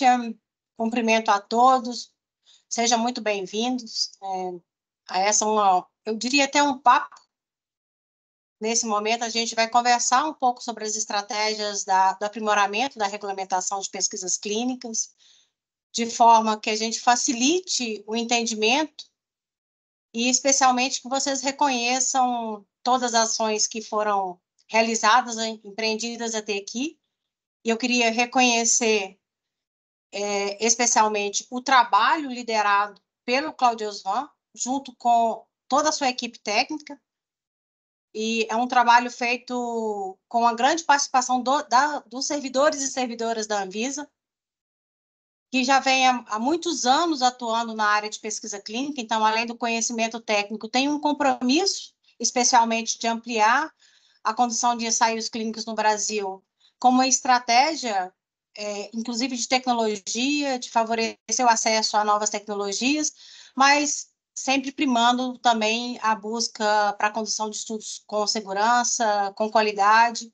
Cíntia, cumprimento a todos, sejam muito bem-vindos é, a essa, uma, eu diria até um papo. Nesse momento, a gente vai conversar um pouco sobre as estratégias da, do aprimoramento da regulamentação de pesquisas clínicas, de forma que a gente facilite o entendimento e, especialmente, que vocês reconheçam todas as ações que foram realizadas, empreendidas até aqui. E eu queria reconhecer é, especialmente o trabalho liderado pelo Claudio Osvan, junto com toda a sua equipe técnica. E é um trabalho feito com a grande participação do, da, dos servidores e servidoras da Anvisa, que já vem há, há muitos anos atuando na área de pesquisa clínica, então, além do conhecimento técnico, tem um compromisso, especialmente de ampliar a condição de ensaios clínicos no Brasil, como estratégia é, inclusive de tecnologia, de favorecer o acesso a novas tecnologias, mas sempre primando também a busca para a condução de estudos com segurança, com qualidade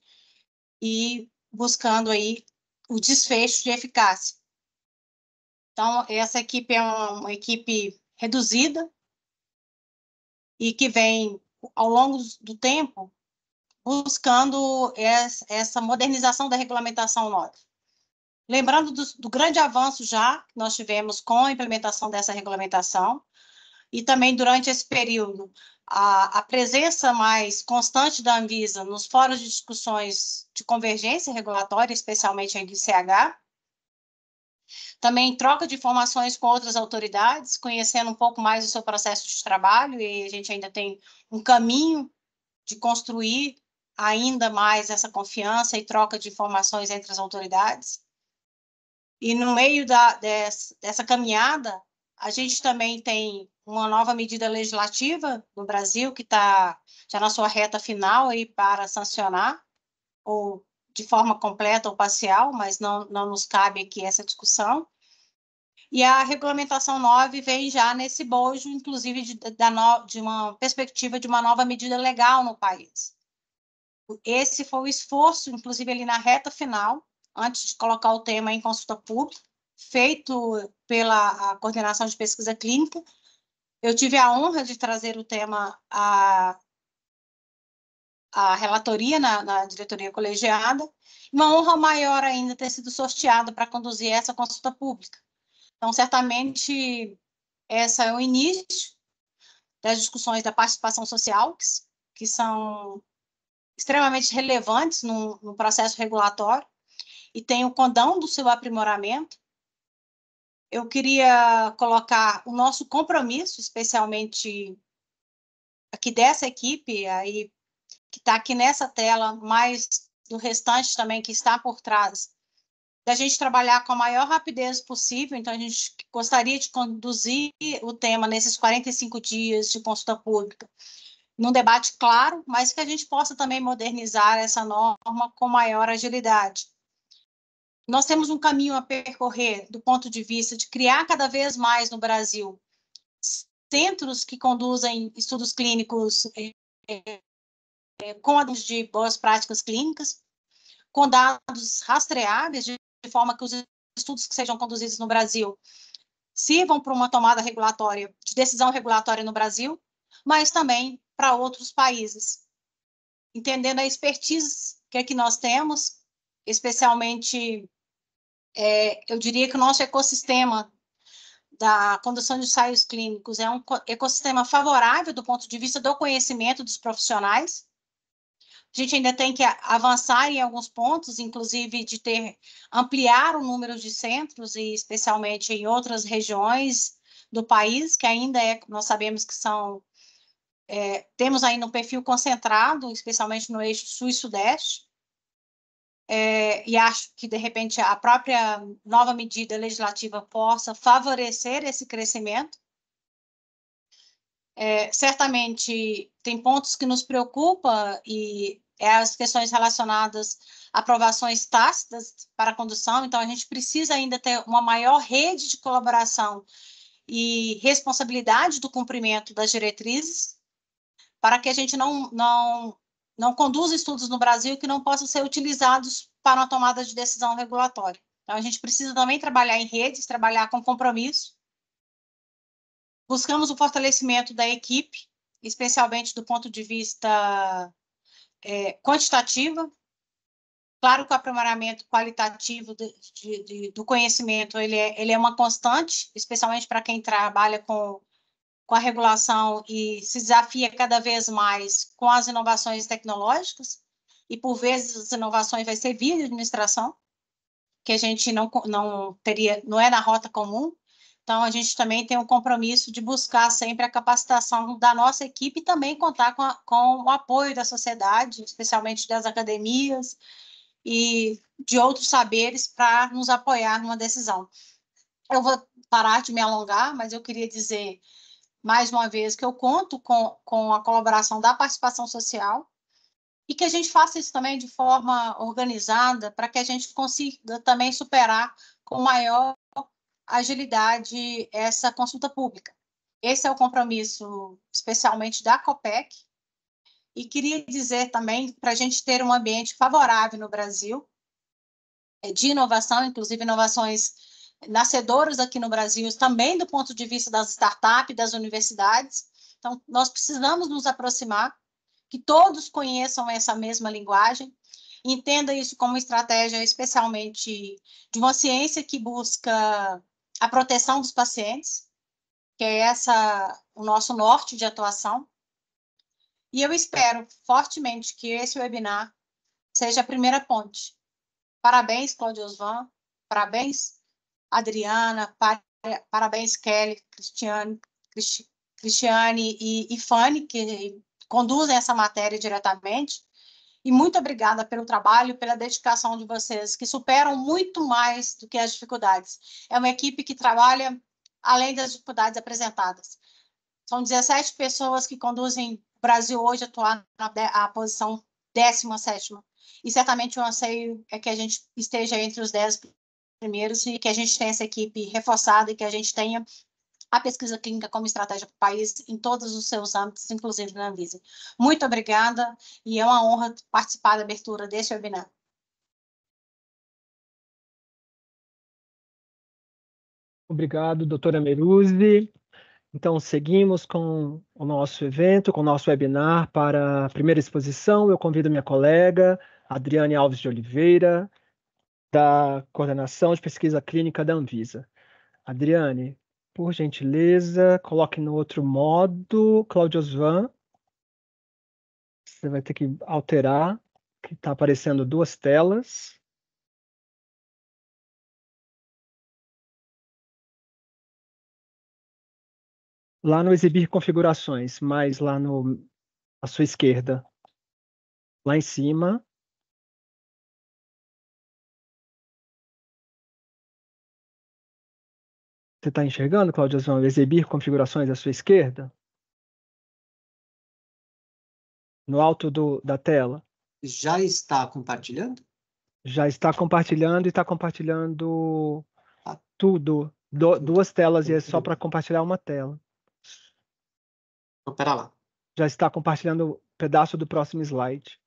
e buscando aí o desfecho de eficácia. Então, essa equipe é uma equipe reduzida e que vem, ao longo do tempo, buscando essa modernização da regulamentação nova. Lembrando do, do grande avanço já que nós tivemos com a implementação dessa regulamentação e também durante esse período, a, a presença mais constante da Anvisa nos fóruns de discussões de convergência regulatória, especialmente a ICH, também troca de informações com outras autoridades, conhecendo um pouco mais o seu processo de trabalho, e a gente ainda tem um caminho de construir ainda mais essa confiança e troca de informações entre as autoridades. E no meio da, dessa, dessa caminhada, a gente também tem uma nova medida legislativa no Brasil que está já na sua reta final aí para sancionar, ou de forma completa ou parcial, mas não, não nos cabe aqui essa discussão. E a regulamentação 9 vem já nesse bojo, inclusive, de, da no, de uma perspectiva de uma nova medida legal no país. Esse foi o esforço, inclusive, ali na reta final, antes de colocar o tema em consulta pública, feito pela coordenação de pesquisa clínica. Eu tive a honra de trazer o tema à, à relatoria na, na diretoria colegiada. Uma honra maior ainda ter sido sorteada para conduzir essa consulta pública. Então, certamente, essa é o início das discussões da participação social, que, que são extremamente relevantes no, no processo regulatório e tem o condão do seu aprimoramento. Eu queria colocar o nosso compromisso, especialmente aqui dessa equipe, aí que está aqui nessa tela, mas do restante também que está por trás, da gente trabalhar com a maior rapidez possível. Então, a gente gostaria de conduzir o tema nesses 45 dias de consulta pública, num debate claro, mas que a gente possa também modernizar essa norma com maior agilidade nós temos um caminho a percorrer do ponto de vista de criar cada vez mais no Brasil centros que conduzem estudos clínicos é, é, com dados de boas práticas clínicas, com dados rastreáveis, de, de forma que os estudos que sejam conduzidos no Brasil sirvam para uma tomada regulatória, de decisão regulatória no Brasil, mas também para outros países. Entendendo a expertise que é que nós temos, especialmente é, eu diria que o nosso ecossistema da condução de ensaios clínicos é um ecossistema favorável do ponto de vista do conhecimento dos profissionais. A gente ainda tem que avançar em alguns pontos, inclusive de ter ampliar o número de centros e especialmente em outras regiões do país que ainda é, nós sabemos que são é, temos ainda um perfil concentrado, especialmente no eixo sul e sudeste é, e acho que, de repente, a própria nova medida legislativa possa favorecer esse crescimento. É, certamente, tem pontos que nos preocupa e é as questões relacionadas a aprovações tácitas para a condução, então a gente precisa ainda ter uma maior rede de colaboração e responsabilidade do cumprimento das diretrizes para que a gente não, não não conduz estudos no Brasil que não possam ser utilizados para uma tomada de decisão regulatória. Então, a gente precisa também trabalhar em redes, trabalhar com compromisso. Buscamos o fortalecimento da equipe, especialmente do ponto de vista é, quantitativo. Claro que o aprimoramento qualitativo de, de, de, do conhecimento ele é, ele é uma constante, especialmente para quem trabalha com com a regulação e se desafia cada vez mais com as inovações tecnológicas, e por vezes as inovações vai ser via administração, que a gente não, não teria, não é na rota comum. Então, a gente também tem um compromisso de buscar sempre a capacitação da nossa equipe e também contar com, a, com o apoio da sociedade, especialmente das academias e de outros saberes para nos apoiar numa decisão. Eu vou parar de me alongar, mas eu queria dizer mais uma vez, que eu conto com, com a colaboração da participação social e que a gente faça isso também de forma organizada para que a gente consiga também superar com maior agilidade essa consulta pública. Esse é o compromisso, especialmente da COPEC. E queria dizer também, para a gente ter um ambiente favorável no Brasil, é, de inovação, inclusive inovações nascedores aqui no Brasil, também do ponto de vista das startups, das universidades. Então, nós precisamos nos aproximar, que todos conheçam essa mesma linguagem, entenda isso como estratégia, especialmente de uma ciência que busca a proteção dos pacientes, que é essa o nosso norte de atuação. E eu espero fortemente que esse webinar seja a primeira ponte. Parabéns, Cláudio Osvan. Parabéns, Adriana, para, parabéns, Kelly, Cristiane, Cristiane e, e Fanny, que conduzem essa matéria diretamente. E muito obrigada pelo trabalho, pela dedicação de vocês, que superam muito mais do que as dificuldades. É uma equipe que trabalha além das dificuldades apresentadas. São 17 pessoas que conduzem o Brasil hoje a atuar na a posição 17 E certamente o anseio é que a gente esteja entre os 10 primeiros e que a gente tenha essa equipe reforçada e que a gente tenha a pesquisa clínica como estratégia para o país em todos os seus âmbitos, inclusive na Anvisa. Muito obrigada e é uma honra participar da abertura deste webinar. Obrigado, doutora Meruzzi. Então, seguimos com o nosso evento, com o nosso webinar para a primeira exposição. Eu convido minha colega, Adriane Alves de Oliveira, da Coordenação de Pesquisa Clínica da Anvisa. Adriane, por gentileza, coloque no outro modo, Cláudio Osvan. Você vai ter que alterar, que está aparecendo duas telas. Lá no exibir configurações, mais lá no à sua esquerda. Lá em cima, Você está enxergando, Cláudio Azão, exibir configurações à sua esquerda? No alto do, da tela. Já está compartilhando? Já está compartilhando e está compartilhando ah. tudo. Do, duas telas e é só para compartilhar uma tela. Espera então, lá. Já está compartilhando o pedaço do próximo slide.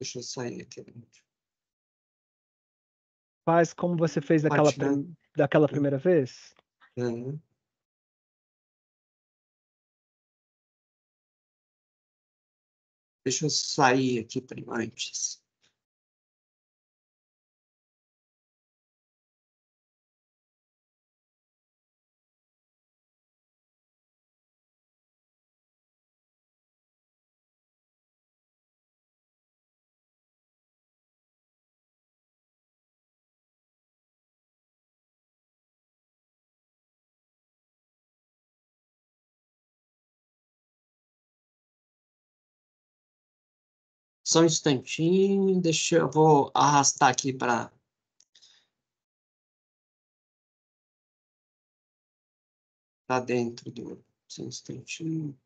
Deixa eu sair aqui. Faz como você fez daquela, prim... daquela hum. primeira vez? Uhum. Deixa eu sair aqui primeiro antes. Só um instantinho, deixa eu vou arrastar aqui para para tá dentro do só um instantinho.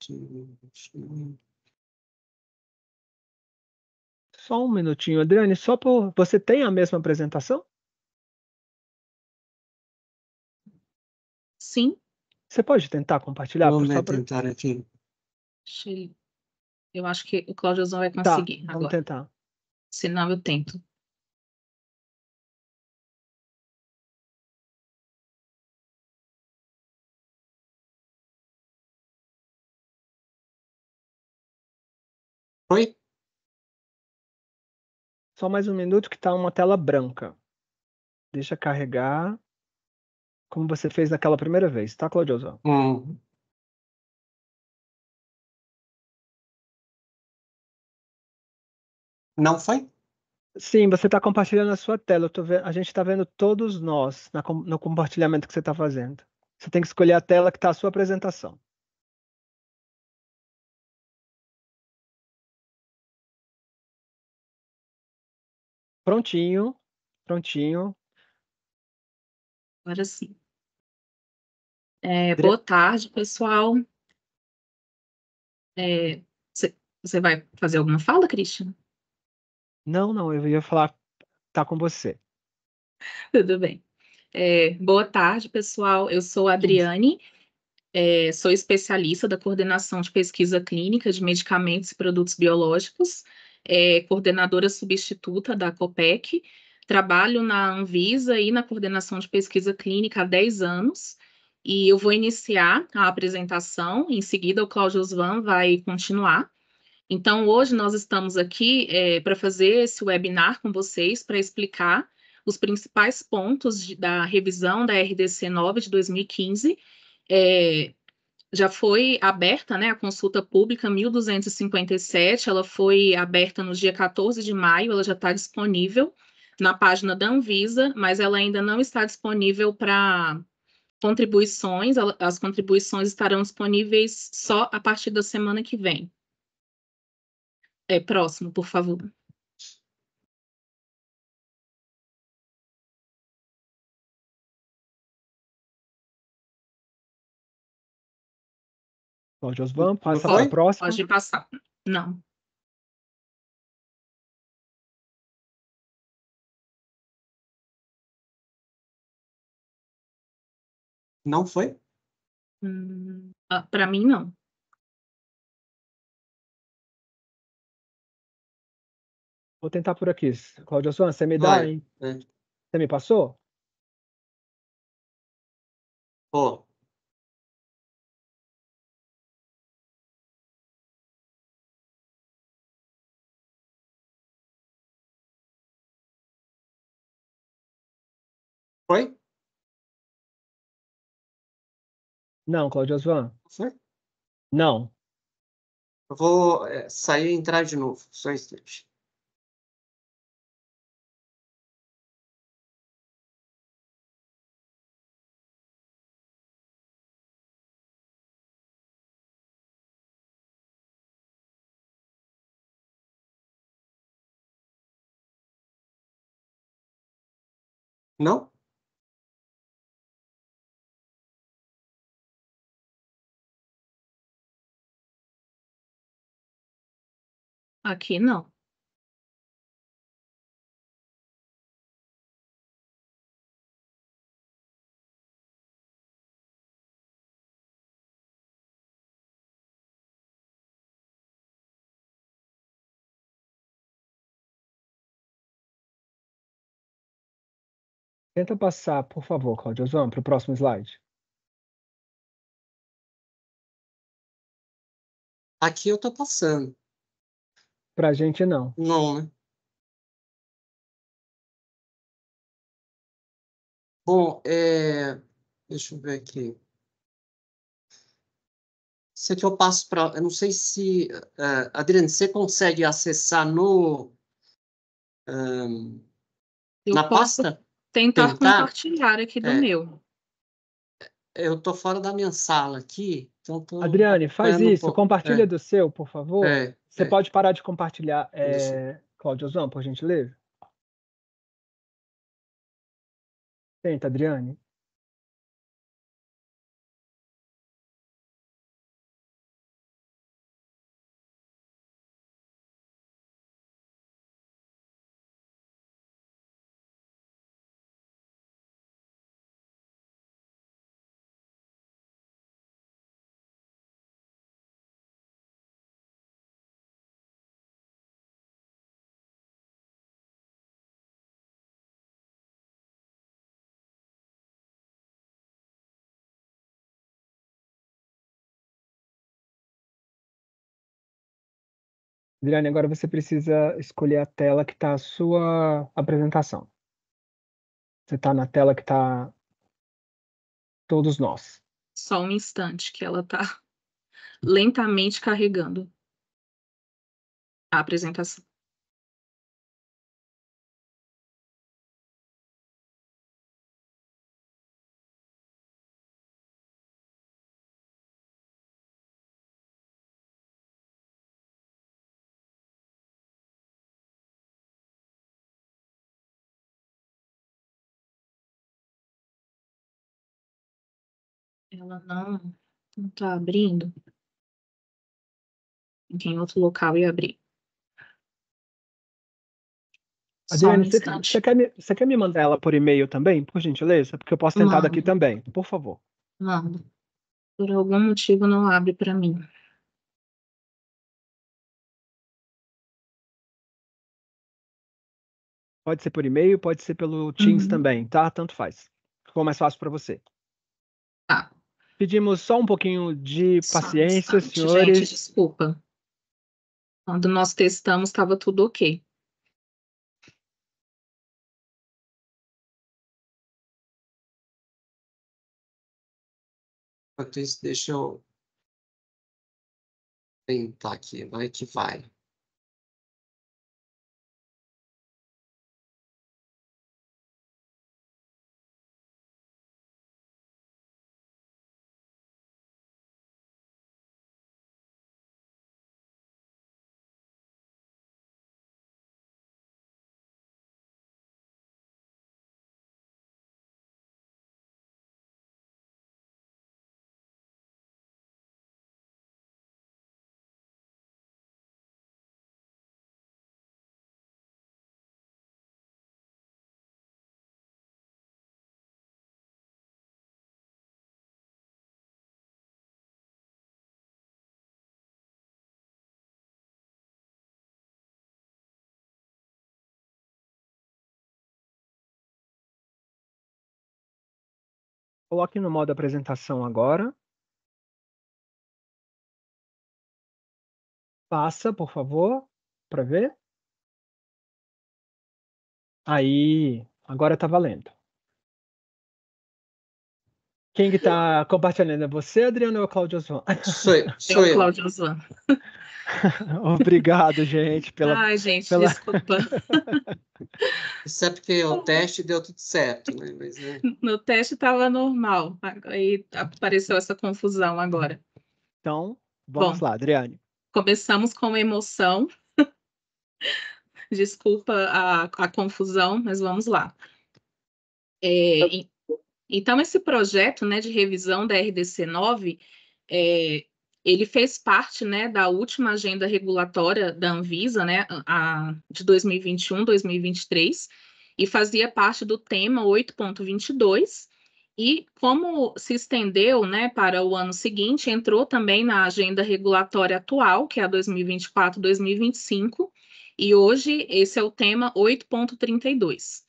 Só um minutinho, Adriane, só por você tem a mesma apresentação? Sim. Você pode tentar compartilhar? Vamos por, tentar aqui. Sim. Eu acho que o Cláudiozão vai tá, conseguir tá, vamos agora. tentar. Se não, eu tento. Oi? Só mais um minuto que está uma tela branca. Deixa carregar. Como você fez naquela primeira vez, tá, Claudiozão? Hum, Não foi? Sim, você está compartilhando a sua tela. Vendo, a gente está vendo todos nós na, no compartilhamento que você está fazendo. Você tem que escolher a tela que está a sua apresentação. Prontinho, prontinho. Agora sim. É, boa tarde, pessoal. É, você vai fazer alguma fala, Cristian? Não, não, eu ia falar, tá com você. Tudo bem. É, boa tarde, pessoal. Eu sou a Adriane, é, sou especialista da coordenação de pesquisa clínica de medicamentos e produtos biológicos, é, coordenadora substituta da COPEC. Trabalho na Anvisa e na coordenação de pesquisa clínica há 10 anos. E eu vou iniciar a apresentação, em seguida o Cláudio Osvan vai continuar. Então, hoje nós estamos aqui é, para fazer esse webinar com vocês para explicar os principais pontos de, da revisão da RDC 9 de 2015. É, já foi aberta né, a consulta pública 1257, ela foi aberta no dia 14 de maio, ela já está disponível na página da Anvisa, mas ela ainda não está disponível para contribuições, as contribuições estarão disponíveis só a partir da semana que vem. É, próximo, por favor. Pode, Osvan, passa para a próxima. Pode passar. Não. Não foi? Hum, ah, para mim, não. Vou tentar por aqui. Cláudio Swan, você me dá, Vai. hein? É. Você me passou? Ó. Oh. Não, Cláudio Osvan. Foi? Não. Eu vou é, sair e entrar de novo. Só um instante. Não? Aqui não. Tenta passar, por favor, Claudio Vamos para o próximo slide. Aqui eu estou passando. Para a gente, não. Não, né? Bom, é... deixa eu ver aqui. Se aqui eu passo para... Eu não sei se... Uh, é, Adriano, você consegue acessar no... Um, na posso... pasta? tentar, tentar compartilhar aqui do é, meu. Eu tô fora da minha sala aqui, então tô Adriane, faz isso, um compartilha é. do seu, por favor. É, Você é. pode parar de compartilhar, é, Cláudiozão, por gentileza? Tenta, Adriane. Adriane, agora você precisa escolher a tela que está a sua apresentação. Você está na tela que está todos nós. Só um instante que ela está lentamente carregando a apresentação. ela não, não abrindo. Em outro local e abrir. Adriana, um você, você, quer me, você quer me mandar ela por e-mail também, por gentileza? Porque eu posso tentar Mando. daqui também, por favor. Mando. Por algum motivo não abre para mim. Pode ser por e-mail, pode ser pelo Teams uhum. também, tá? Tanto faz. Ficou mais fácil para você. Tá. Pedimos só um pouquinho de paciência, só um senhores. Gente, desculpa. Quando nós testamos, estava tudo ok. deixa eu tentar aqui, vai que vai. Coloque no modo apresentação agora. Passa, por favor, para ver. Aí, agora está valendo. Quem que tá compartilhando? É você, Adriano, ou é o Cláudio Osvan? Sou eu. Sou eu. Cláudio Osvan. Obrigado, gente, pela. Ai, gente, pela... desculpa. Exceto é porque o teste deu tudo certo, né? Mas, né? No teste estava normal, aí apareceu essa confusão agora. Então, vamos Bom, lá, Adriane. Começamos com emoção. Desculpa a, a confusão, mas vamos lá. É, então, esse projeto né, de revisão da RDC 9 é, ele fez parte né, da última agenda regulatória da Anvisa, né, a, de 2021-2023, e fazia parte do tema 8.22. E como se estendeu né, para o ano seguinte, entrou também na agenda regulatória atual, que é a 2024-2025, e hoje esse é o tema 8.32.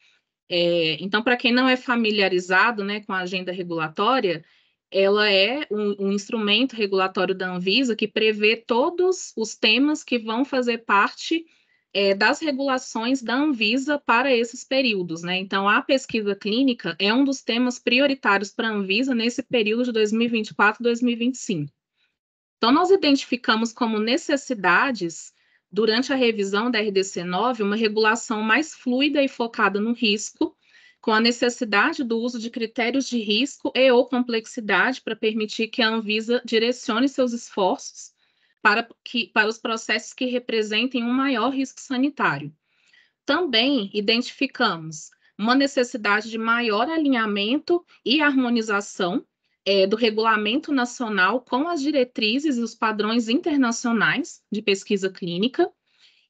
É, então, para quem não é familiarizado né, com a agenda regulatória, ela é um, um, instrumento regulatório da Anvisa que prevê todos os temas que vão fazer parte é, das regulações da Anvisa para esses períodos, né? Então, a pesquisa clínica é um dos temas prioritários para a Anvisa nesse período de 2024 2025. Então, nós identificamos como necessidades, durante a revisão da RDC 9, uma regulação mais fluida e focada no risco, com a necessidade do uso de critérios de risco e ou complexidade para permitir que a Anvisa direcione seus esforços para, que, para os processos que representem um maior risco sanitário. Também identificamos uma necessidade de maior alinhamento e harmonização é, do regulamento nacional com as diretrizes e os padrões internacionais de pesquisa clínica.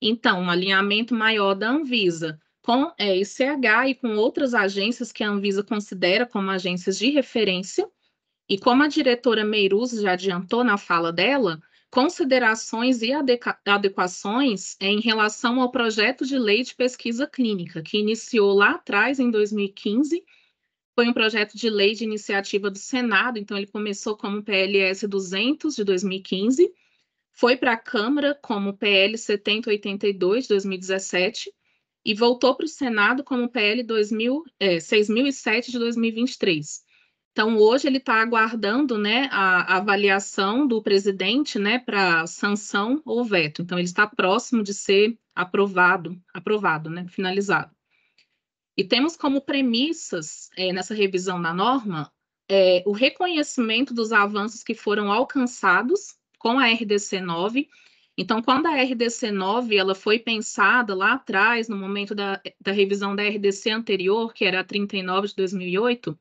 Então, um alinhamento maior da Anvisa com é, ICH e com outras agências que a Anvisa considera como agências de referência. E como a diretora Meiruz já adiantou na fala dela, considerações e adequações em relação ao projeto de lei de pesquisa clínica, que iniciou lá atrás, em 2015. Foi um projeto de lei de iniciativa do Senado, então ele começou como PLS 200 de 2015, foi para a Câmara como PL 7082 de 2017 e voltou para o Senado como PL 2000, é, 6007 de 2023. Então, hoje ele está aguardando né, a, a avaliação do presidente né, para sanção ou veto. Então, ele está próximo de ser aprovado, aprovado, né, finalizado. E temos como premissas é, nessa revisão da norma é, o reconhecimento dos avanços que foram alcançados com a RDC 9 então, quando a RDC 9 ela foi pensada lá atrás, no momento da, da revisão da RDC anterior, que era a 39 de 2008,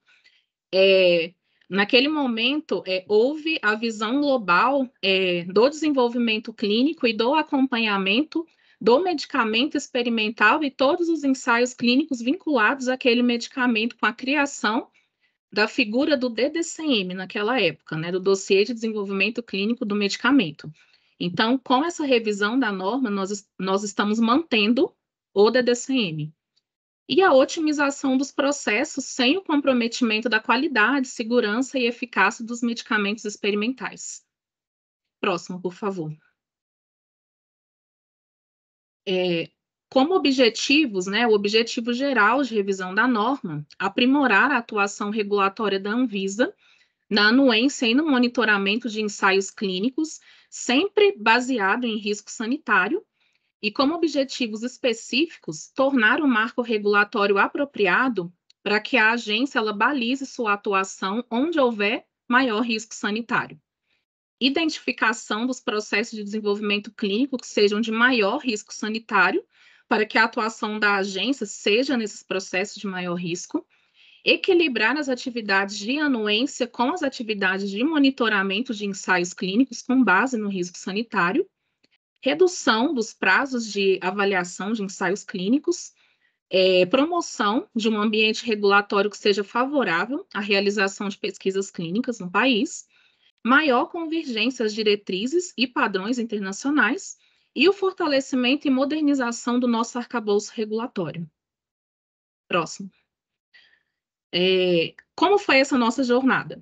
é, naquele momento é, houve a visão global é, do desenvolvimento clínico e do acompanhamento do medicamento experimental e todos os ensaios clínicos vinculados àquele medicamento com a criação da figura do DDCM naquela época, né, do dossiê de desenvolvimento clínico do medicamento. Então, com essa revisão da norma, nós, nós estamos mantendo o DDCM. E a otimização dos processos sem o comprometimento da qualidade, segurança e eficácia dos medicamentos experimentais. Próximo, por favor. É, como objetivos, né, o objetivo geral de revisão da norma, aprimorar a atuação regulatória da Anvisa na anuência e no monitoramento de ensaios clínicos, sempre baseado em risco sanitário, e como objetivos específicos, tornar o marco regulatório apropriado para que a agência ela balize sua atuação onde houver maior risco sanitário. Identificação dos processos de desenvolvimento clínico que sejam de maior risco sanitário, para que a atuação da agência seja nesses processos de maior risco equilibrar as atividades de anuência com as atividades de monitoramento de ensaios clínicos com base no risco sanitário, redução dos prazos de avaliação de ensaios clínicos, é, promoção de um ambiente regulatório que seja favorável à realização de pesquisas clínicas no país, maior convergência às diretrizes e padrões internacionais e o fortalecimento e modernização do nosso arcabouço regulatório. Próximo. É, como foi essa nossa jornada?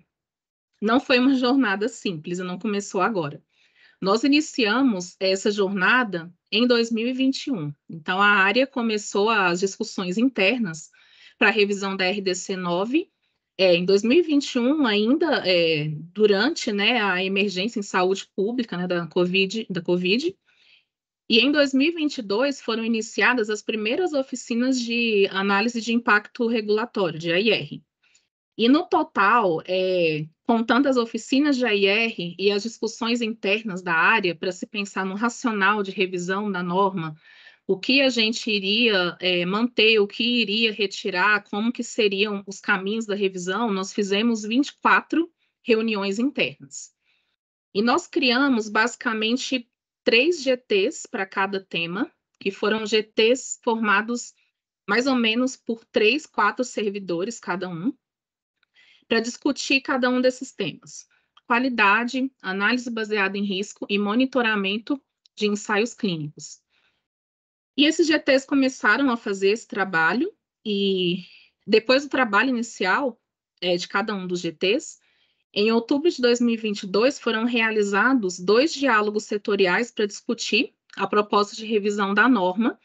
Não foi uma jornada simples, não começou agora. Nós iniciamos essa jornada em 2021. Então, a área começou as discussões internas para a revisão da RDC 9. É, em 2021, ainda é, durante né, a emergência em saúde pública né, da, COVID, da Covid, e em 2022 foram iniciadas as primeiras oficinas de análise de impacto regulatório, de AIR. E no total, é, contando as oficinas de AIR e as discussões internas da área para se pensar no racional de revisão da norma, o que a gente iria é, manter, o que iria retirar, como que seriam os caminhos da revisão, nós fizemos 24 reuniões internas. E nós criamos basicamente três GTs para cada tema, que foram GTs formados mais ou menos por três, quatro servidores cada um, para discutir cada um desses temas. Qualidade, análise baseada em risco e monitoramento de ensaios clínicos. E esses GTs começaram a fazer esse trabalho e depois do trabalho inicial é, de cada um dos GTs, em outubro de 2022, foram realizados dois diálogos setoriais para discutir a proposta de revisão da norma.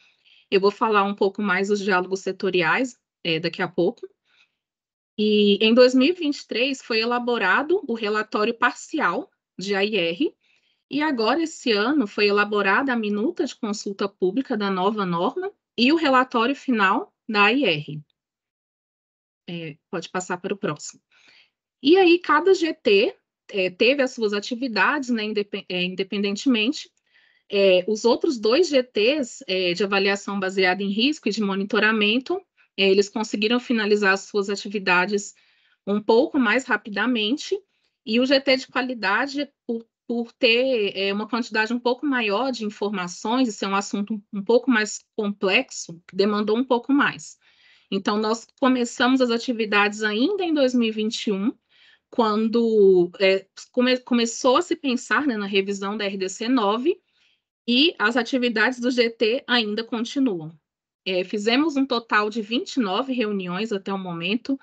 Eu vou falar um pouco mais dos diálogos setoriais é, daqui a pouco. E em 2023 foi elaborado o relatório parcial de AIR, e agora esse ano foi elaborada a minuta de consulta pública da nova norma e o relatório final da AIR. É, pode passar para o próximo. E aí, cada GT é, eh, teve as suas atividades, né, eh, independentemente. É, os outros dois GTs é, de avaliação baseada em risco e de monitoramento, é, eles conseguiram finalizar as suas atividades um pouco mais rapidamente, e o GT de qualidade, por, por ter é, uma quantidade um pouco maior de informações, e ser é um assunto um pouco mais complexo, demandou um pouco mais. Então, nós começamos as atividades ainda em 2021, quando é, come, começou a se pensar né, na revisão da RDC 9 e as atividades do GT ainda continuam. É, fizemos um total de 29 reuniões até o momento,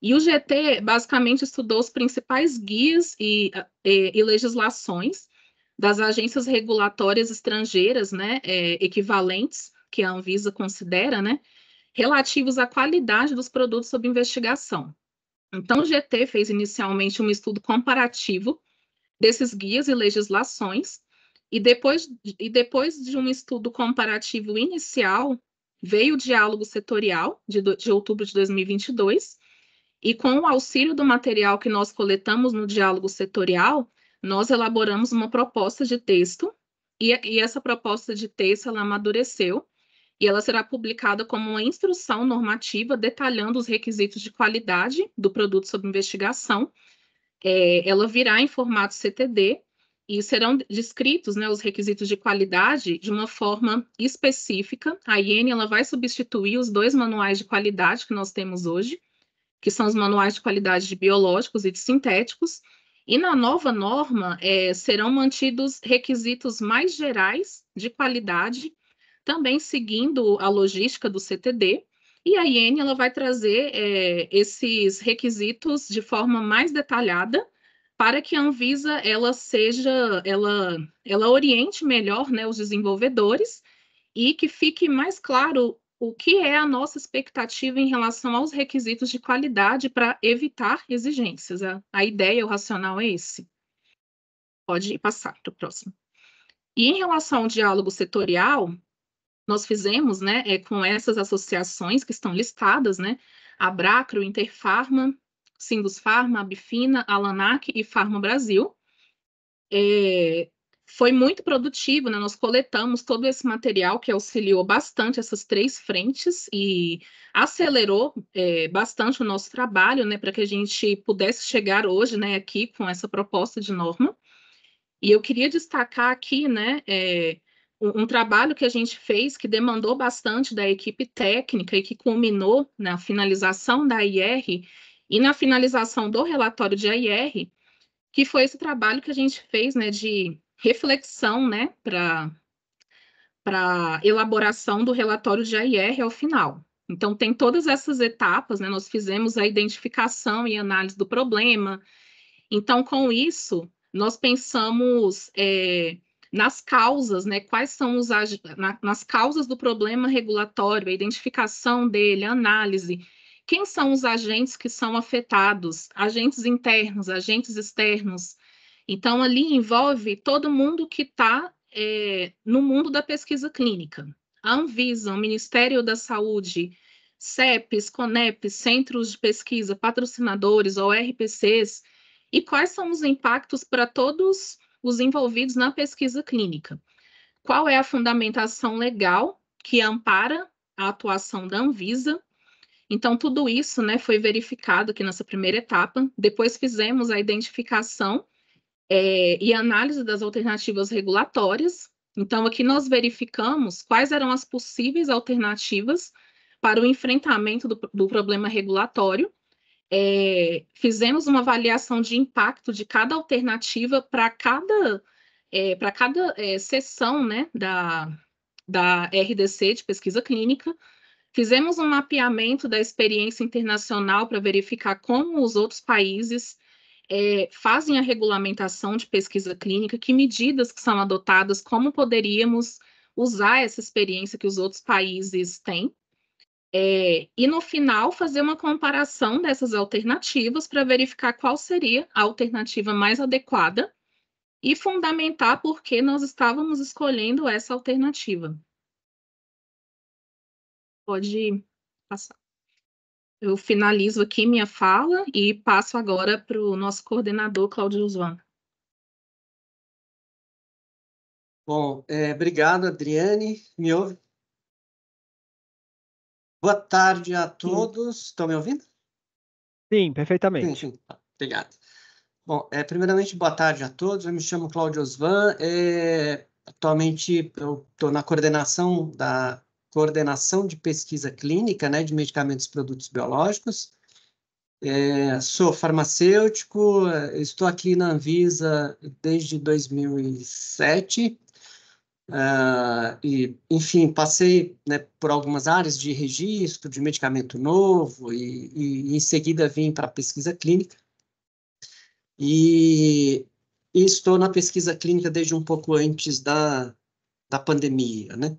e o GT basicamente estudou os principais guias e, e, e legislações das agências regulatórias estrangeiras, né, é, equivalentes, que a Anvisa considera, né, relativos à qualidade dos produtos sob investigação. Então, o GT fez inicialmente um estudo comparativo desses guias e legislações, e depois, e depois de um estudo comparativo inicial, veio o diálogo setorial de, de outubro de 2022, e com o auxílio do material que nós coletamos no diálogo setorial, nós elaboramos uma proposta de texto, e, e essa proposta de texto ela amadureceu e ela será publicada como uma instrução normativa detalhando os requisitos de qualidade do produto sob investigação. É, ela virá em formato CTD e serão descritos né, os requisitos de qualidade de uma forma específica. A IEN ela vai substituir os dois manuais de qualidade que nós temos hoje, que são os manuais de qualidade de biológicos e de sintéticos. E na nova norma é, serão mantidos requisitos mais gerais de qualidade também seguindo a logística do CTD. E a IN ela vai trazer é, esses requisitos de forma mais detalhada para que a Anvisa ela seja, ela, ela oriente melhor né, os desenvolvedores e que fique mais claro o que é a nossa expectativa em relação aos requisitos de qualidade para evitar exigências. A, a ideia, o racional é esse. Pode passar para o próximo. E em relação ao diálogo setorial, nós fizemos, né, é, com essas associações que estão listadas, né, a Bracro, Interfarma, Sindus Farma, Abifina, Alanac e Farma Brasil. É, foi muito produtivo, né? Nós coletamos todo esse material que auxiliou bastante essas três frentes e acelerou é, bastante o nosso trabalho, né? Para que a gente pudesse chegar hoje, né? Aqui com essa proposta de norma. E eu queria destacar aqui, né? É, um trabalho que a gente fez que demandou bastante da equipe técnica e que culminou na finalização da IR e na finalização do relatório de IR, que foi esse trabalho que a gente fez né, de reflexão né, para elaboração do relatório de IR ao final. Então, tem todas essas etapas, né? nós fizemos a identificação e análise do problema. Então, com isso, nós pensamos é, nas causas, né? Quais são os na, nas causas do problema regulatório, a identificação dele, a análise. Quem são os agentes que são afetados? Agentes internos, agentes externos. Então, ali envolve todo mundo que está é, no mundo da pesquisa clínica. A Anvisa, o Ministério da Saúde, CEPs, CONEPs, centros de pesquisa, patrocinadores, ORPCs, e quais são os impactos para todos os envolvidos na pesquisa clínica. Qual é a fundamentação legal que ampara a atuação da Anvisa? Então, tudo isso né, foi verificado aqui nessa primeira etapa. Depois fizemos a identificação é, e análise das alternativas regulatórias. Então, aqui nós verificamos quais eram as possíveis alternativas para o enfrentamento do, do problema regulatório é, fizemos uma avaliação de impacto de cada alternativa para cada, é, para cada é, sessão né, da, da RDC, de pesquisa clínica, fizemos um mapeamento da experiência internacional para verificar como os outros países é, fazem a regulamentação de pesquisa clínica, que medidas que são adotadas, como poderíamos usar essa experiência que os outros países têm é, e no final fazer uma comparação dessas alternativas para verificar qual seria a alternativa mais adequada e fundamentar por que nós estávamos escolhendo essa alternativa. Pode passar. Eu finalizo aqui minha fala e passo agora para o nosso coordenador, Claudio Zwan. Bom, é, obrigado, Adriane. Me ouve? Boa tarde a todos. Estão me ouvindo? Sim, perfeitamente. Sim, sim. Tá, obrigado. Bom, é, primeiramente, boa tarde a todos. Eu me chamo Cláudio Osvan. É, atualmente, eu estou na coordenação da coordenação de pesquisa clínica né, de medicamentos e produtos biológicos. É, sou farmacêutico, é, estou aqui na Anvisa desde 2007 Uh, e, enfim, passei né, por algumas áreas de registro, de medicamento novo, e, e em seguida vim para a pesquisa clínica. E, e, estou na pesquisa clínica desde um pouco antes da, da pandemia. Né?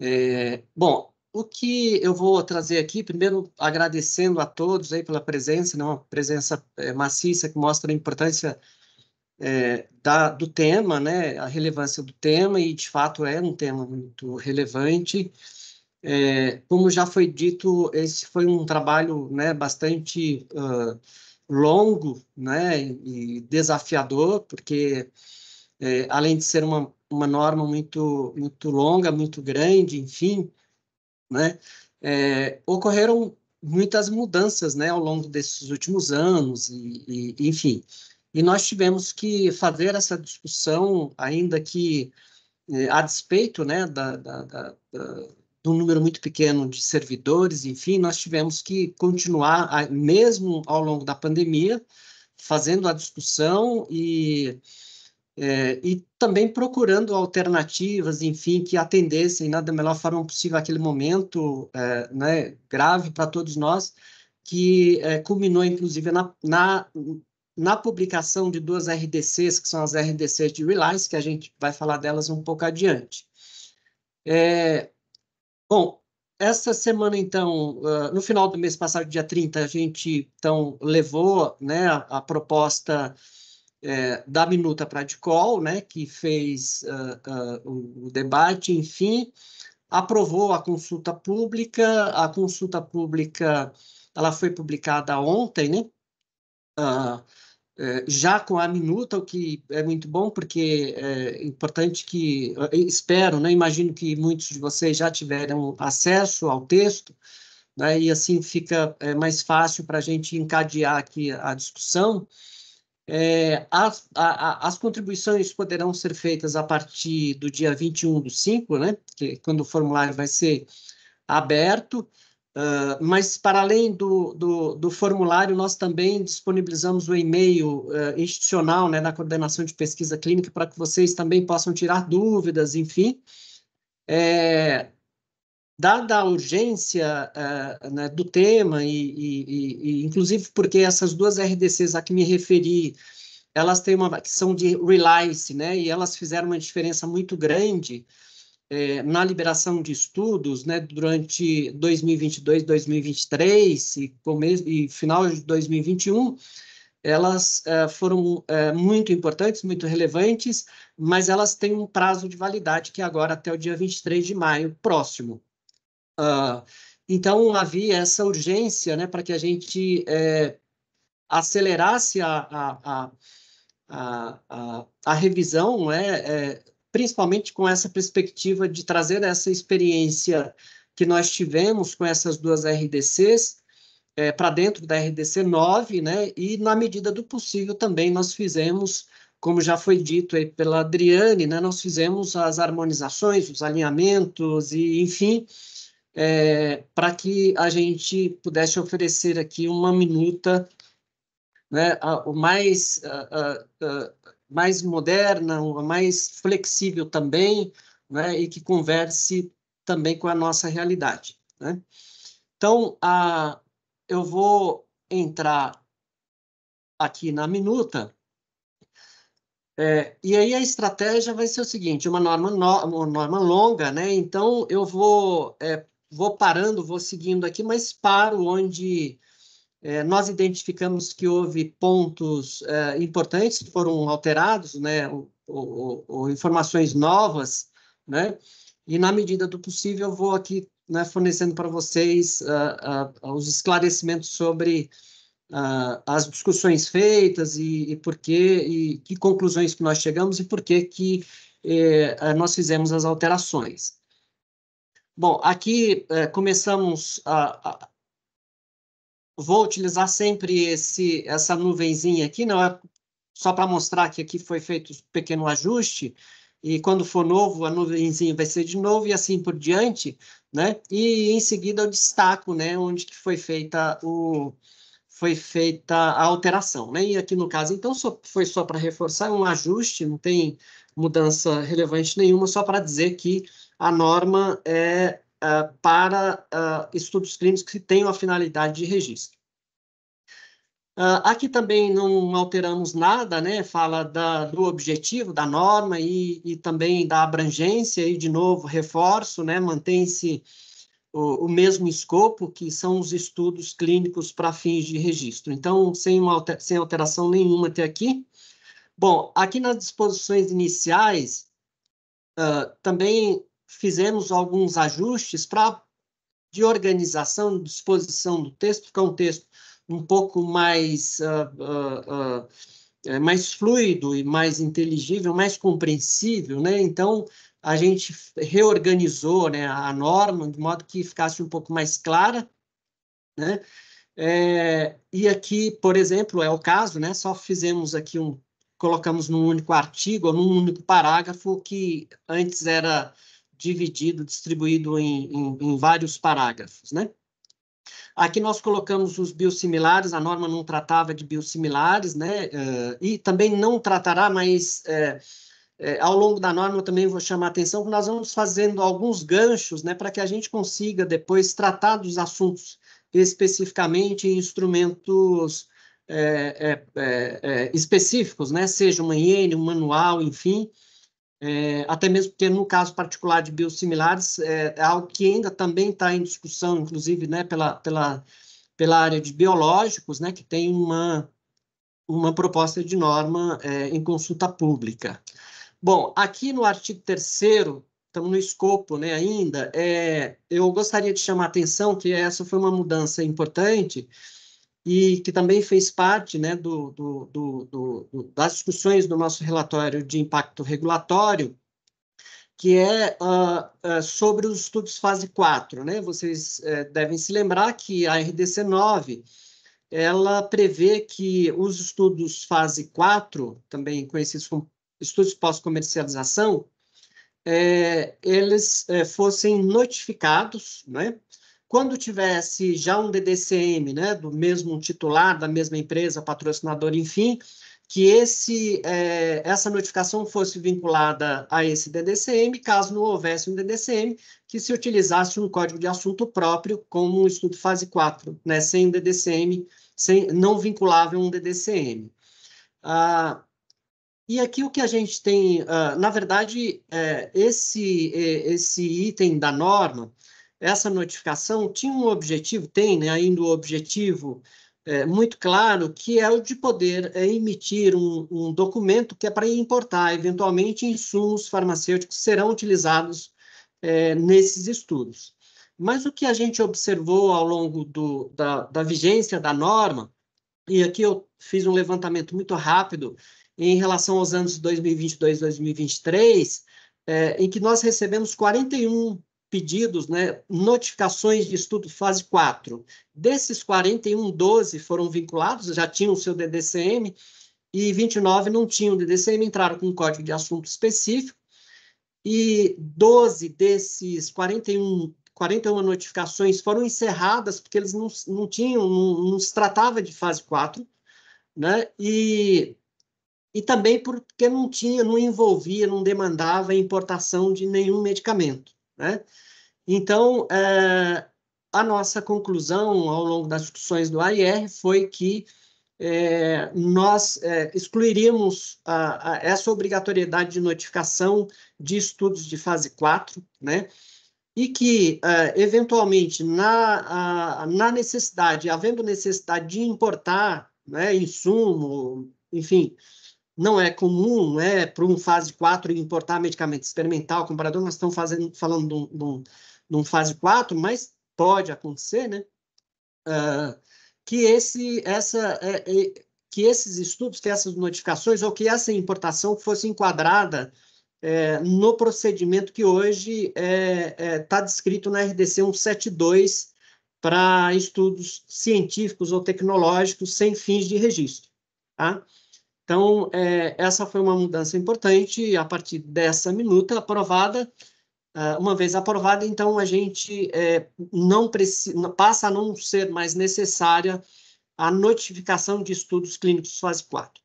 É, bom, o que eu vou trazer aqui, primeiro agradecendo a todos aí pela presença, né, uma presença é, maciça que mostra a importância é, da, do tema, né, a relevância do tema, e de fato é um tema muito relevante. É, como já foi dito, esse foi um trabalho né, bastante uh, longo né, e desafiador, porque é, além de ser uma, uma norma muito, muito longa, muito grande, enfim, né, é, ocorreram muitas mudanças né, ao longo desses últimos anos, e, e enfim. E nós tivemos que fazer essa discussão, ainda que eh, a despeito né, da, da, da, da, do número muito pequeno de servidores, enfim, nós tivemos que continuar, a, mesmo ao longo da pandemia, fazendo a discussão e, eh, e também procurando alternativas, enfim, que atendessem né, da melhor forma possível aquele momento eh, né, grave para todos nós, que culminou, inclusive, na, na na publicação de duas RDCs, que são as RDCs de Reliance, que a gente vai falar delas um pouco adiante. É, bom, essa semana, então, no final do mês passado, dia 30, a gente então levou né, a, proposta é, da minuta para a DICOL, né, que fez uh, uh, o debate, enfim, aprovou a consulta pública, a consulta pública ela foi publicada ontem, né? Uh, eh, já com a minuta, o que é muito bom, porque é importante que, eh, espero, né, imagino que muitos de vocês já tiveram acesso ao texto, né, e assim fica é, mais fácil para a gente encadear aqui a discussão. É, as, a, a, as contribuições poderão ser feitas a partir do dia 21 do 5, né, que, é quando o formulário vai ser aberto, ah, mas, para além do, do, do, formulário, nós também disponibilizamos o e-mail uh, institucional né, da coordenação de pesquisa clínica para que vocês também possam tirar dúvidas, enfim. É, dada a urgência uh, né, do tema, e, e, e, inclusive porque essas duas RDCs a que me referi, elas têm uma que são de release, né, e elas fizeram uma diferença muito grande é, na liberação de estudos né, durante 2022, 2023 e, começo, e final de 2021, elas é, foram é, muito importantes, muito relevantes, mas elas têm um prazo de validade que é agora até o dia 23 de maio próximo. Uh, então, havia essa urgência né, para que a gente é, acelerasse a, a, a, a, a revisão, né, é, principalmente com essa perspectiva de trazer essa experiência que nós tivemos com essas duas RDCs é, para dentro da RDC 9, né? E na medida do possível também nós fizemos, como já foi dito aí pela Adriane, né? Nós fizemos as harmonizações, os alinhamentos e enfim, é, para que a gente pudesse oferecer aqui uma minuta, né? A, o mais a, a, mais moderna, mais flexível também, né, e que converse também com a nossa realidade. Né? Então, a, eu vou entrar aqui na minuta, é, e aí a estratégia vai ser o seguinte, uma norma, no, uma norma longa, né? então eu vou, é, vou parando, vou seguindo aqui, mas paro onde é, nós identificamos que houve pontos é, importantes que foram alterados, né, ou, ou, ou, informações novas, né, e na medida do possível eu vou aqui né, fornecendo para vocês uh, uh, os esclarecimentos sobre uh, as discussões feitas e, e por que, e que conclusões que nós chegamos e por que que é, eh, nós fizemos as alterações. Bom, aqui eh, começamos a, a vou utilizar sempre esse, essa nuvenzinha aqui, não é só para mostrar que aqui foi feito um pequeno ajuste, e quando for novo, a nuvenzinha vai ser de novo, e assim por diante, né? E em seguida eu destaco, né, onde que foi feita o foi feita a alteração, né? E aqui no caso, então, só, foi só para reforçar é um ajuste, não tem mudança relevante nenhuma, só para dizer que a norma é eh, para uh, estudos clínicos que tenham a finalidade de registro. Uh, aqui também não alteramos nada, né? Fala da, do objetivo, da norma e, e, também da abrangência, e de novo, reforço, né? Mantém-se o, o, mesmo escopo que são os estudos clínicos para fins de registro. Então, sem, uma sem alteração nenhuma até aqui. Bom, aqui nas disposições iniciais, uh, também fizemos alguns ajustes para de organização, disposição do texto, ficar é um texto um pouco mais, uh, uh, uh, mais fluido e mais inteligível, mais compreensível, né? Então, a gente reorganizou né, a norma de modo que ficasse um pouco mais clara, né? É, e aqui, por exemplo, é o caso, né? Só fizemos aqui um, colocamos num único artigo, ou num único parágrafo que antes era dividido, distribuído em, em, em vários parágrafos, né? Aqui nós colocamos os biosimilares, a norma não tratava de biosimilares, né? Uh, e também não tratará, mas é, é, ao longo da norma eu também vou chamar a atenção que nós vamos fazendo alguns ganchos, né, para que a gente consiga depois tratar dos assuntos especificamente em instrumentos é, específicos, né? Seja uma IN, um manual, enfim. É, até mesmo porque no caso particular de biosimilares é, é algo que ainda também está em discussão, inclusive, né, pela, pela, pela área de biológicos, né, que tem uma, uma proposta de norma é, em consulta pública. Bom, aqui no artigo 3 estamos no escopo né, ainda, é, eu gostaria de chamar a atenção que essa foi uma mudança importante, e que também fez parte né, do, do, do, das discussões do nosso relatório de impacto regulatório, que é uh, uh, sobre os estudos fase 4. Né? Vocês uh, devem se lembrar que a RDC 9 ela prevê que os estudos fase 4, também conhecidos como estudos pós-comercialização, eh, eles eh, fossem notificados, né? quando tivesse já um DDCM, né, do mesmo titular, da mesma empresa, patrocinador, enfim, que esse, é, essa notificação fosse vinculada a esse DDCM, caso não houvesse um DDCM, que se utilizasse um código de assunto próprio, como um estudo fase 4, né, sem um DDCM, sem, não vinculável a um DDCM. Ah, e aqui o que a gente tem, ah, na verdade, é, esse, é, esse item da norma, essa notificação tinha um objetivo, tem né, ainda o um objetivo é, muito claro, que é o de poder é, emitir um, um, documento que é para importar, eventualmente, insumos farmacêuticos que serão utilizados é, nesses estudos. Mas o que a gente observou ao longo do, da, da vigência da norma, e aqui eu fiz um levantamento muito rápido em relação aos anos 2022 e 2023, é, em que nós recebemos 41 pedidos, né, notificações de estudo fase 4. Desses 41, 12 foram vinculados, já tinham o seu DDCM, e 29 não tinham DDCM, entraram com um código de assunto específico, e 12 desses 41, 41 notificações foram encerradas, porque eles não, não tinham, não, não se tratava de fase 4, né, e e também porque não tinha, não envolvia, não demandava importação de nenhum medicamento. Né? Então, é, a nossa conclusão ao longo das discussões do AIR foi que é, nós é, excluiríamos a, a, essa obrigatoriedade de notificação de estudos de fase 4, né? E que, eventualmente, na, a, na necessidade, havendo necessidade de importar né, insumo, enfim, não é comum é para um fase 4 importar medicamento experimental, comparador, nós estamos fazendo, falando de um, de, um, fase 4, mas pode acontecer, né? Uh, que, esse, essa, é, é, que esses estudos, que essas notificações ou que essa importação fosse enquadrada é, no procedimento que hoje está descrito na RDC 172 para estudos científicos ou tecnológicos sem fins de registro. Tá? Então, é, essa foi uma mudança importante e a partir dessa minuta aprovada, é, uma vez aprovada, então a gente é, não precisa, passa a não ser mais necessária a notificação de estudos clínicos fase 4.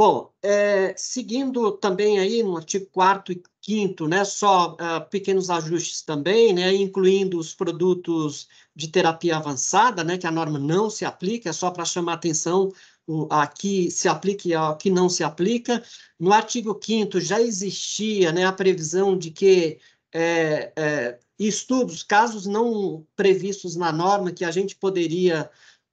Bom, é, seguindo também aí no artigo 4 e 5 né, só uh, pequenos ajustes também, né, incluindo os produtos de terapia avançada, né, que a norma não se aplica, é só para chamar atenção o, a que se aplica e a que não se aplica. No artigo 5 já existia né, a previsão de que é, é, estudos, casos não previstos na norma, que a gente poderia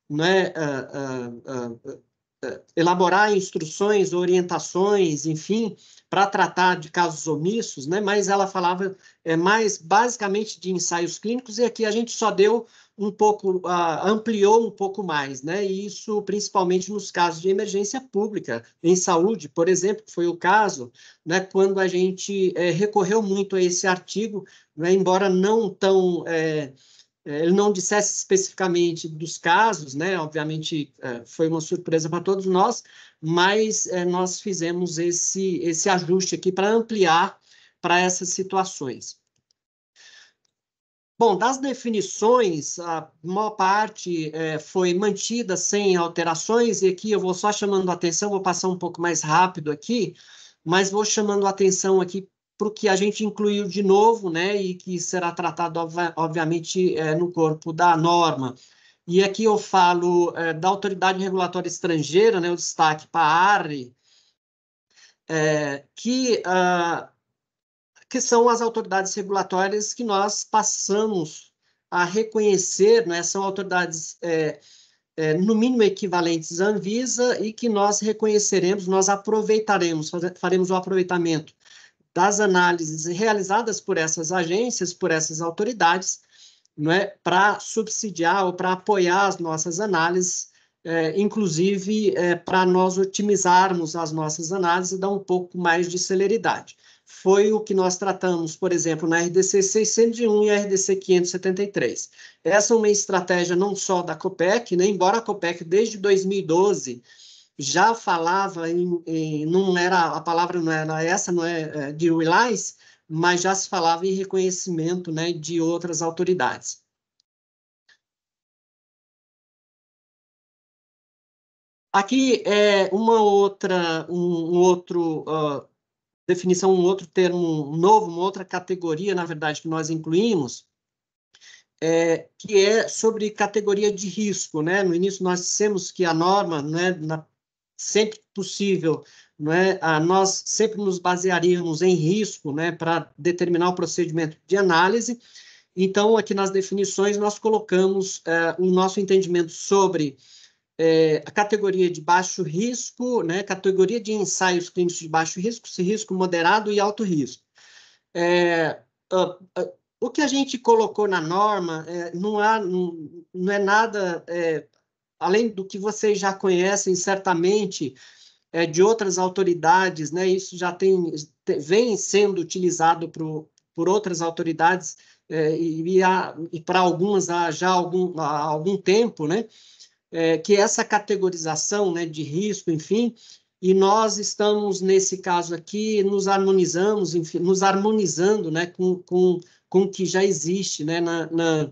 né, uh, uh, eh, elaborar instruções, orientações, enfim, para tratar de casos omissos, né? mas ela falava é, mais basicamente de ensaios clínicos, e aqui a gente só deu um pouco, uh, ampliou um pouco mais, né? e isso principalmente nos casos de emergência pública, em saúde, por exemplo, foi o caso, né, quando a gente é, recorreu muito a esse artigo, né, embora não tão. É, é, ele não dissesse especificamente dos casos, né? Obviamente é, foi uma surpresa para todos nós, mas é, nós fizemos esse, esse ajuste aqui para ampliar para essas situações. Bom, das definições, a maior parte é, foi mantida sem alterações, e aqui eu vou só chamando a atenção, vou passar um pouco mais rápido aqui, mas vou chamando a atenção aqui porque a gente incluiu de novo, né, e que será tratado, obviamente, é, no corpo da norma. E aqui eu falo é, da autoridade regulatória estrangeira, né, o destaque para a ARRI, é, que, uh, que são as autoridades regulatórias que nós passamos a reconhecer, né, são autoridades, é, é no mínimo, equivalentes à Anvisa e que nós reconheceremos, nós aproveitaremos, faremos o aproveitamento das análises realizadas por essas agências, por essas autoridades, não é, para subsidiar ou para apoiar as nossas análises, é, inclusive é, para nós otimizarmos as nossas análises e dar um pouco mais de celeridade. Foi o que nós tratamos, por exemplo, na RDC 601 e RDC 573. Essa é uma estratégia não só da COPEC, né, embora a COPEC, desde 2012, já falava em, em, não era a palavra não era essa não é, é de reliance mas já se falava em reconhecimento né de outras autoridades aqui é uma outra um, um outro uh, definição um outro termo novo uma outra categoria na verdade que nós incluímos é, que é sobre categoria de risco, né? No início nós dissemos que a norma, né, na sempre possível, não é? Ah, nós sempre nos basearíamos em risco né, para determinar o procedimento de análise. Então, aqui nas definições, nós colocamos eh, o nosso entendimento sobre eh, a categoria de baixo risco, né, categoria de ensaios clínicos de baixo risco, risco moderado e alto risco. É, uh, uh, o que a gente colocou na norma é, não, há, não, não, é nada é, além do que vocês já conhecem certamente é, de outras autoridades, né? Isso já tem vem sendo utilizado pro, por outras autoridades é, e, e, e para algumas há já algum, há algum tempo, né? É, que essa categorização né, de risco, enfim, e nós estamos, nesse caso aqui, nos harmonizamos, enfim, nos harmonizando né, com, com, com o que já existe né, na, na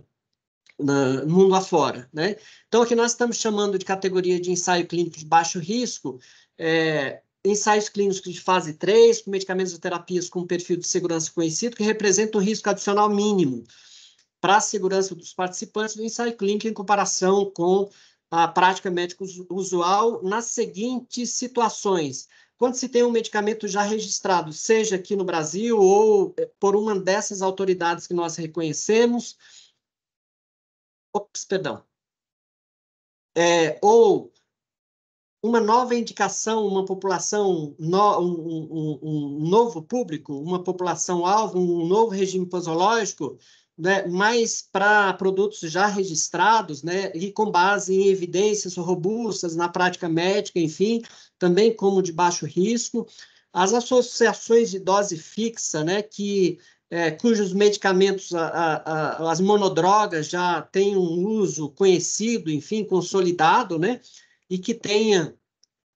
no mundo afora. Né? Então, o que nós estamos chamando de categoria de ensaio clínico de baixo risco é ensaios clínicos de fase 3, com medicamentos e terapias com perfil de segurança conhecido, que representa um risco adicional mínimo para a segurança dos participantes do ensaio clínico em comparação com a prática médica usual nas seguintes situações. Quando se tem um medicamento já registrado, seja aqui no Brasil ou é, por uma dessas autoridades que nós reconhecemos, Ops, perdão. É, ou uma nova indicação, uma população, no, um, um, um, novo público, uma população-alvo, um novo regime posológico, né, para produtos já registrados, né, e com base em evidências robustas na prática médica, enfim, também como de baixo risco. As associações de dose fixa, né, que é, cujos medicamentos, a, a, as monodrogas já têm um uso conhecido, enfim, consolidado, né? E que tenha,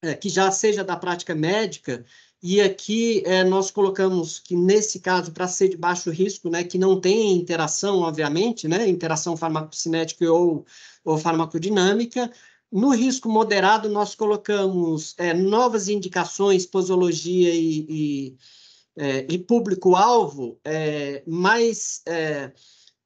é, que já seja da prática médica. E aqui é, nós colocamos que nesse caso, para ser de baixo risco, né, que não tem interação, obviamente, né, interação farmacocinética ou, ou farmacodinâmica, no risco moderado, nós colocamos é, novas indicações, posologia e, e é, e público-alvo é, mais é,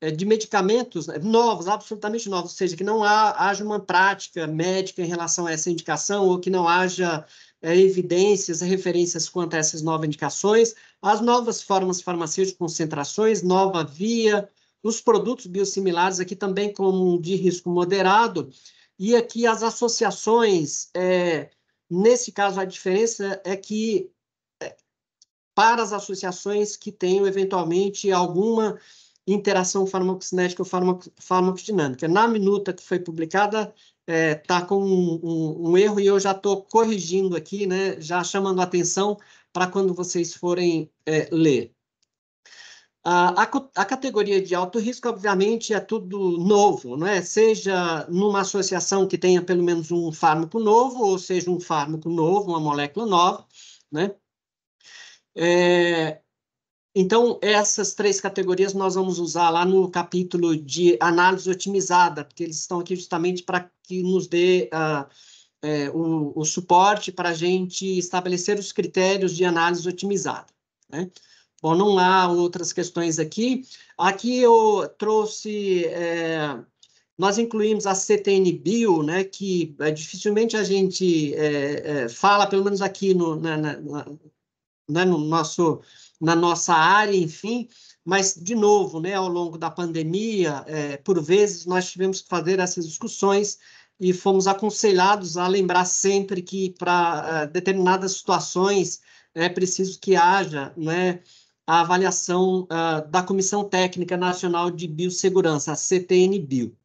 é, de medicamentos né, novos, absolutamente novos, ou seja, que não há, haja uma prática médica em relação a essa indicação ou que não haja é, evidências, referências quanto a essas novas indicações, as novas formas farmacêuticas, concentrações, nova via, os produtos biosimilares aqui também como de risco moderado, e aqui as associações, é, nesse caso a diferença é que para as associações que tenham eventualmente alguma interação farmacocinética ou farmac farmacodinâmica. Na minuta que foi publicada, está é, tá com um, um, um, erro e eu já estou corrigindo aqui, né, já chamando atenção para quando vocês forem é, ler. A, a, a, categoria de alto risco, obviamente, é tudo novo, né? Seja numa associação que tenha pelo menos um fármaco novo, ou seja, um fármaco novo, uma molécula nova, né? É, então, essas três categorias nós vamos usar lá no capítulo de análise otimizada, porque eles estão aqui justamente para que nos dê uh, é, o, o, suporte para a gente estabelecer os critérios de análise otimizada. Né? Bom, não há outras questões aqui. Aqui eu trouxe, é, nós incluímos a CTN Bio, né, que é, dificilmente a gente é, é, fala, pelo menos aqui no, na, na, né, no nosso, na nossa área, enfim, mas, de novo, né, ao longo da pandemia, é, por vezes nós tivemos que fazer essas discussões e fomos aconselhados a lembrar sempre que para é, determinadas situações é preciso que haja né, a avaliação uh, da Comissão Técnica Nacional de Biossegurança, a CTN-Bio.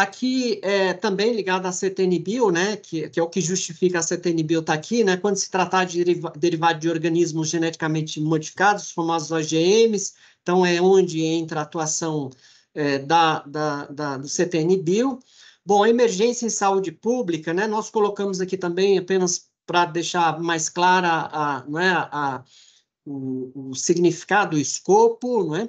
Aqui, é, também ligado à CTNBio, né, que, que, é o que justifica a CTNBio estar tá aqui, né, quando se tratar de deriva, derivado de organismos geneticamente modificados, famosos OGMs, então é onde entra a atuação é, da, da, da, do CTNBio. Bom, emergência em saúde pública, né, nós colocamos aqui também, apenas para deixar mais clara a, né, a, o, o significado, o escopo, não é?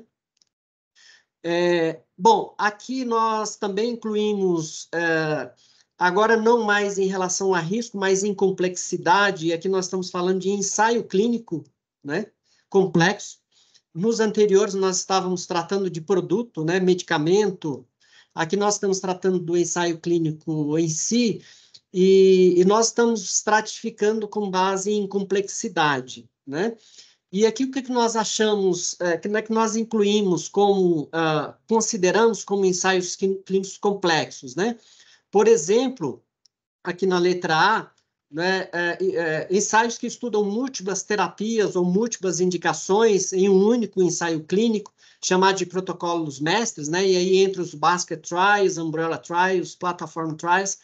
É, bom, aqui nós também incluímos, é, agora não mais em relação a risco, mas em complexidade, e aqui nós estamos falando de ensaio clínico né, complexo. Nos anteriores nós estávamos tratando de produto, né, medicamento, aqui nós estamos tratando do ensaio clínico em si, e, e nós estamos estratificando com base em complexidade, né? E aqui o que, é que nós achamos, é, que, né, que nós incluímos como, ah, consideramos como ensaios clínicos complexos, né? Por exemplo, aqui na letra A, né, é, é, ensaios que estudam múltiplas terapias ou múltiplas indicações em um único ensaio clínico, chamado de protocolos mestres, né, e aí entre os basket trials, umbrella trials, platform trials,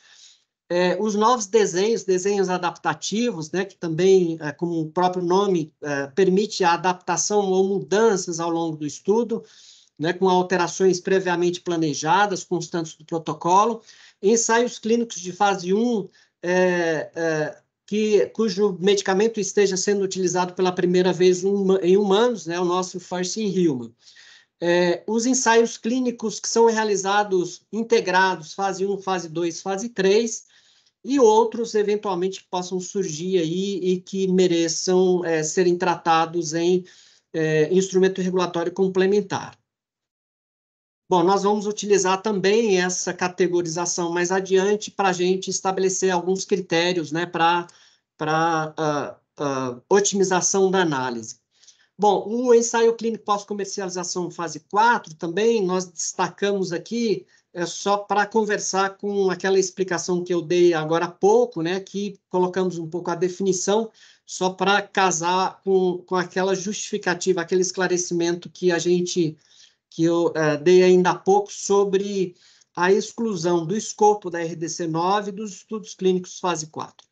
é, os novos desenhos, desenhos adaptativos, né, que também, é, como o próprio nome, é, permite a adaptação ou mudanças ao longo do estudo, né, com alterações previamente planejadas, constantes do protocolo, ensaios clínicos de fase 1, é, é, que, cujo medicamento esteja sendo utilizado pela primeira vez em humanos, né, o nosso First in Human. É, os ensaios clínicos que são realizados integrados, fase 1, fase 2, fase 3, e outros eventualmente que possam surgir aí e que mereçam é, serem tratados em é, instrumento regulatório complementar. Bom, nós vamos utilizar também essa categorização mais adiante para a gente estabelecer alguns critérios né, para a uh, uh, otimização da análise. Bom, o ensaio clínico pós-comercialização fase 4 também, nós destacamos aqui é só para conversar com aquela explicação que eu dei agora há pouco, né, que colocamos um pouco a definição só para casar com, com aquela justificativa, aquele esclarecimento que a gente que eu é, dei ainda há pouco sobre a exclusão do escopo da RDC 9 dos estudos clínicos fase 4.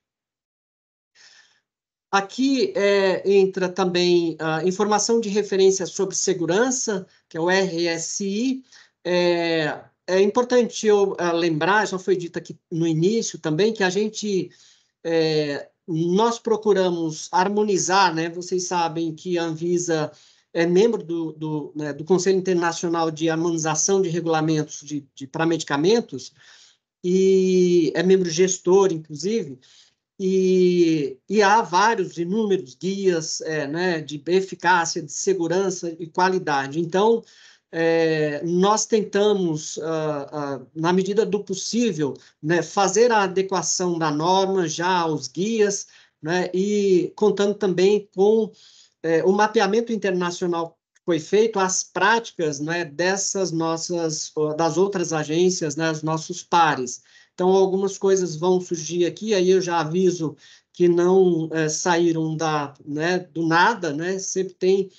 Aqui é, entra também a informação de referência sobre segurança, que é o RSI, é, é importante eu eh, lembrar, já foi dito aqui no início também, que a gente é, nós procuramos harmonizar, né? Vocês sabem que a Anvisa é membro do, do, né, do Conselho Internacional de Harmonização de Regulamentos de, de para Medicamentos e é membro gestor, inclusive, e, e há vários inúmeros guias é, né, de eficácia, de segurança e qualidade. Então, é, nós tentamos, ah, ah, na medida do possível, né, fazer a adequação da norma já aos guias, né, e contando também com é, o mapeamento internacional que foi feito, as práticas né, dessas nossas, das outras agências, né, os nossos pares. Então, algumas coisas vão surgir aqui, aí eu já aviso que não é, saíram da, né, do nada, né, sempre tem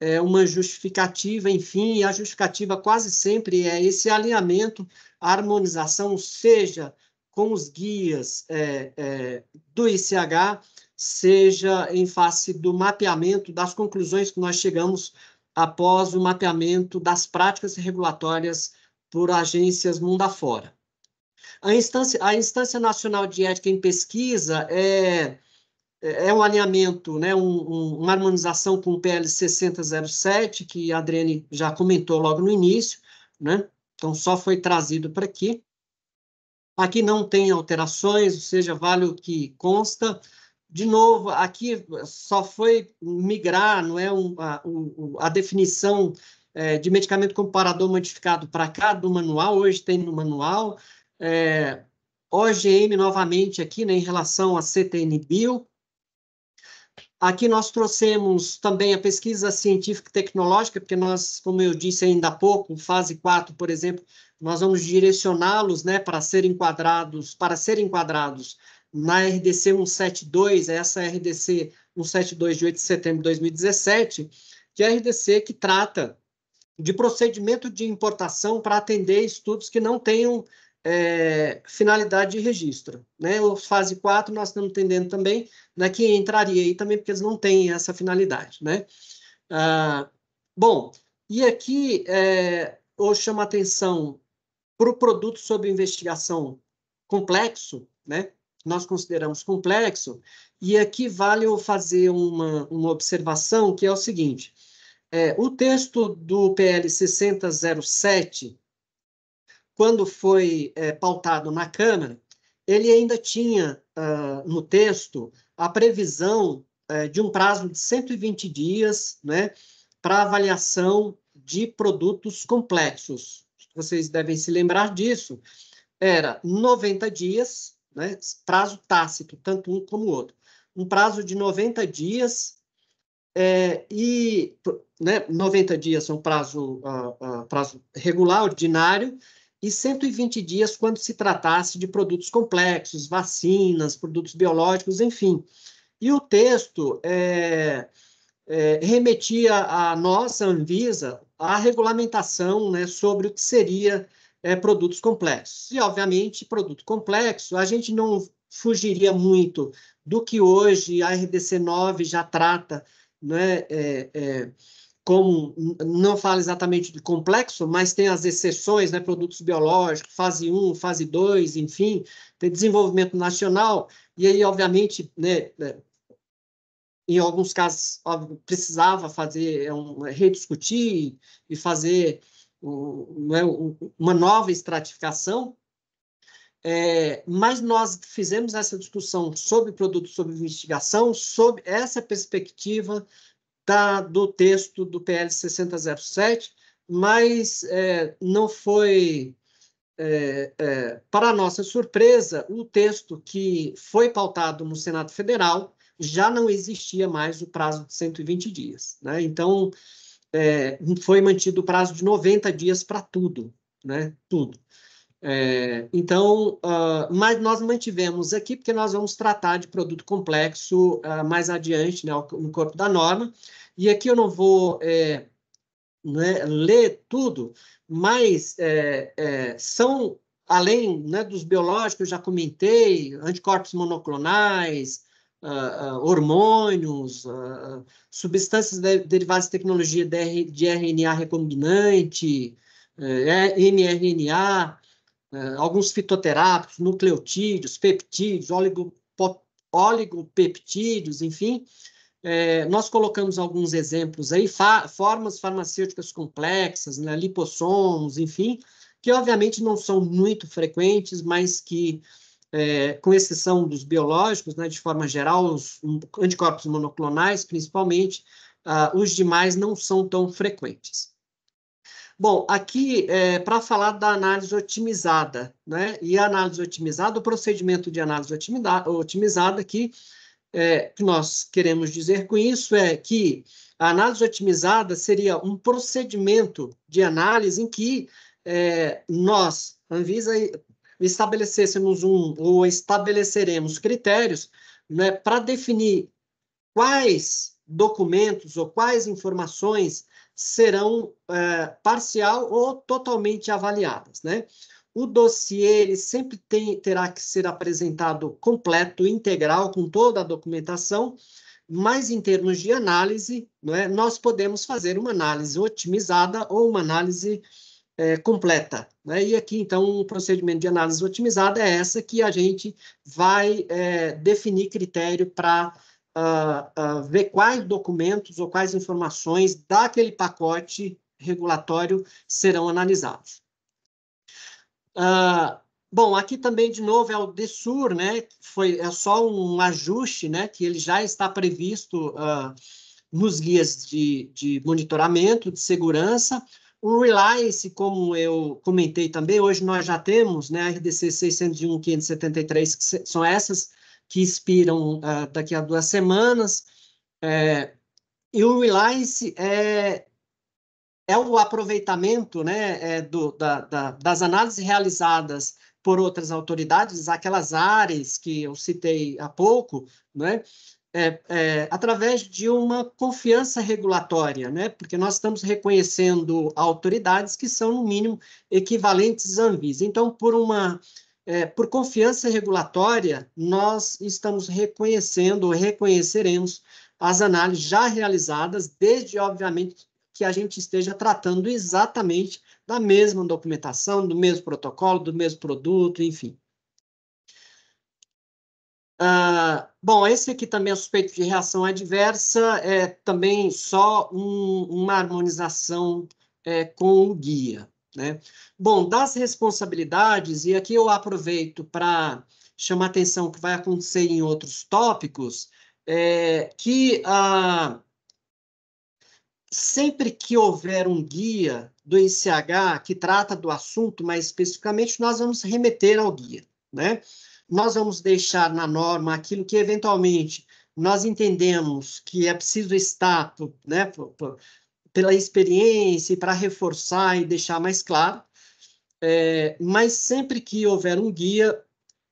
é, uma justificativa, enfim, e a justificativa quase sempre é esse alinhamento, a harmonização, seja com os guias é, é, do ICH, seja em face do mapeamento das conclusões que nós chegamos após o mapeamento das práticas regulatórias por agências mundo afora. A instância, a instância Nacional de Ética em Pesquisa é, é, é um alinhamento, né, um, um, uma harmonização com o PL 6007, que a Adriane já comentou logo no início, né? Então, só foi trazido para aqui. Aqui não tem alterações, ou seja, vale o que consta. De novo, aqui só foi migrar, não é um, a, um, a, definição é, de medicamento comparador modificado para cá do manual, hoje tem no manual. É, OGM novamente aqui, né, em relação a CTN-Bio, Aqui nós trouxemos também a pesquisa científica e tecnológica, porque nós, como eu disse ainda há pouco, fase 4, por exemplo, nós vamos direcioná-los né, para serem enquadrados, para serem enquadrados na RDC 172, essa RDC 172 de 8 de setembro de 2017, que é a RDC que trata de procedimento de importação para atender estudos que não tenham é, finalidade de registro. Né? O fase 4 nós estamos entendendo também né, que entraria aí também, porque eles não têm essa finalidade. Né? Ah, bom, e aqui é, eu chamo a atenção para o produto sob investigação complexo, né? nós consideramos complexo, e aqui vale eu fazer uma, uma observação, que é o seguinte, é, o texto do PL 6007, quando foi é, pautado na Câmara, ele ainda tinha uh, no texto a previsão uh, de um prazo de 120 dias né, para avaliação de produtos complexos. Vocês devem se lembrar disso. Era 90 dias, né, prazo tácito, tanto um como o outro. Um prazo de 90 dias é, e né, 90 dias é um prazo, uh, prazo regular, ordinário, e 120 dias quando se tratasse de produtos complexos, vacinas, produtos biológicos, enfim. E o texto é, é, remetia à nossa Anvisa a regulamentação né, sobre o que seria é, produtos complexos. E, obviamente, produto complexo, a gente não fugiria muito do que hoje a RDC 9 já trata, né, é, é, como não fala exatamente de complexo, mas tem as exceções, né, produtos biológicos, fase 1, fase 2, enfim, tem desenvolvimento nacional, e aí, obviamente, né, é, em alguns casos, óbvio, precisava fazer, é um, é, rediscutir e fazer um, né, uma nova estratificação, é, mas nós fizemos essa discussão sobre produtos, sobre investigação, sobre essa perspectiva da, tá do texto do PL 6007, mas é, não foi, é, é, para nossa surpresa, o texto que foi pautado no Senado Federal já não existia mais o prazo de 120 dias. Né? Então, é, foi mantido o prazo de 90 dias para tudo, né? tudo. É, então, uh, mas nós mantivemos aqui porque nós vamos tratar de produto complexo uh, mais adiante, né, no corpo da norma. E aqui eu não vou é, né, ler tudo, mas é, é são, além né, dos biológicos, eu já comentei, anticorpos monoclonais, uh, hormônios, substâncias de, derivadas de tecnologia de, de RNA recombinante, é, mRNA, é, alguns fitoterápicos, nucleotídeos, peptídeos, oligopeptídeos, enfim. É, nós colocamos alguns exemplos aí, fa formas farmacêuticas complexas, né, lipossomos, enfim, que obviamente não são muito frequentes, mas que, é, com exceção dos biológicos, né, de forma geral, os anticorpos monoclonais, principalmente, ah, os demais não são tão frequentes. Bom, aqui é para falar da análise otimizada, né? E a análise otimizada, o procedimento de análise otimizada que, é, que nós queremos dizer com isso é que a análise otimizada seria um procedimento de análise em que é, nós, Anvisa, estabelecêssemos um ou estabeleceremos critérios né, para definir quais documentos ou quais informações serão é, parcial ou totalmente avaliadas, né? O dossiê ele sempre tem, terá que ser apresentado completo, integral, com toda a documentação, mas em termos de análise, né, nós podemos fazer uma análise otimizada ou uma análise é, completa. Né? E aqui, então, o um procedimento de análise otimizada é essa que a gente vai é, definir critério para uh, uh, ver quais documentos ou quais informações daquele pacote regulatório serão analisados. Uh, bom, aqui também, de novo, é o DESUR, né? Foi, é só um ajuste, né? Que ele já está previsto ah, nos guias de, de monitoramento de segurança, o Reliance, como eu comentei também, hoje nós já temos né, a RDC 601-573, que são essas que expiram ah, daqui a duas semanas. É, e o Reliance é, é o aproveitamento né, é do, da, da, das análises realizadas por outras autoridades, aquelas áreas que eu citei há pouco, né, é, é, através de uma confiança regulatória, né? porque nós estamos reconhecendo autoridades que são, no mínimo, equivalentes à Anvisa. Então, por uma é, por confiança regulatória, nós estamos reconhecendo ou reconheceremos as análises já realizadas, desde, obviamente, que a gente esteja tratando exatamente da mesma documentação, do mesmo protocolo, do mesmo produto, enfim. Ah, bom, esse aqui também é suspeito de reação adversa, é também só um, uma harmonização é, com o guia. Né? Bom, das responsabilidades, e aqui eu aproveito para chamar atenção que vai acontecer em outros tópicos, é, que ah, sempre que houver um guia do ICH que trata do assunto mais especificamente, nós vamos remeter ao guia. Né? Nós vamos deixar na norma aquilo que eventualmente nós entendemos que é preciso estar né, pela experiência e para reforçar e deixar mais claro. É, mas sempre que houver um guia,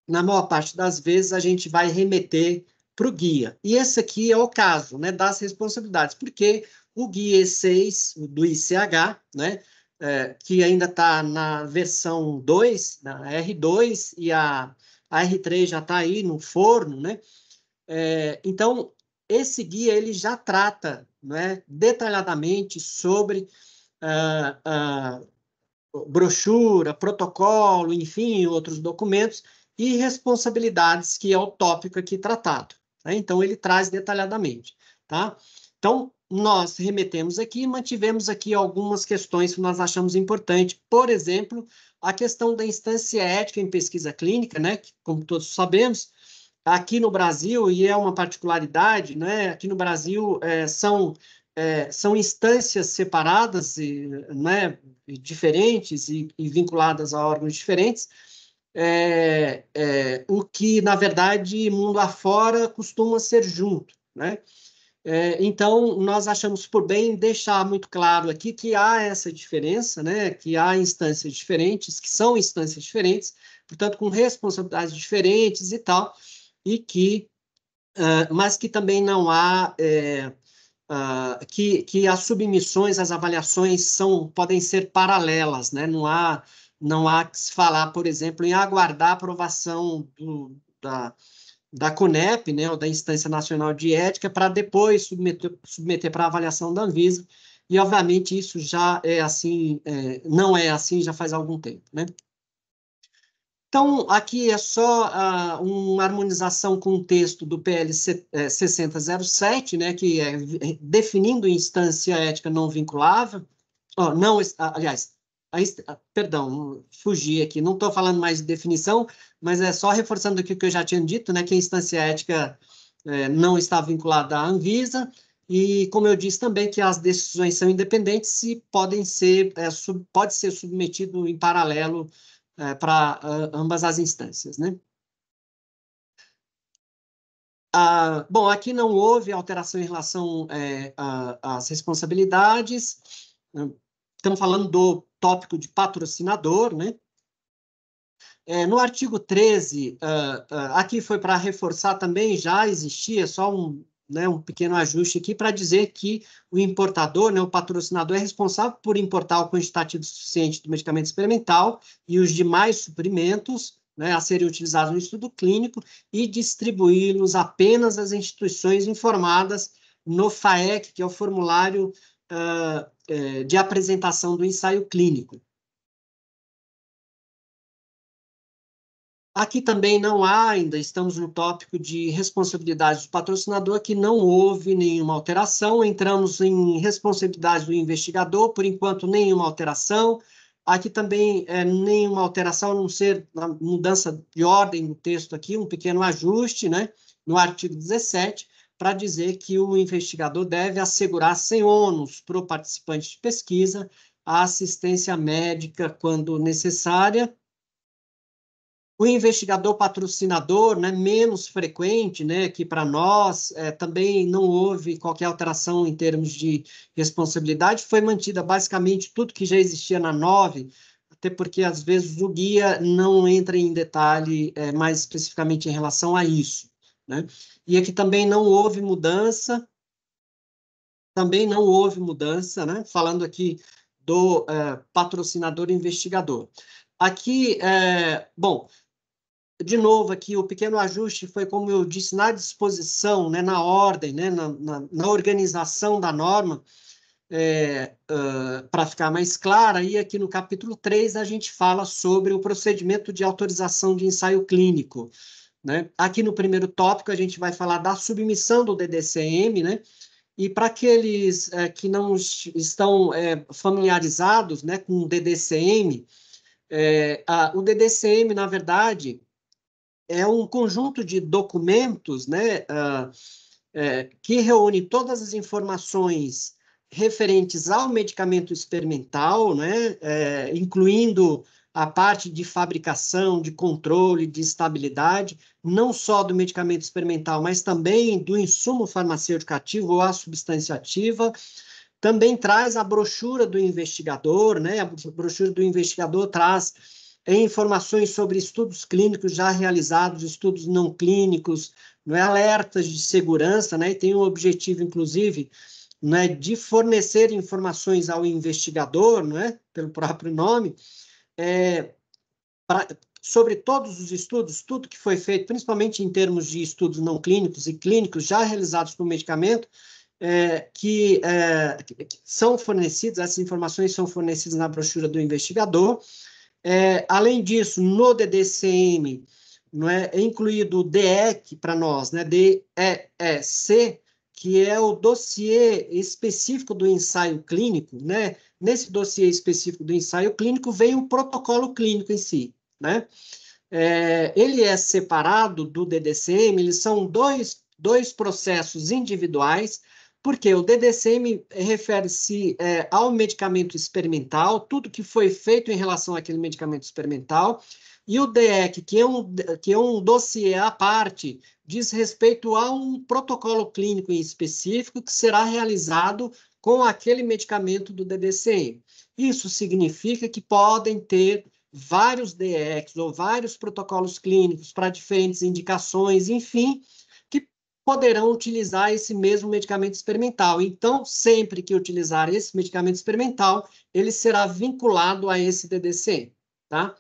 na maior parte das vezes a gente vai remeter para o guia. E esse aqui é o caso né, das responsabilidades, porque o guia E6 do ICH, né, é, que ainda está na versão 2, na R2, e a, a R3 já está aí no forno, né? É, então, esse guia ele já trata né, detalhadamente sobre uh, uh, brochura, protocolo, enfim, outros documentos e responsabilidades, que é o tópico aqui tratado. Né? Então, ele traz detalhadamente. Tá? Então, nós remetemos aqui e mantivemos aqui algumas questões que nós achamos importante. Por exemplo, a questão da instância ética em pesquisa clínica, né, que, como todos sabemos, Aqui no Brasil, e é uma particularidade, né, aqui no Brasil é, são, é, são instâncias separadas e né, diferentes e, e vinculadas a órgãos diferentes, é, é, o que, na verdade, mundo afora costuma ser junto. Né? É, então, nós achamos por bem deixar muito claro aqui que há essa diferença, né? que há instâncias diferentes, que são instâncias diferentes, portanto, com responsabilidades diferentes e tal, e que, uh, mas que também não há é, uh, que, que as submissões, as avaliações são podem ser paralelas, né? Não há não há que se falar, por exemplo, em aguardar a aprovação do, da, da CONEP, né, ou da Instância Nacional de Ética, para depois submeter, submeter para avaliação da Anvisa, e obviamente isso já é assim, é, não é assim já faz algum tempo, né? Então, aqui é só ah, uma harmonização com o texto do PL 6007, é, né, que é definindo instância ética não vinculável, oh, não, ah, aliás, a, ah, perdão, fugi aqui, não estou falando mais de definição, mas é só reforçando aqui o que eu já tinha dito, né, que a instância ética é, não está vinculada à Anvisa, e como eu disse também que as decisões são independentes e podem ser, é, sub, pode ser submetido em paralelo é, para eh, ambas as instâncias. Né? Ah, bom, aqui não houve alteração em relação eh, às responsabilidades. Estamos falando do tópico de patrocinador, né? É, no artigo 13, uh, uh, aqui foi para reforçar também, já existia, só um né, um pequeno ajuste aqui para dizer que o importador, né, o patrocinador, é responsável por importar o quantitativo suficiente do medicamento experimental e os demais suprimentos né, a serem utilizados no estudo clínico e distribuí-los apenas às instituições informadas no FAEC, que é o formulário uh, de apresentação do ensaio clínico. Aqui também não há ainda, estamos no tópico de responsabilidade do patrocinador, que não houve nenhuma alteração. Entramos em responsabilidade do investigador, por enquanto, nenhuma alteração. Aqui também é, nenhuma alteração, a não ser a mudança de ordem do texto aqui, um pequeno ajuste né, no artigo 17, para dizer que o investigador deve assegurar sem ônus para o participante de pesquisa a assistência médica quando necessária, o investigador patrocinador, né, menos frequente, né, que para nós é, também não houve qualquer alteração em termos de responsabilidade, foi mantida basicamente tudo que já existia na 9, até porque às vezes o guia não entra em detalhe é, mais especificamente em relação a isso. Né? E aqui também não houve mudança, também não houve mudança, né? falando aqui do é, patrocinador investigador. Aqui, é, bom, de novo aqui, o pequeno ajuste foi, como eu disse, na disposição, né, na ordem, né, na, na, na organização da norma, é, uh, ah, para ficar mais clara, e aqui no capítulo 3 a gente fala sobre o procedimento de autorização de ensaio clínico. Né? Aqui no primeiro tópico a gente vai falar da submissão do DDCM, né? E para aqueles é, que não estão é, familiarizados né, com o DDCM, é, a, o DDCM, na verdade, é um conjunto de documentos né, uh, é, que reúne todas as informações referentes ao medicamento experimental, né, é, incluindo a parte de fabricação, de controle, de estabilidade, não só do medicamento experimental, mas também do insumo farmacêutico ativo ou a substância ativa. Também traz a brochura do investigador, né? A brochura do investigador traz informações sobre estudos clínicos já realizados, estudos não clínicos, né, alertas de segurança, né, e tem o objetivo, inclusive, né, de fornecer informações ao investigador, né, pelo próprio nome, é, pra, sobre todos os estudos, tudo que foi feito, principalmente em termos de estudos não clínicos e clínicos já realizados por medicamento, é, que, é, que são fornecidos, essas informações são fornecidas na brochura do investigador, é, além disso, no DDCM não é, é incluído o DEC para nós, né, DEC, que é o dossiê específico do ensaio clínico. Né? Nesse dossiê específico do ensaio clínico vem o protocolo clínico em si. Né? É, ele é separado do DDCM, eles são dois, dois processos individuais, porque o DDCM refere-se é, ao medicamento experimental, tudo que foi feito em relação àquele medicamento experimental, e o DEC, que é um, que é um dossiê à parte, diz respeito a um protocolo clínico em específico que será realizado com aquele medicamento do DDCM. Isso significa que podem ter vários DECs ou vários protocolos clínicos para diferentes indicações, enfim, poderão utilizar esse mesmo medicamento experimental. Então, sempre que utilizar esse medicamento experimental, ele será vinculado a esse DDC, tá?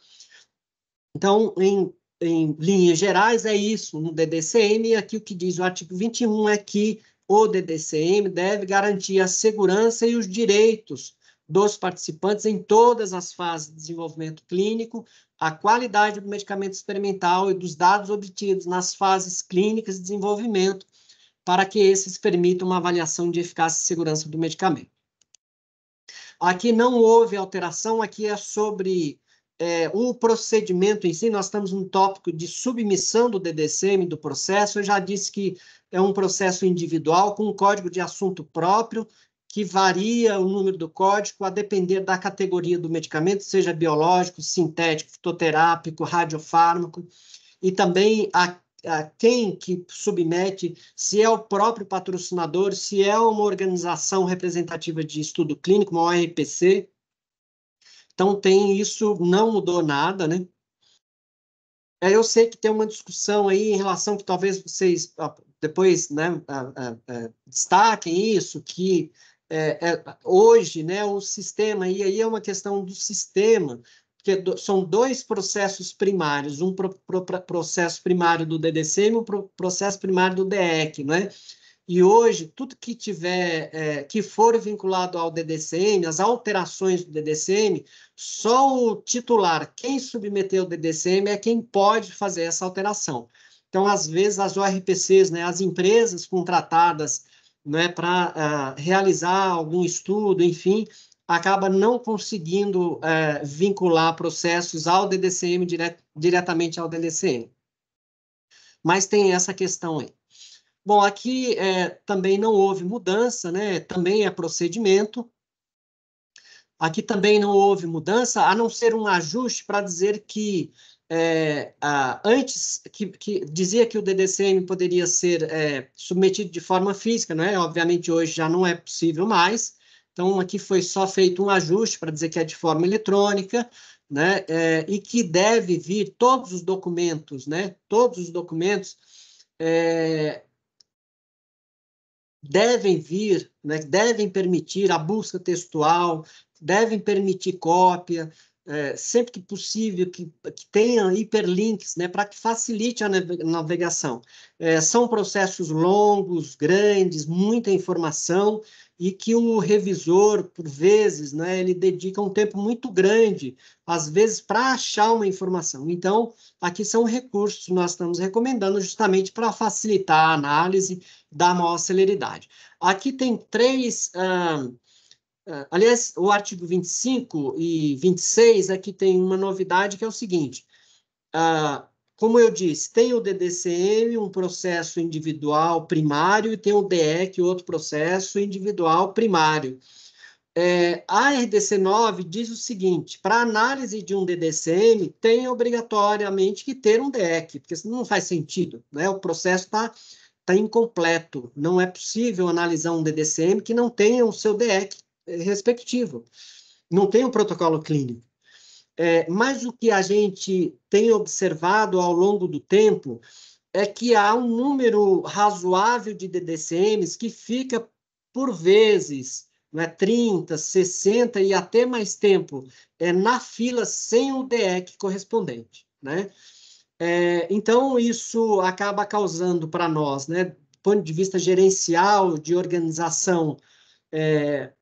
Então, em, em linhas gerais, é isso no DDCM, e aqui o que diz o artigo 21 é que o DDCM deve garantir a segurança e os direitos dos participantes em todas as fases de desenvolvimento clínico, a qualidade do medicamento experimental e dos dados obtidos nas fases clínicas de desenvolvimento, para que esses permitam uma avaliação de eficácia e segurança do medicamento. Aqui não houve alteração, aqui é sobre é, o procedimento em si, nós estamos no tópico de submissão do DDCM do processo. Eu já disse que é um processo individual, com um código de assunto próprio, que varia o número do código a depender da categoria do medicamento, seja biológico, sintético, fitoterápico, radiofármaco, e também a, a quem que submete, se é o próprio patrocinador, se é uma organização representativa de estudo clínico, uma ORPC. Então, tem isso, não mudou nada, né? É, eu sei que tem uma discussão aí em relação que talvez vocês ah, depois né, ah, ah, destaquem isso, que é, é, hoje, né, o sistema, e aí é uma questão do sistema, que do, são dois processos primários, um pro, pro, pro processo primário do DDCM e um pro, processo primário do DEC, né? E hoje, tudo que tiver, é, que for vinculado ao DDCM, as alterações do DDCM, só o titular, quem submeteu o DDCM, é quem pode fazer essa alteração. Então, às vezes, as ORPCs, né, as empresas contratadas né, para uh, eh, realizar algum estudo, enfim, acaba não conseguindo uh, vincular processos ao DDCM dire diretamente ao DDCM. Mas tem essa questão aí. Bom, aqui eh, também não houve mudança, né? Também é procedimento. Aqui também não houve mudança, a não ser um ajuste para dizer que é, a, antes que, que, dizia que o DDCM poderia ser é, submetido de forma física, não é? Obviamente hoje já não é possível mais. Então aqui foi só feito um ajuste para dizer que é de forma eletrônica, né? É, e que deve vir todos os documentos, né? Todos os documentos é, devem vir, né? Devem permitir a busca textual, devem permitir cópia, é, sempre que possível, que, que tenha hiperlinks, né, para que facilite a navegação. É, são processos longos, grandes, muita informação, e que o revisor, por vezes, né, ele dedica um tempo muito grande, às vezes, para achar uma informação. Então, aqui são recursos que nós estamos recomendando justamente para facilitar a análise, dar maior celeridade. Aqui tem três... Ah, é, aliás, o artigo 25 e 26 aqui é tem uma novidade que é o seguinte: ah, como eu disse, tem o DDCM, um processo individual primário, e tem o DEC, outro processo individual primário. É, a RDC 9 diz o seguinte: para análise de um DDCM, tem obrigatoriamente que ter um DEC, porque senão não faz sentido, né? o processo está tá incompleto. Não é possível analisar um DDCM que não tenha o seu DEC é, respectivo. Não tem um protocolo clínico. É, mas o que a gente tem observado ao longo do tempo é que há um número razoável de DDCMs que fica, por vezes, né, 30, 60 e até mais tempo é, na fila sem o DEC correspondente. Né? É, então, isso acaba causando para nós, né, do ponto de vista gerencial, de organização, é,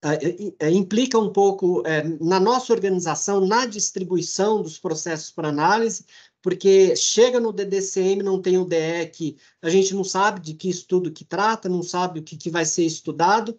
ah, eh, implica um pouco é, na nossa organização, na distribuição dos processos para análise, porque chega no DDCM, não tem o DE, a gente não sabe de que estudo que trata, não sabe o que, que vai ser estudado.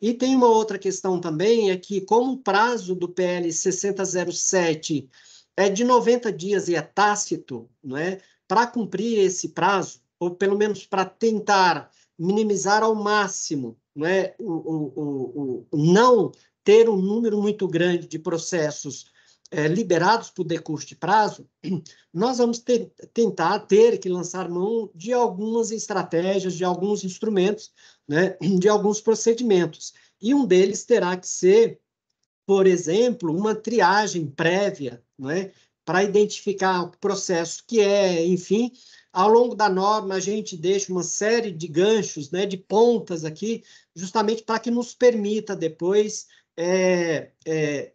E tem uma outra questão também, é que como o prazo do PL 6007 é de 90 dias e é tácito, não é? para cumprir esse prazo, ou pelo menos para tentar minimizar ao máximo né, o, o, o, não ter um número muito grande de processos é, liberados por decurso de prazo, nós vamos ter, tentar ter que lançar mão de algumas estratégias, de alguns instrumentos, né, de alguns procedimentos. E um deles terá que ser, por exemplo, uma triagem prévia, né, para identificar o processo que é, enfim, ao longo da norma a gente deixa uma série de ganchos, né, de pontas aqui justamente para que nos permita depois é, é, é,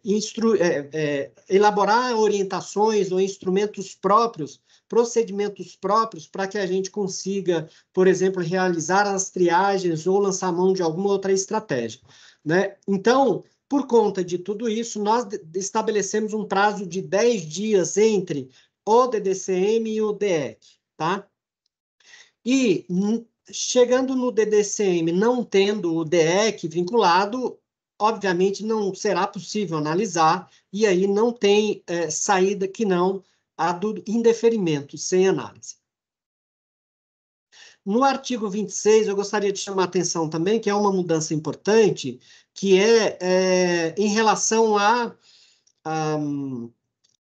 é, elaborar orientações ou instrumentos próprios, procedimentos próprios, para que a gente consiga, por exemplo, realizar as triagens ou lançar mão de alguma outra estratégia. Né? Então, por conta de tudo isso, nós estabelecemos um prazo de 10 dias entre o DDCM e o DEC. Tá? E chegando no DDCM, não tendo o DEC vinculado, obviamente não será possível analisar, e aí não tem é, saída que não a do indeferimento, sem análise. No artigo 26, eu gostaria de chamar a atenção também, que é uma mudança importante, que é, é em relação a,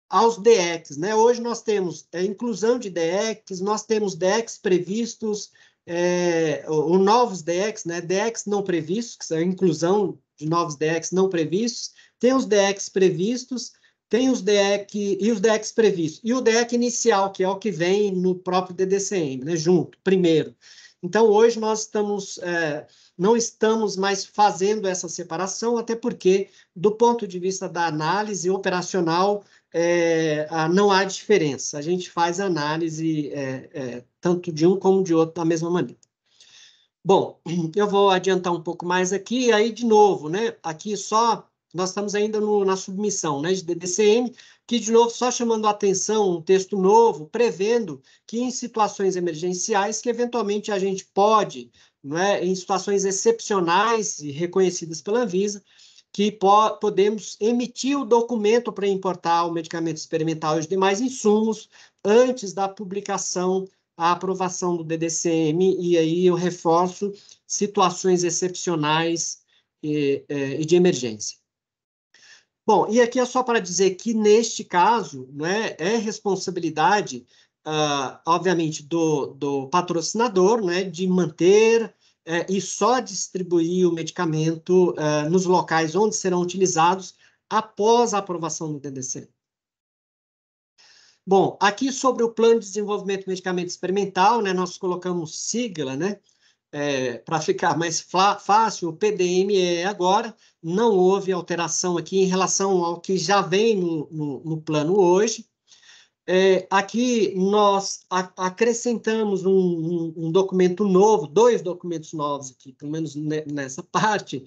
aos DECs. Né? Hoje nós temos a é, inclusão de DECs, nós temos DECs previstos é, o, o, novos DX, né, DX não previstos, que são a inclusão de novos DX não previstos, tem os DX previstos, tem os dex e os dex previstos, e o dex inicial, que é o que vem no próprio DDCM, né, junto, primeiro. Então, hoje nós estamos, é, não estamos mais fazendo essa separação, até porque, do ponto de vista da análise operacional, é, a, não há diferença. A gente faz análise é, é, tanto de um como de outro da mesma maneira. Bom, eu vou adiantar um pouco mais aqui, aí de novo, né? Aqui só nós estamos ainda no, na submissão né, de DCM, que, de novo, só chamando a atenção, um texto novo, prevendo que em situações emergenciais, que eventualmente a gente pode, né, em situações excepcionais e reconhecidas pela Anvisa, que po podemos emitir o documento para importar o medicamento experimental e os demais insumos antes da publicação, a aprovação do DDCM, e aí eu reforço situações excepcionais e, é, e de emergência. Bom, e aqui é só para dizer que, neste caso, né, é responsabilidade, uh, obviamente, do, do patrocinador, né, de manter eh, e só distribuir o medicamento eh, nos locais onde serão utilizados após a aprovação do TDC. Bom, aqui sobre o Plano de Desenvolvimento do Medicamento Experimental, né, nós colocamos sigla, né, é, para ficar mais fácil, o PDME agora, não houve alteração aqui em relação ao que já vem no, no, no plano hoje, é, aqui nós acrescentamos um, um, um, documento novo, dois documentos novos aqui, pelo menos nessa parte,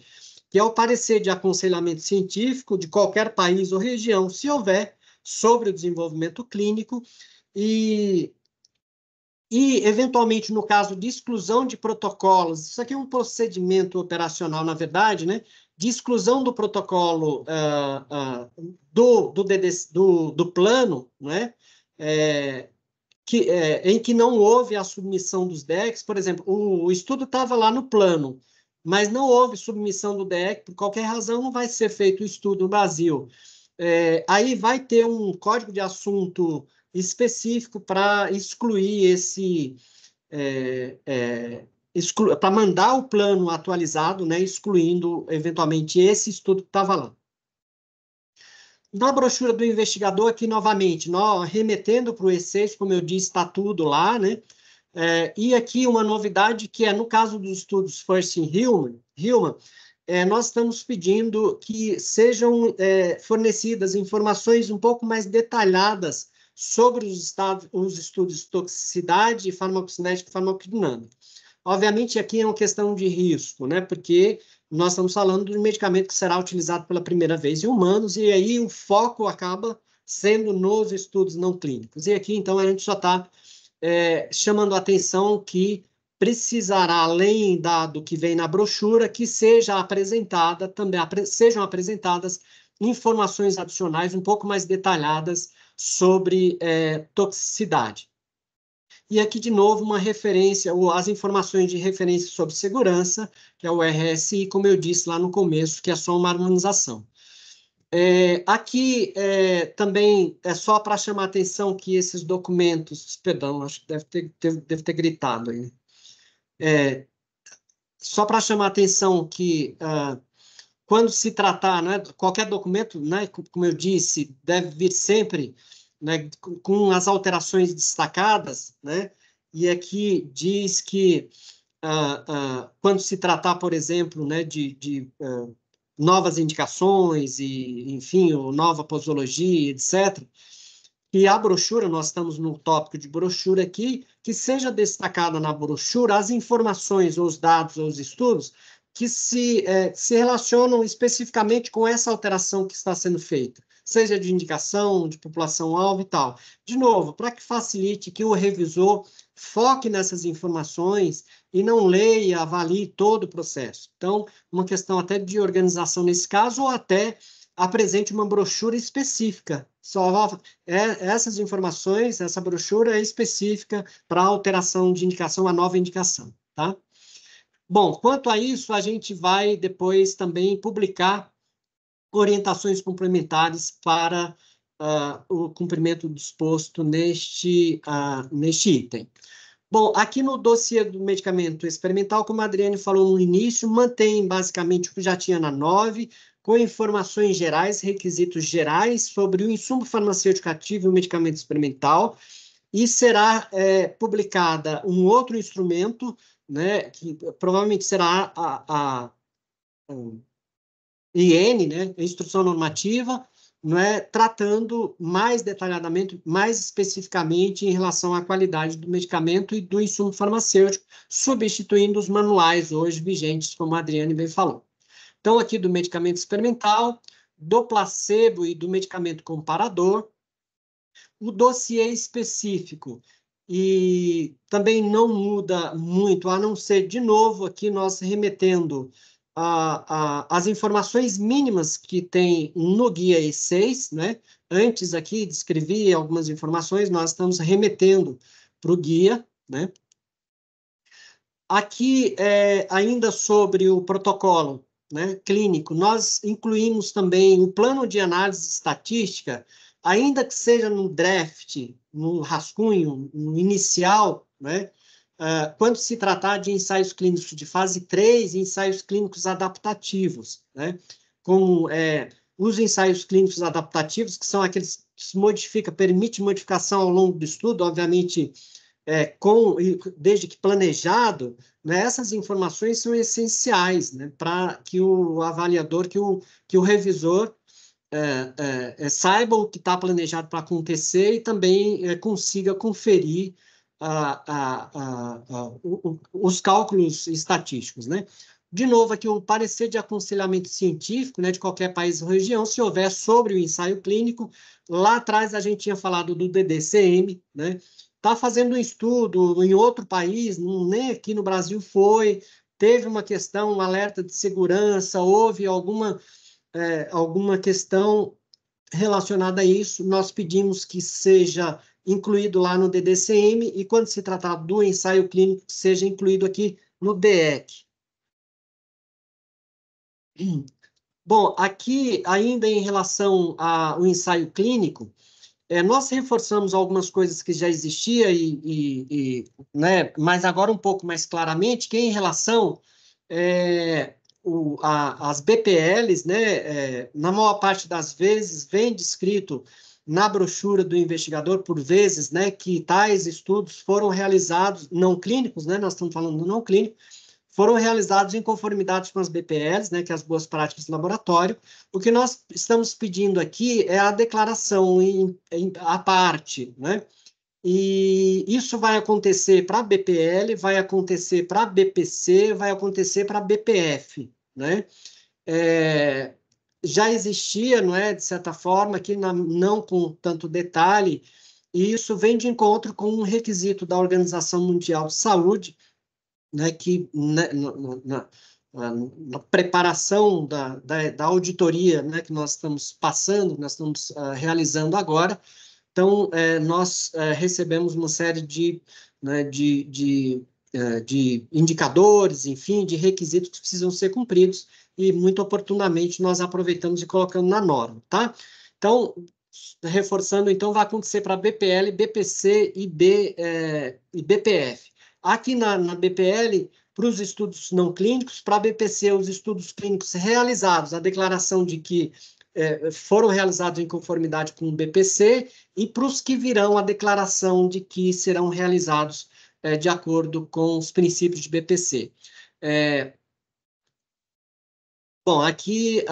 que é o parecer de aconselhamento científico de qualquer país ou região, se houver, sobre o desenvolvimento clínico e, e eventualmente, no caso de exclusão de protocolos, isso aqui é um procedimento operacional, na verdade, né? de exclusão do protocolo uh, uh, do, do, DDC, do, do, plano, né? É, que, é, em que não houve a submissão dos DECs, por exemplo, o, o estudo estava lá no plano, mas não houve submissão do DEC, por qualquer razão não vai ser feito o estudo no Brasil. É, aí vai ter um código de assunto específico para excluir esse, é, é para mandar o plano atualizado, né, excluindo eventualmente esse estudo que estava tá lá. Na brochura do investigador, aqui novamente, remetendo para o E6, como eu disse, está tudo lá, né? É, e aqui uma novidade que é, no caso dos estudos First in Human, Human é, nós estamos pedindo que sejam é, fornecidas informações um pouco mais detalhadas sobre os, estados, os estudos de toxicidade, farmacocinética e farmacodinâmica. Obviamente, aqui é uma questão de risco, né? Porque nós estamos falando de um medicamento que será utilizado pela primeira vez em humanos, e aí o foco acaba sendo nos estudos não clínicos. E aqui, então, a gente só está é, chamando a atenção que precisará, além da, do que vem na brochura, que seja apresentada também, apre, sejam apresentadas informações adicionais um pouco mais detalhadas sobre é, toxicidade. E aqui, de novo, uma referência, ou as informações de referência sobre segurança, que é o RSI, como eu disse lá no começo, que é só uma harmonização. É, aqui é, também é só para chamar a atenção que esses documentos, perdão, acho que deve ter, deve, deve ter gritado aí. É, só para chamar a atenção que ah, quando se tratar, né, qualquer documento, né, como eu disse, deve vir sempre né, com as alterações destacadas, né? E aqui diz que ah, ah, quando se tratar, por exemplo, né, de, de ah, novas indicações e, enfim, ou nova posologia, etc., que a brochura, nós estamos no tópico de brochura aqui, que seja destacada na brochura as informações, ou os dados, ou os estudos que se, eh, se relacionam especificamente com essa alteração que está sendo feita seja de indicação, de população-alvo e tal. De novo, para que facilite que o revisor foque nessas informações e não leia, avalie todo o processo. Então, uma questão até de organização nesse caso, ou até apresente uma brochura específica. Só é, essas informações, essa brochura é específica para alteração de indicação, a nova indicação, tá? Bom, quanto a isso, a gente vai depois também publicar orientações complementares para uh, o cumprimento disposto neste, uh, neste item. Bom, aqui no dossiê do medicamento experimental, como a Adriane falou no início, mantém basicamente o que já tinha na 9, com informações gerais, requisitos gerais sobre o insumo farmacêutico ativo e o medicamento experimental, e será é, publicada um outro instrumento, né, que provavelmente será a, a, a IN, né, Instrução Normativa, não é, tratando mais detalhadamente, mais especificamente em relação à qualidade do medicamento e do insumo farmacêutico, substituindo os manuais hoje vigentes, como a Adriane bem falou. Então, aqui do medicamento experimental, do placebo e do medicamento comparador, o dossiê específico, e também não muda muito, a não ser, de novo, aqui nós remetendo a, a, as informações mínimas que tem no guia E6, né? Antes aqui descrevi algumas informações, nós estamos remetendo para o guia, né? Aqui, é, ainda sobre o protocolo né, clínico, nós incluímos também o plano de análise estatística, ainda que seja no draft, no rascunho, no inicial, né, ah, quando se tratar de ensaios clínicos de fase 3 ensaios clínicos adaptativos, né? Como é, os ensaios clínicos adaptativos, que são aqueles que se modifica, permite modificação ao longo do estudo, obviamente, é, com, desde que planejado, né, essas informações são essenciais né, para que o avaliador, que o, que o revisor é, é, é saiba o que está planejado para acontecer e também é, consiga conferir a, a, a, os cálculos estatísticos, né? De novo, aqui o parecer de aconselhamento científico né, de qualquer país ou região, se houver sobre o ensaio clínico, lá atrás a gente tinha falado do DDCM, né? Está fazendo um estudo em outro país, nem aqui no Brasil foi, teve uma questão, um alerta de segurança, houve alguma, é, alguma questão relacionada a isso, nós pedimos que seja incluído lá no DDCM e, quando se tratar do ensaio clínico, seja incluído aqui no DEC. Bom, aqui ainda em relação ao ensaio clínico, é, nós reforçamos algumas coisas que já existia e, e, e, né, mas agora um pouco mais claramente, que é em relação é, o, a, as BPLs, né, é, na maior parte das vezes vem descrito na brochura do investigador, por vezes, né, que tais estudos foram realizados, não clínicos, né, nós estamos falando não clínico, foram realizados em conformidade com as BPLs, né, que é as boas práticas de laboratório. O que nós estamos pedindo aqui é a declaração em, em, à parte, né? E isso vai acontecer para a BPL, vai acontecer para a BPC, vai acontecer para a BPF, né? É, já existia, não é, de certa forma, aqui na, não com tanto detalhe, e isso vem de encontro com um requisito da Organização Mundial de Saúde, né, que né, na, na, na preparação da, da, da, auditoria né, que nós estamos passando, nós estamos uh, realizando agora, então, é, nós é, recebemos uma série de, né, de, de eh, de indicadores, enfim, de requisitos que precisam ser cumpridos e muito oportunamente nós aproveitamos e colocando na norma, tá? Então, reforçando, então, vai acontecer para BPL, BPC e, B, é, e BPF. Aqui na, na BPL, para os estudos não clínicos, para BPC, os estudos clínicos realizados, a declaração de que é, foram realizados em conformidade com o BPC, e para os que virão a declaração de que serão realizados é, de acordo com os princípios de BPC. É, bom, aqui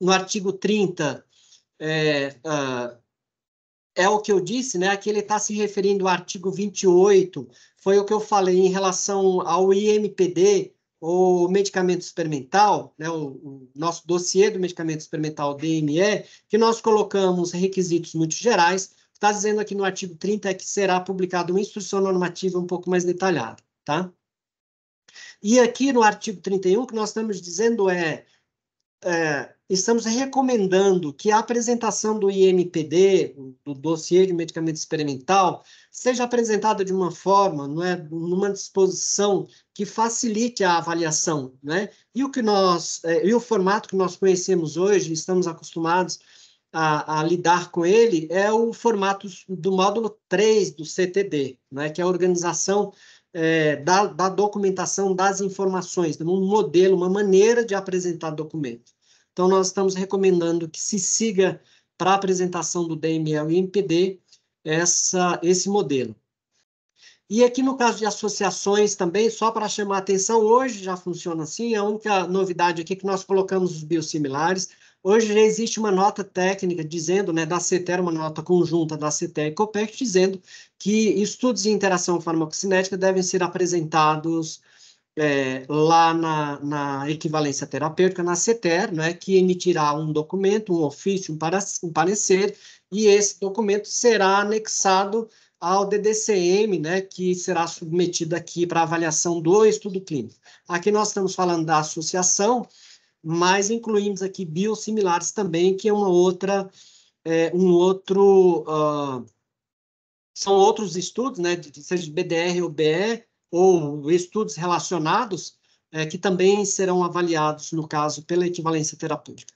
no artigo 30 é, é o que eu disse, né? Aqui ele está se referindo ao artigo 28, foi o que eu falei em relação ao IMPD, o medicamento experimental, né, o, o, nosso dossiê do medicamento experimental DME, que nós colocamos requisitos muito gerais, está dizendo aqui no artigo 30 é que será publicado uma instrução normativa um pouco mais detalhada, tá? E aqui no artigo 31, o que nós estamos dizendo é, é estamos recomendando que a apresentação do IMPD, do dossiê de medicamento experimental, seja apresentada de uma forma, não é, numa disposição que facilite a avaliação, né? E o que nós, é, e o formato que nós conhecemos hoje, estamos acostumados, a, a, lidar com ele é o formato do módulo 3 do CTD, né, que é a organização é, da, da, documentação das informações, né, um modelo, uma maneira de apresentar documento. Então, nós estamos recomendando que se siga para a apresentação do DML e MPD essa, esse modelo. E aqui no caso de associações também, só para chamar a atenção, hoje já funciona assim, a única novidade aqui é que nós colocamos os biosimilares, Hoje já existe uma nota técnica dizendo, né, da CETER, uma nota conjunta da CETER e COPEC, dizendo que estudos de interação farmacocinética devem ser apresentados é, lá na, na, equivalência terapêutica, na CETER, né, que emitirá um documento, um ofício, um, para, um parecer, e esse documento será anexado ao DDCM, né, que será submetido aqui para avaliação do estudo clínico. Aqui nós estamos falando da associação, mas incluímos aqui biosimilares também, que é uma outra, é, um outro, uh, são outros estudos, né, seja de BDR ou BE, ou estudos relacionados, é, que também serão avaliados, no caso, pela equivalência terapêutica.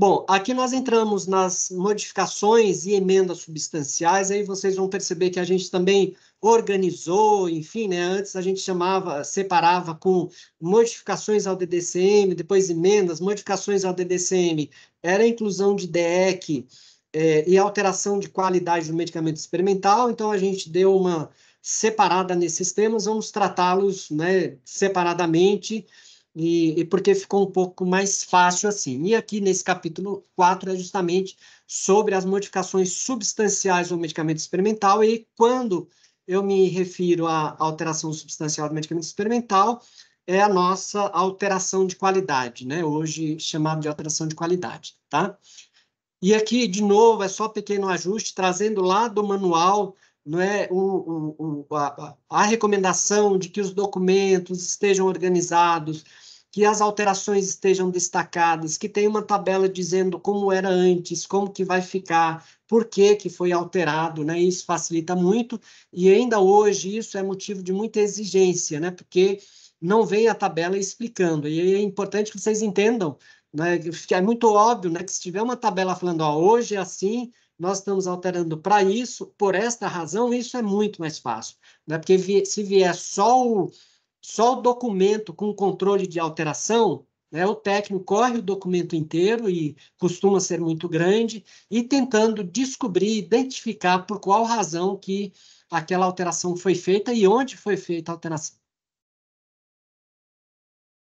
Bom, aqui nós entramos nas modificações e emendas substanciais, aí vocês vão perceber que a gente também organizou, enfim, né? Antes a gente chamava, separava com modificações ao DDCM, depois emendas, modificações ao DDCM, era a inclusão de DEC é, e alteração de qualidade do medicamento experimental, então a gente deu uma separada nesses temas, vamos tratá-los né, separadamente e, e, porque ficou um pouco mais fácil assim. E aqui nesse capítulo 4 é justamente sobre as modificações substanciais do medicamento experimental, e quando eu me refiro à alteração substancial do medicamento experimental, é a nossa alteração de qualidade, né? Hoje chamado de alteração de qualidade, tá? E aqui, de novo, é só pequeno ajuste, trazendo lá do manual não é o, o, o a, a recomendação de que os documentos estejam organizados que as alterações estejam destacadas, que tenha uma tabela dizendo como era antes, como que vai ficar, por que, que foi alterado, né? Isso facilita muito, e ainda hoje isso é motivo de muita exigência, né? Porque não vem a tabela explicando. E é importante que vocês entendam, né? É muito óbvio, né? Que se tiver uma tabela falando, ó, hoje é assim, nós estamos alterando para isso, por esta razão, isso é muito mais fácil, né? Porque se vier só o, só o documento com controle de alteração, né, o técnico corre o documento inteiro e costuma ser muito grande, e tentando descobrir, identificar por qual razão que aquela alteração foi feita e onde foi feita a alteração.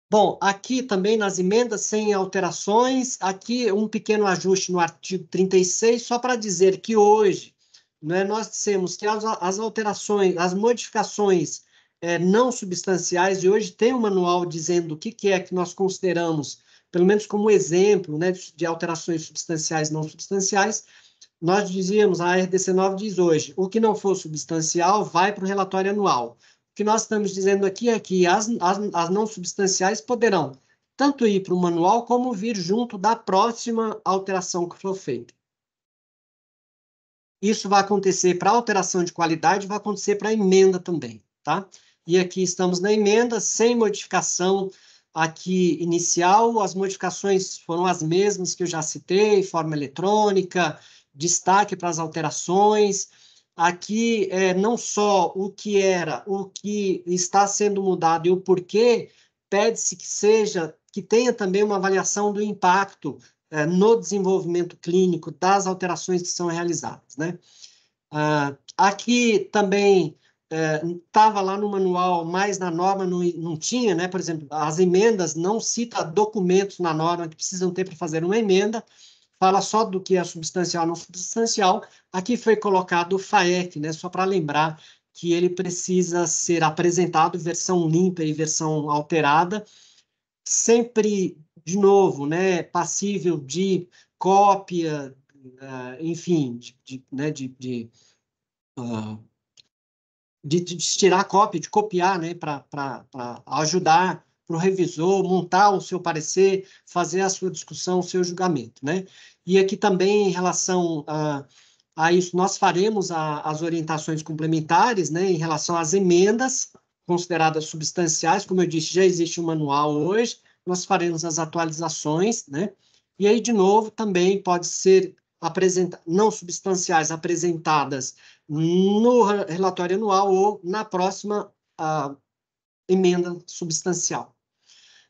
Bom, aqui também nas emendas sem alterações, aqui um pequeno ajuste no artigo 36, só para dizer que hoje né, nós dissemos que as, as alterações, as modificações é, não substanciais, e hoje tem um manual dizendo o que, que é que nós consideramos, pelo menos como exemplo né, de alterações substanciais não substanciais, nós dizíamos, a RDC 9 diz hoje, o que não for substancial vai para o relatório anual. O que nós estamos dizendo aqui é que as, as, as não substanciais poderão tanto ir para o manual como vir junto da próxima alteração que for feita. Isso vai acontecer para alteração de qualidade, vai acontecer para emenda também, tá? E aqui estamos na emenda, sem modificação aqui inicial. As modificações foram as mesmas que eu já citei, forma eletrônica, destaque para as alterações. Aqui é não só o que era, o que está sendo mudado e o porquê, pede-se que seja que tenha também uma avaliação do impacto é, no desenvolvimento clínico das alterações que são realizadas, né? Ah, aqui também estava é, lá no manual, mas na norma não, não tinha, né? Por exemplo, as emendas não cita documentos na norma que precisam ter para fazer uma emenda, fala só do que é substancial ou não substancial. Aqui foi colocado o FAEC, né? Só para lembrar que ele precisa ser apresentado versão limpa e versão alterada, sempre de novo, né? Passível de cópia, uh, enfim, de, de, né, de, de uh, de, de tirar a cópia, de copiar, né, para ajudar para o revisor montar o seu parecer, fazer a sua discussão, o seu julgamento, né? E aqui também em relação a, a isso, nós faremos a, as orientações complementares, né, em relação às emendas consideradas substanciais, como eu disse, já existe um manual hoje, nós faremos as atualizações, né? E aí, de novo, também pode ser apresenta não substanciais apresentadas no relatório anual ou na próxima emenda substancial.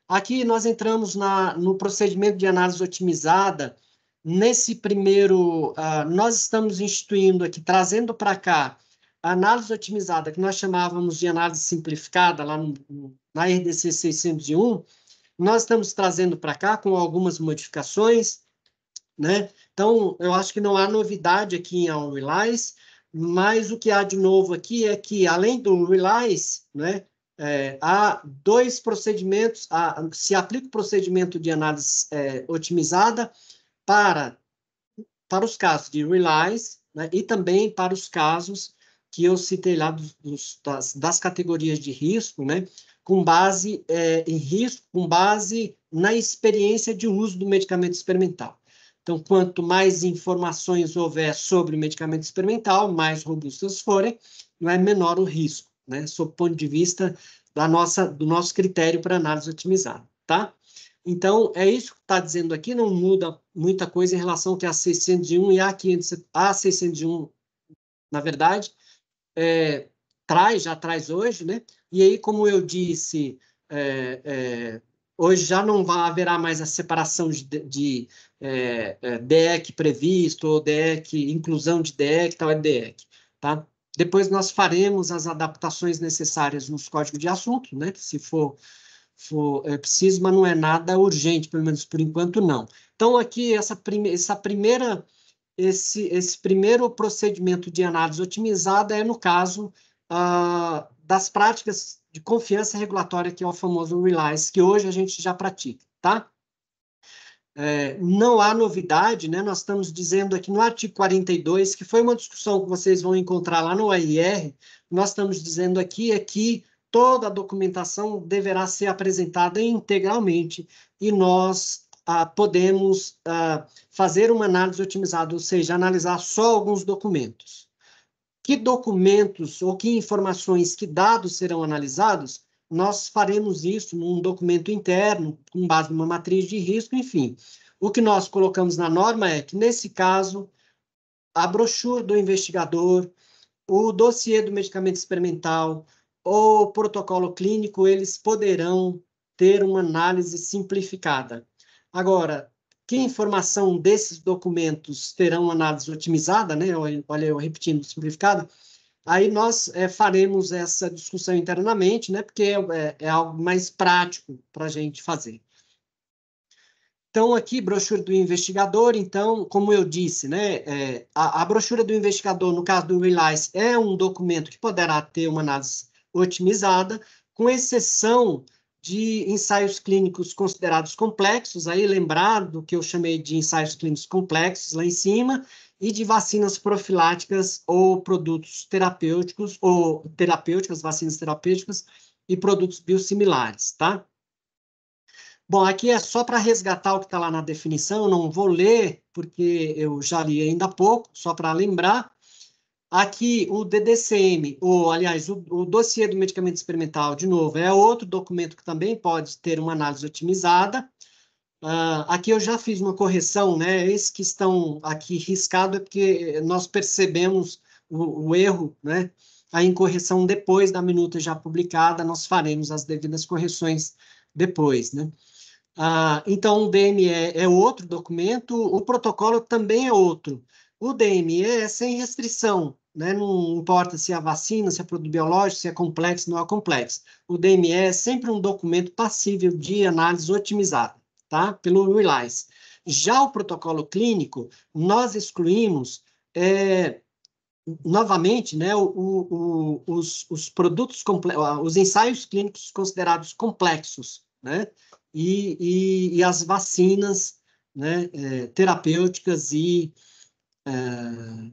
Aqui nós entramos na, no procedimento de análise otimizada. Nesse primeiro, nós estamos instituindo aqui, trazendo para cá a análise otimizada, que nós chamávamos de análise simplificada lá no, na RDC 601, nós estamos trazendo para cá com algumas modificações, né? Então, eu acho que não há novidade aqui em All Relies, mas o que há de novo aqui é que, além do Relies, né, é, há dois procedimentos, há, se aplica o procedimento de análise é, otimizada para, para os casos de Relies né, e também para os casos que eu citei lá dos, dos, das, das, categorias de risco, né, com base é, em risco, com base na experiência de uso do medicamento experimental. Então, quanto mais informações houver sobre o medicamento experimental, mais robustas forem, não é menor o risco, né? Sob o ponto de vista da nossa, do nosso critério para análise otimizada, tá? Então, é isso que está dizendo aqui, não muda muita coisa em relação ao que é a 601 e a 500, a 601, na verdade, é, traz, já traz hoje, né? E aí, como eu disse é, é Hoje já não vai, haverá mais a separação de, de é, é, DEC previsto, ou DEC, inclusão de DEC, tal, é DEC. Tá? Depois nós faremos as adaptações necessárias nos códigos de assunto, né? se for, for é preciso, mas não é nada urgente, pelo menos por enquanto não. Então, aqui, essa, prime essa primeira, esse, esse primeiro procedimento de análise otimizada é, no caso, ah, das práticas de confiança regulatória, que é o famoso RELICE, que hoje a gente já pratica, tá? É, não há novidade, né? Nós estamos dizendo aqui no artigo 42, que foi uma discussão que vocês vão encontrar lá no AIR. nós estamos dizendo aqui é que toda a documentação deverá ser apresentada integralmente e nós ah, podemos ah, fazer uma análise otimizada, ou seja, analisar só alguns documentos que documentos ou que informações, que dados serão analisados, nós faremos isso num documento interno, com base numa matriz de risco, enfim. O que nós colocamos na norma é que, nesse caso, a brochura do investigador, o dossiê do medicamento experimental, o protocolo clínico, eles poderão ter uma análise simplificada. Agora, que informação desses documentos terão análise otimizada, né? Olha, eu repetindo, simplificada. Aí nós é, faremos essa discussão internamente, né? Porque é, é, é algo mais prático para a gente fazer. Então, aqui, brochura do investigador. Então, como eu disse, né, é, a, a, brochura do investigador, no caso do Relice, é um documento que poderá ter uma análise otimizada, com exceção de ensaios clínicos considerados complexos, aí lembrado que eu chamei de ensaios clínicos complexos lá em cima, e de vacinas profiláticas ou produtos terapêuticos, ou terapêuticas, vacinas terapêuticas e produtos biosimilares, tá? Bom, aqui é só para resgatar o que está lá na definição, não vou ler, porque eu já li ainda há pouco, só para lembrar. Aqui, o DDCM, ou, aliás, o, o dossiê do medicamento experimental, de novo, é outro documento que também pode ter uma análise otimizada. Uh, aqui eu já fiz uma correção, né? Esses que estão aqui riscados é porque nós percebemos o, o erro, né? A incorreção depois da minuta já publicada, nós faremos as devidas correções depois, né? Ah, então, o DME é outro documento, o protocolo também é outro. O DME é sem restrição, né? não importa se é a vacina, se é produto biológico, se é complexo, não é complexo. O DME é sempre um documento passível de análise otimizada, tá? pelo RELISE. Já o protocolo clínico, nós excluímos é, novamente, né, o, o, os, os, produtos, os ensaios clínicos considerados complexos, né, e, e, e as vacinas, né, é, terapêuticas e eh,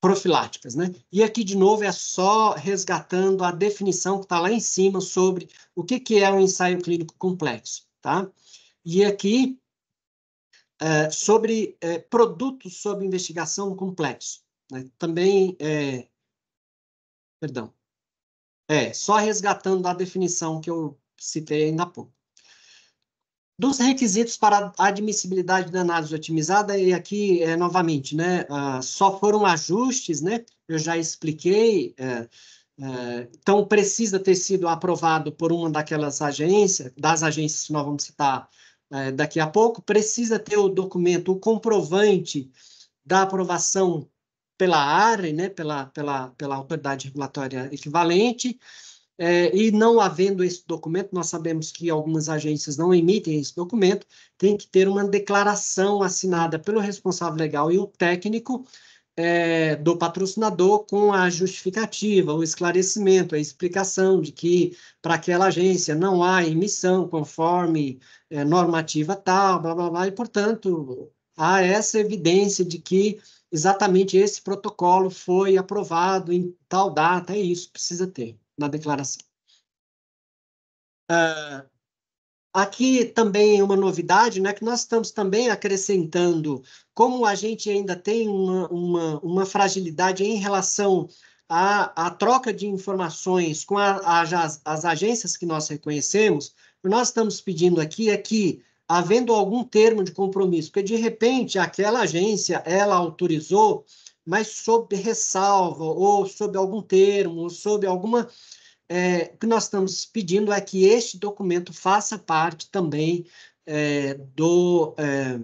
profiláticas. Né? E aqui, de novo, é só resgatando a definição que está lá em cima sobre o que, que é um ensaio clínico complexo. Tá? E aqui, eh, sobre eh, produtos sob investigação complexo. Né? Também, é, perdão, é só resgatando a definição que eu citei ainda há pouco. Dos requisitos para admissibilidade da análise otimizada, e aqui, é, novamente, né, ah, só foram ajustes, né, eu já expliquei, é, é, então precisa ter sido aprovado por uma daquelas agências, das agências que nós vamos citar daqui a pouco, precisa ter o documento, o comprovante da aprovação pela ARE, né, pela, pela, pela autoridade regulatória equivalente, é, e não havendo esse documento, nós sabemos que algumas agências não emitem esse documento, tem que ter uma declaração assinada pelo responsável legal e o técnico é, do patrocinador com a justificativa, o esclarecimento, a explicação de que para aquela agência não há emissão conforme é, normativa tal, blá, blá, blá, e, portanto, há essa evidência de que exatamente esse protocolo foi aprovado em tal data, é isso, precisa ter na declaração. Uh, aqui também é uma novidade, né, que nós estamos também acrescentando, como a gente ainda tem uma, uma, uma fragilidade em relação à, à troca de informações com a, a, as, as agências que nós reconhecemos, nós estamos pedindo aqui é que, havendo algum termo de compromisso, porque de repente aquela agência ela autorizou mas sob ressalva, ou sob algum termo, ou sob alguma. É, o que nós estamos pedindo é que este documento faça parte também é, do, é,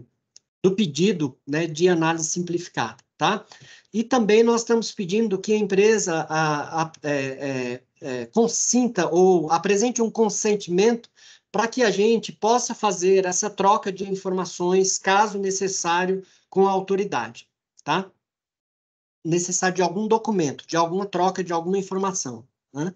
do pedido né, de análise simplificada. Tá? E também nós estamos pedindo que a empresa a, a, a, é, é, é, consinta ou apresente um consentimento para que a gente possa fazer essa troca de informações, caso necessário, com a autoridade. Tá? necessário de algum documento, de alguma troca de alguma informação. Né?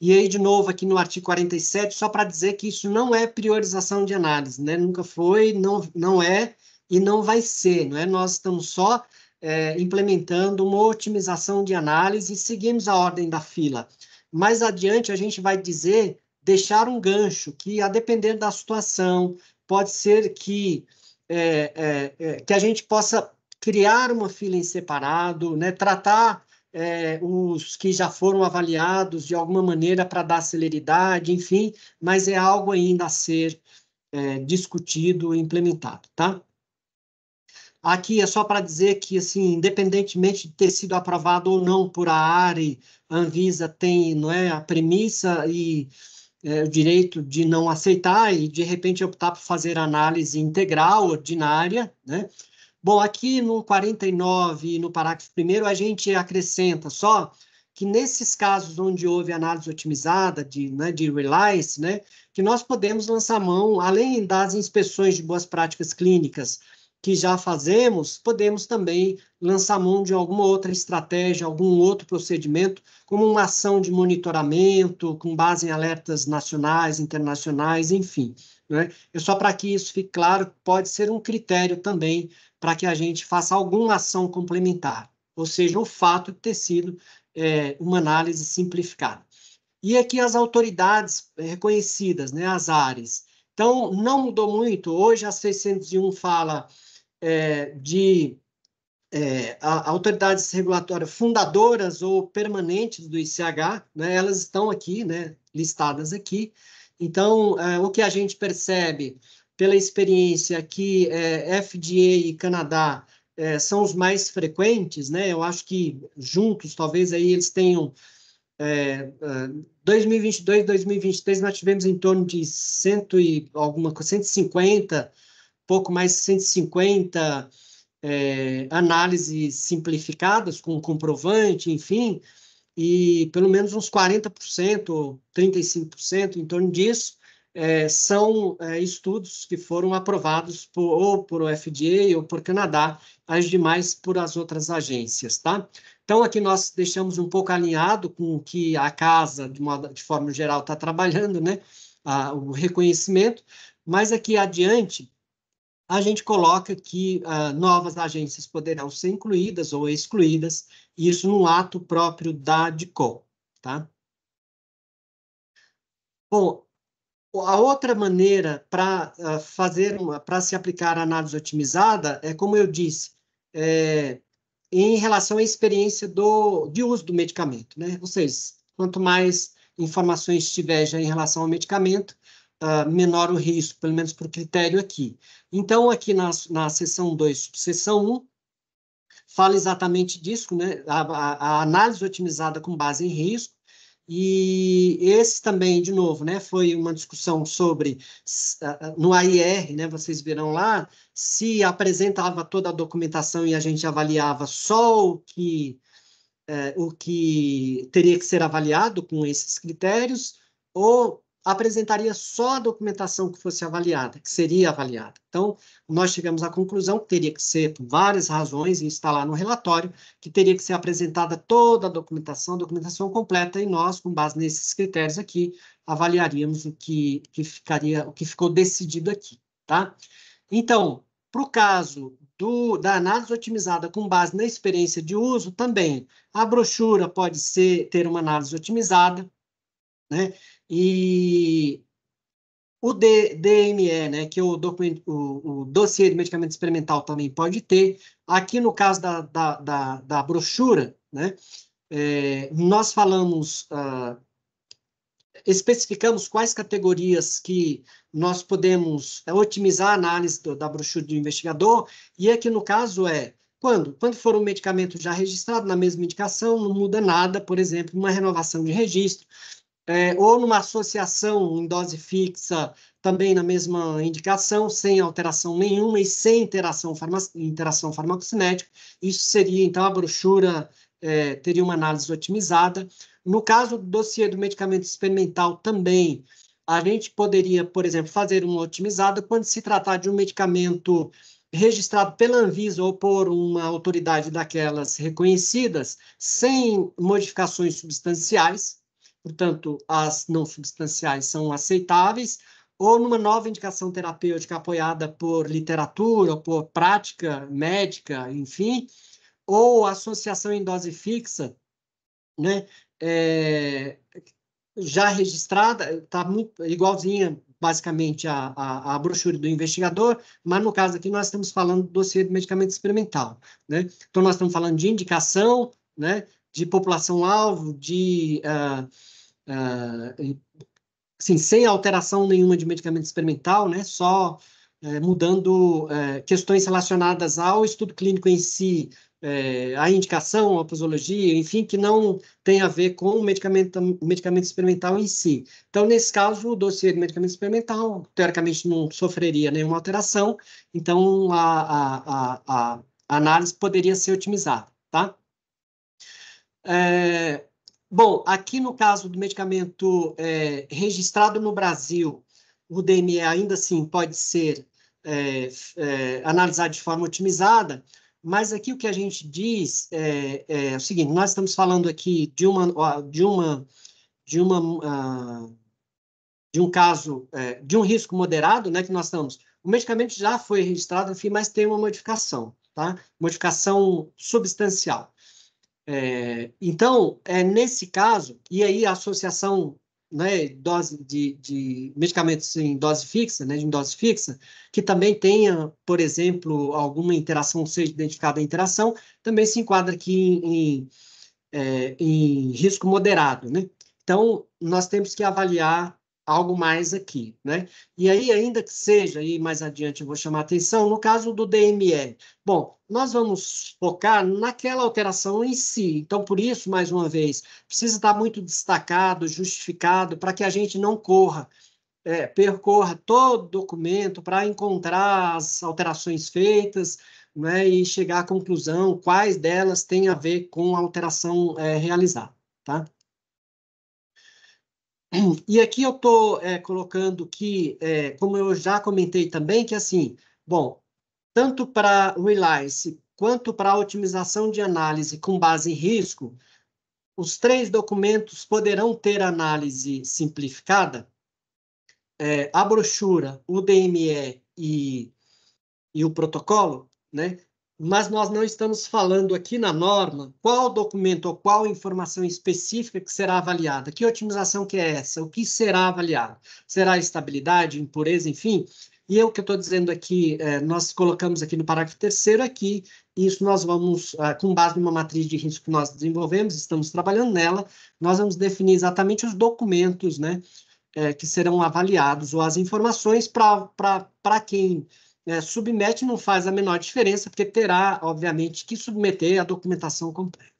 E aí, de novo, aqui no artigo 47, só para dizer que isso não é priorização de análise, né? nunca foi, não, não é e não vai ser. Não é? Nós estamos só é, implementando uma otimização de análise e seguimos a ordem da fila. Mais adiante, a gente vai dizer deixar um gancho que, a depender da situação, pode ser que, é, é, é que a gente possa criar uma fila em separado, né, tratar é, os que já foram avaliados de alguma maneira para dar celeridade, enfim, mas é algo ainda a ser é, discutido e implementado, tá? Aqui é só para dizer que, assim, independentemente de ter sido aprovado ou não por a ARE, a Anvisa tem não é, a premissa e é, o direito de não aceitar e, de repente, optar por fazer análise integral, ordinária, né? Bom, aqui no 49 no parágrafo primeiro, a gente acrescenta só que nesses casos onde houve análise otimizada de, né, de reliance, né, que nós podemos lançar mão, além das inspeções de boas práticas clínicas que já fazemos, podemos também lançar mão de alguma outra estratégia, algum outro procedimento, como uma ação de monitoramento, com base em alertas nacionais, internacionais, enfim. Né? só para que isso fique claro, pode ser um critério também para que a gente faça alguma ação complementar, ou seja, o fato de ter sido é, uma análise simplificada. E aqui as autoridades é, reconhecidas, né, as áreas. Então, não mudou muito. Hoje, a 601 fala é, de é, a, autoridades regulatórias fundadoras ou permanentes do ICH, né, elas estão aqui, né, listadas aqui. Então, é, o que a gente percebe pela experiência que é, FDA e Canadá é, são os mais frequentes, né? Eu acho que juntos, talvez aí eles tenham é, 2022, é, 2023 nós tivemos em torno de 100 e alguma 150, pouco mais de 150 é, análises simplificadas com comprovante, enfim, e pelo menos uns 40% ou 35% em torno disso é, são é, estudos que foram aprovados por, ou por o FDA ou por Canadá, as demais por as outras agências, tá? Então aqui nós deixamos um pouco alinhado com o que a casa de, uma, de forma geral está trabalhando, né? o reconhecimento, mas aqui adiante a gente coloca que uh, novas agências poderão ser incluídas ou excluídas, isso no ato próprio da DICOM, tá? Bom, a outra maneira para uh, ah, fazer para se aplicar a análise otimizada é, como eu disse, é, em relação à experiência do, de uso do medicamento, né? Ou seja, quanto mais informações tiver já em relação ao medicamento, ah, menor o risco, pelo menos para o critério aqui. Então, aqui na, na seção 2, subseção 1, um, fala exatamente disso, né? A, a, a, análise otimizada com base em risco, e esse também, de novo, né, foi uma discussão sobre, no AIR, né, vocês viram lá, se apresentava toda a documentação e a gente avaliava só o que, é, o que teria que ser avaliado com esses critérios, ou apresentaria só a documentação que fosse avaliada, que seria avaliada. Então, nós chegamos à conclusão que teria que ser, por várias razões, e está lá no relatório, que teria que ser apresentada toda a documentação, documentação completa, e nós, com base nesses critérios aqui, avaliaríamos o que, que ficaria, o que ficou decidido aqui, tá? Então, para o caso do, da análise otimizada com base na experiência de uso, também a brochura pode ser ter uma análise otimizada, né? E o DME, né, que é o, documento, o, o dossiê de medicamento experimental também pode ter. Aqui no caso da, da, da, da brochura, né, é, nós falamos, ah, especificamos quais categorias que nós podemos é, otimizar a análise do, da brochura do investigador, e aqui no caso é quando? Quando for um medicamento já registrado na mesma indicação, não muda nada, por exemplo, uma renovação de registro é, ou numa associação em dose fixa, também na mesma indicação, sem alteração nenhuma e sem interação, interação farmacocinética, isso seria, então, a brochura é, teria uma análise otimizada. No caso do dossiê do medicamento experimental também, a gente poderia, por exemplo, fazer uma otimizada quando se tratar de um medicamento registrado pela Anvisa ou por uma autoridade daquelas reconhecidas, sem modificações substanciais, portanto, as não substanciais são aceitáveis, ou numa nova indicação terapêutica apoiada por literatura, por prática médica, enfim, ou associação em dose fixa, né, é, já registrada, está igualzinha basicamente a, a, a, brochura do investigador, mas no caso aqui nós estamos falando do dossiê de medicamento experimental. Né? Então, nós estamos falando de indicação, né, de população-alvo, de... Uh, ah, assim, sem alteração nenhuma de medicamento experimental, né, só é, mudando é, questões relacionadas ao estudo clínico em si, à é, indicação, à posologia, enfim, que não tem a ver com o medicamento, medicamento experimental em si. Então, nesse caso, o dossiê de medicamento experimental, teoricamente, não sofreria nenhuma alteração, então a, a, a, a análise poderia ser otimizada, tá? É, Bom, aqui no caso do medicamento é, registrado no Brasil, o DME ainda assim pode ser é, é, analisado de forma otimizada, mas aqui o que a gente diz é, é o seguinte: nós estamos falando aqui de uma de uma de uma uh, de um caso é, de um risco moderado, né? Que nós estamos. O medicamento já foi registrado, enfim, mas tem uma modificação, tá? Modificação substancial. É, então, é nesse caso, e aí a associação né, dose de, de, medicamentos em dose fixa, né, em dose fixa, que também tenha, por exemplo, alguma interação, seja identificada a interação, também se enquadra aqui em, em, é, em risco moderado, né? Então, nós temos que avaliar algo mais aqui, né? E aí, ainda que seja, e mais adiante eu vou chamar a atenção, no caso do DMR. bom, nós vamos focar naquela alteração em si. Então, por isso, mais uma vez, precisa estar muito destacado, justificado, para que a gente não corra, é, percorra todo o documento para encontrar as alterações feitas né, e chegar à conclusão quais delas têm a ver com a alteração é, realizada. Tá? E aqui eu estou é, colocando que, é, como eu já comentei também, que assim, bom, tanto para Reliance quanto para otimização de análise com base em risco, os três documentos poderão ter análise simplificada? É, a brochura, o DME e, e o protocolo, né? mas nós não estamos falando aqui na norma qual documento ou qual informação específica que será avaliada, que otimização que é essa, o que será avaliado. Será estabilidade, impureza, enfim? E é o que eu estou dizendo aqui, é, nós colocamos aqui no parágrafo terceiro aqui, e isso nós vamos, é, com base numa matriz de risco que nós desenvolvemos, estamos trabalhando nela, nós vamos definir exatamente os documentos, né, é, que serão avaliados, ou as informações para quem é, submete não faz a menor diferença, porque terá, obviamente, que submeter a documentação completa.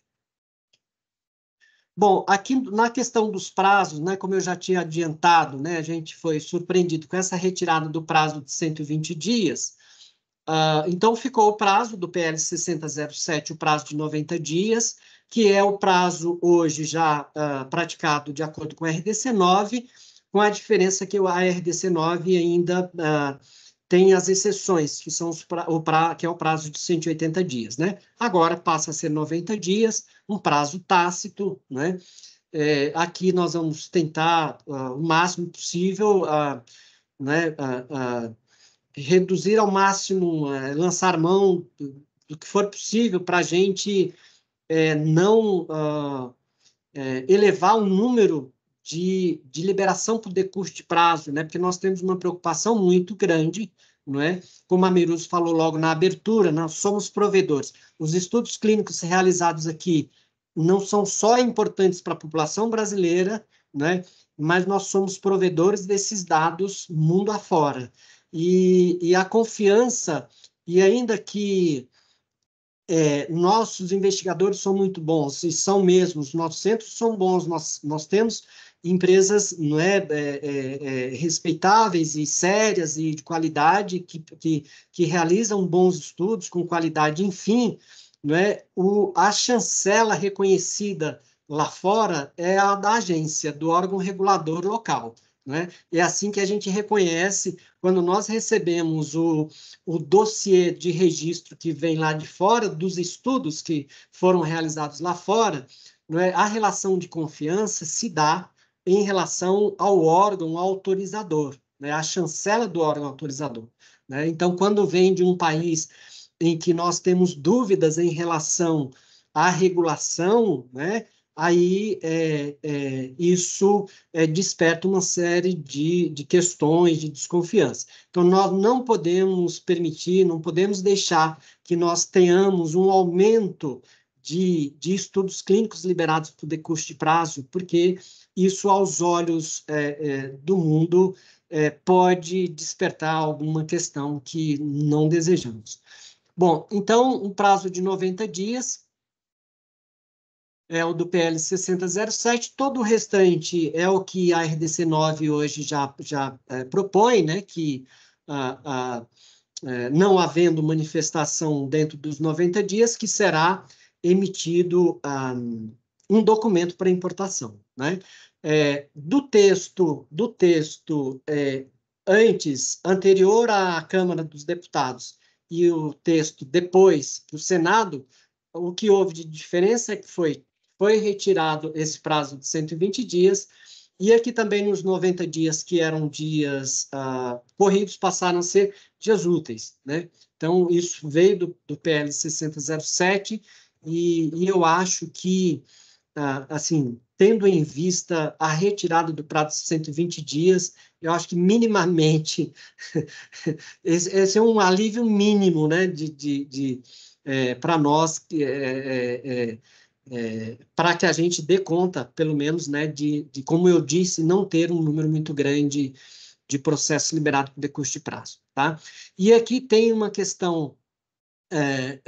Bom, aqui na questão dos prazos, né, como eu já tinha adiantado, né, a gente foi surpreendido com essa retirada do prazo de 120 dias. Uh, então, ficou o prazo do PL 6007, o prazo de 90 dias, que é o prazo hoje já uh, praticado de acordo com a RDC 9, com a diferença que a RDC 9 ainda uh, tem as exceções, que, são os pra, o pra, que é o prazo de 180 dias. Né? Agora passa a ser 90 dias, um prazo tácito. Né? É, aqui nós vamos tentar uh, o máximo possível uh, né, uh, reduzir ao máximo, eh, lançar mão do que for possível para a gente eh, não eh, elevar o número de, de liberação por decurso de prazo, né? porque nós temos uma preocupação muito grande, não é? como a Miruso falou logo na abertura, nós somos provedores. Os estudos clínicos realizados aqui não são só importantes para a população brasileira, né? mas nós somos provedores desses dados mundo afora. E, e a confiança, e ainda que é, nossos investigadores são muito bons, e são mesmo, os nossos centros são bons, nós, nós temos empresas não é, é, é, é, respeitáveis e sérias e de qualidade que, que, que realizam bons estudos com qualidade, enfim, não é o, a chancela reconhecida lá fora é a da agência, do órgão regulador local. Né? É assim que a gente reconhece quando nós recebemos o, o dossiê de registro que vem lá de fora, dos estudos que foram realizados lá fora, é a relação de confiança se dá em relação ao órgão autorizador, né, a chancela do órgão autorizador. Né? Então, quando vem de um país em que nós temos dúvidas em relação à regulação, né, aí é, é, isso é, desperta uma série de, de questões, de desconfiança. Então, nós não podemos permitir, não podemos deixar que nós tenhamos um aumento de, de estudos clínicos liberados por decurso de prazo, porque isso aos olhos é, é, do mundo é, pode despertar alguma questão que não desejamos. Bom, então, um prazo de 90 dias é o do PL 6007, todo o restante é o que a RDC 9 hoje já, já é, propõe, né, que a, a, é, não havendo manifestação dentro dos 90 dias, que será emitido um, um documento para importação, né? É, do texto, do texto é, antes, anterior à Câmara dos Deputados e o texto depois do Senado, o que houve de diferença é que foi, foi retirado esse prazo de 120 dias, e aqui também nos 90 dias, que eram dias ah, corridos, passaram a ser dias úteis. Né? Então, isso veio do, do PL 6007, e, e eu acho que ah, assim, tendo em vista a retirada do prazo de 120 dias, eu acho que minimamente esse, é um alívio mínimo, né, de, de, de é, para nós, é, é, é, é para que a gente dê conta, pelo menos, né, de, de, como eu disse, não ter um número muito grande de processos liberados por decurso de prazo, tá? E aqui tem uma questão é,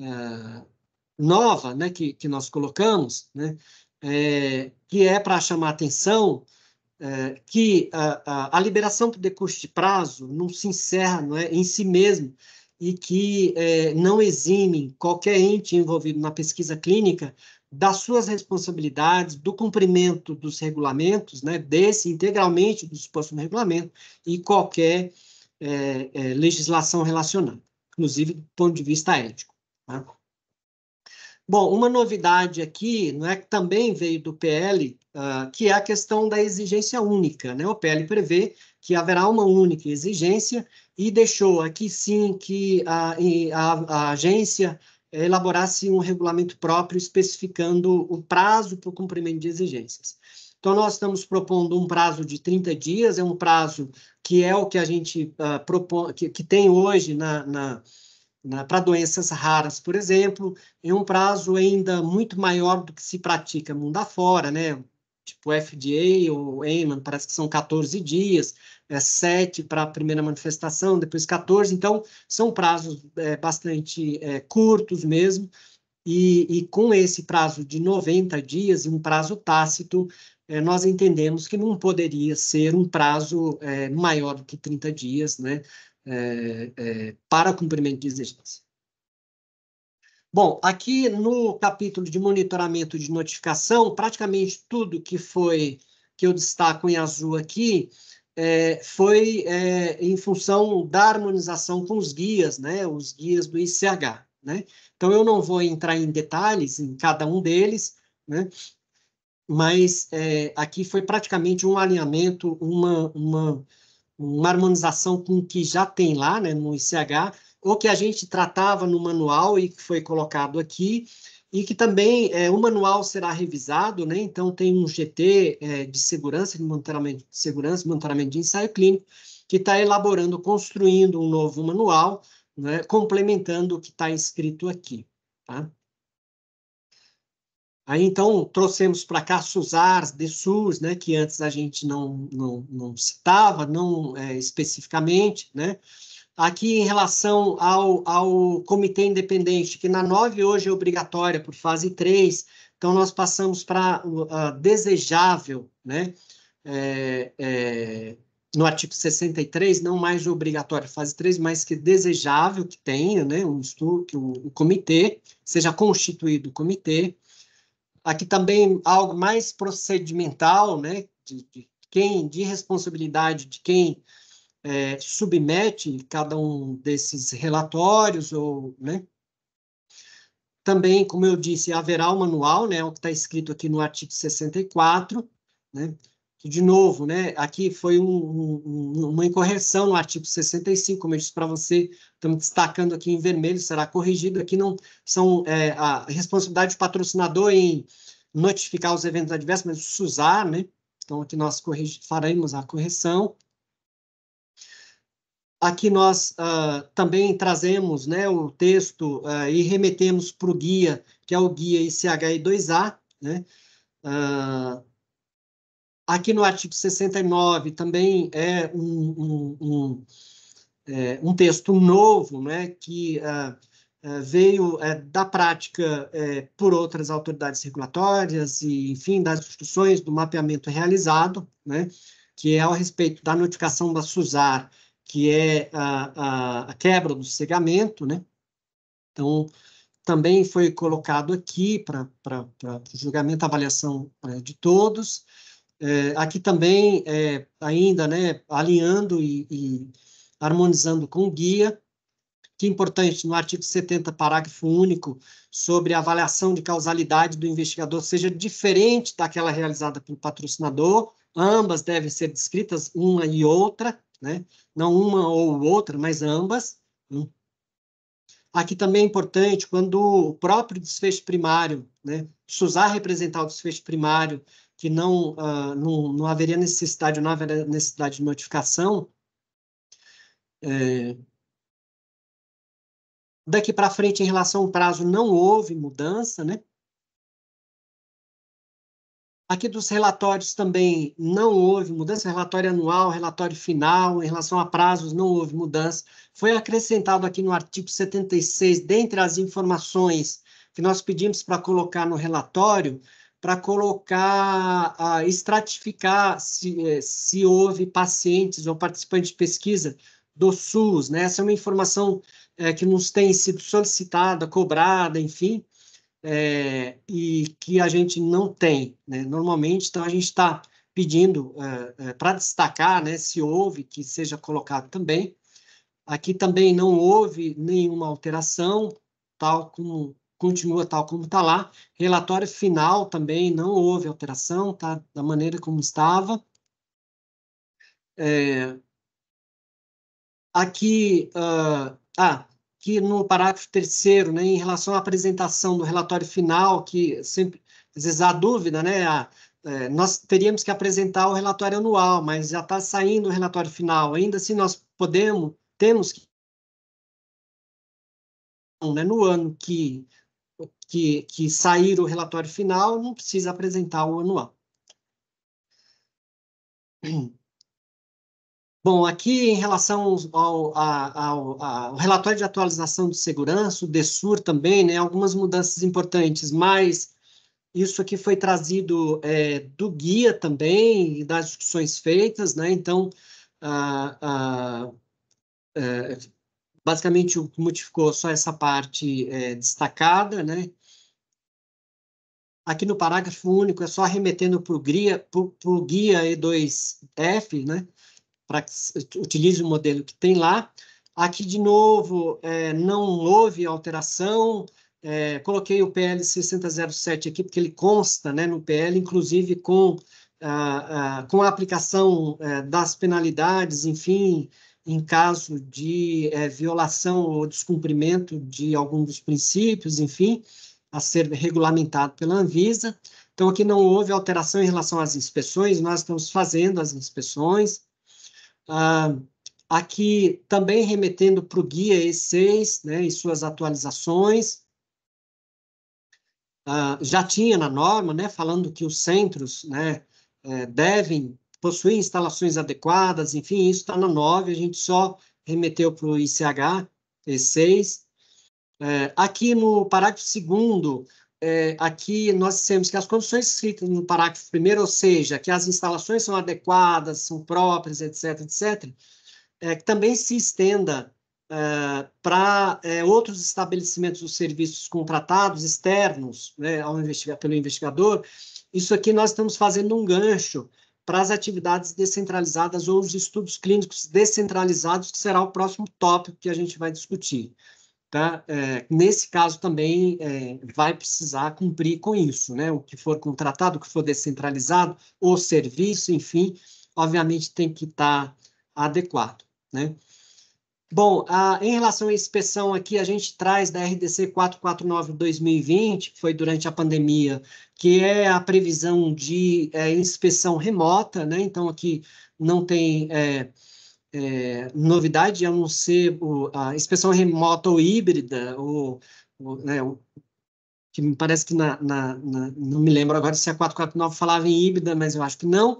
ah, nova né, que, que nós colocamos, né, é, que é para chamar atenção é, que a, a, a, liberação por decurso de prazo não se encerra não é, em si mesmo e que é, não exime qualquer ente envolvido na pesquisa clínica das suas responsabilidades, do cumprimento dos regulamentos, né, desse integralmente do suposto no regulamento e qualquer é, é, legislação relacionada, inclusive do ponto de vista ético. Tá? Bom, uma novidade aqui, não é, que também veio do PL, uh, ah, que é a questão da exigência única. Né? O PL prevê que haverá uma única exigência e deixou aqui sim que a, a, a agência elaborasse um regulamento próprio especificando o prazo para o cumprimento de exigências. Então, nós estamos propondo um prazo de 30 dias, é um prazo que é o que a gente uh, propõe, que, que tem hoje na, na né, para doenças raras, por exemplo, em um prazo ainda muito maior do que se pratica mundo afora, né? Tipo FDA ou EMA, parece que são 14 dias, é 7 para a primeira manifestação, depois 14, então são prazos é, bastante é, curtos mesmo, e, e, com esse prazo de 90 dias, um prazo tácito, é, nós entendemos que não poderia ser um prazo é, maior do que 30 dias, né? é, para cumprimento de exigência. Bom, aqui no capítulo de monitoramento de notificação, praticamente tudo que foi que eu destaco em azul aqui é, foi é, em função da harmonização com os guias, né, os guias do ICH. Né? Então, eu não vou entrar em detalhes em cada um deles, né? mas é, aqui foi praticamente um alinhamento, uma, uma uma harmonização com o que já tem lá, né, no ICH, ou que a gente tratava no manual e que foi colocado aqui, e que também é, o manual será revisado, né? Então tem um GT é, de segurança, de monitoramento de segurança, monitoramento de ensaio clínico, que está elaborando, construindo um novo manual, né? complementando o que está escrito aqui. Tá? Aí então trouxemos para cá SUSARs, Desus, né, que antes a gente não, não, não citava, não é, especificamente, né? Aqui em relação ao, ao comitê independente, que na 9 hoje é obrigatória por fase 3, então nós passamos para uh, desejável, né? É, é, no artigo 63, não mais obrigatório fase 3, mas que desejável que tenha, né, um estudo, que o, o comitê, seja constituído o comitê, Aqui também algo mais procedimental, né? De, de quem, de responsabilidade de quem é, submete cada um desses relatórios ou, né? Também, como eu disse, haverá o um manual, né? O que está escrito aqui no artigo 64, né? que, de novo, né, aqui foi um, um, uma incorreção no artigo 65, como eu disse para você, estamos destacando aqui em vermelho, será corrigido, aqui não são é, a responsabilidade do patrocinador em notificar os eventos adversos, mas o SUSAR, né, então aqui nós faremos a correção. Aqui nós uh, também trazemos né, o texto uh, e remetemos para o guia, que é o guia ICHI2A, né, uh, Aqui no artigo 69 também é um, um, um, é, um texto novo, né, que uh, uh, veio uh, da prática é, por outras autoridades regulatórias e, enfim, das instituições do mapeamento realizado, né, que é ao respeito da notificação da SUSAR, que é a, a, a quebra do cegamento, né? Então, também foi colocado aqui para julgamento, avaliação é, de todos. É, aqui também, é, ainda, né, alinhando e, e, harmonizando com o guia, que é importante no artigo 70, parágrafo único, sobre a avaliação de causalidade do investigador seja diferente daquela realizada pelo patrocinador, ambas devem ser descritas, uma e outra, né, não uma ou outra, mas ambas. Né? Aqui também é importante, quando o próprio desfecho primário, né, se usar representar o desfecho primário que não, uh, não, não haveria necessidade, não haveria necessidade de notificação, é, daqui para frente, em relação ao prazo, não houve mudança, né? Aqui dos relatórios também não houve mudança, relatório anual, relatório final, em relação a prazos não houve mudança. Foi acrescentado aqui no artigo 76, dentre as informações que nós pedimos para colocar no relatório, para colocar, a estratificar se, é, se houve pacientes ou participantes de pesquisa do SUS, né? Essa é uma informação é, que nos tem sido solicitada, cobrada, enfim, é, e que a gente não tem, né? Normalmente, então a gente está pedindo é, é para destacar, né? Se houve, que seja colocado também. Aqui também não houve nenhuma alteração, tal como continua tal como está lá. Relatório final também não houve alteração, tá? Da maneira como estava. É, aqui, uh, ah, aqui no parágrafo terceiro, né, em relação à apresentação do relatório final, que sempre, às vezes há dúvida, né? A, ah, é, nós teríamos que apresentar o relatório anual, mas já está saindo o relatório final. Ainda assim, nós podemos, temos que né, no ano que que, que sair o relatório final, não precisa apresentar o anual. Bom, aqui em relação ao, ao, ao, relatório de atualização de segurança, o DESUR também, né, algumas mudanças importantes, mas isso aqui foi trazido é, do guia também, das discussões feitas, né, então, a é, Basicamente, o que modificou só essa parte é, destacada, né? Aqui no parágrafo único é só remetendo para o guia, pro, guia E2F, né? Para que utilize o modelo que tem lá. Aqui, de novo, é, não houve alteração. É, coloquei o PL 6007 aqui, porque ele consta né, no PL, inclusive com, ah, ah, com a aplicação é, das penalidades, enfim, em caso de é, violação ou descumprimento de algum dos princípios, enfim, a ser regulamentado pela Anvisa. Então, aqui não houve alteração em relação às inspeções, nós estamos fazendo as inspeções. Ah, aqui também remetendo para o guia E6 né, e suas atualizações. Ah, já tinha na norma, né, falando que os centros né, eh, devem possuir instalações adequadas, enfim, isso está na 9, a gente só remeteu para o ICH, E6. É, aqui no parágrafo 2 é, aqui nós dissemos que as condições escritas no parágrafo primeiro, ou seja, que as instalações são adequadas, são próprias, etc., etc., é, que também se estenda é, para é, outros estabelecimentos dos serviços contratados externos né, ao pelo investigador. Isso aqui nós estamos fazendo um gancho para as atividades descentralizadas ou os estudos clínicos descentralizados, que será o próximo tópico que a gente vai discutir. Tá? É, nesse caso também é, vai precisar cumprir com isso, né? O que for contratado, o que for descentralizado, o serviço, enfim, obviamente tem que estar tá adequado, né? Bom, a, em relação à inspeção aqui, a gente traz da RDC 449-2020, que foi durante a pandemia, que é a previsão de é, inspeção remota, né? Então, aqui não tem é, é, novidade, a não ser o, a inspeção remota ou híbrida, ou, ou né, o, que me parece que na, na, na, não me lembro agora se a 449 falava em híbrida, mas eu acho que não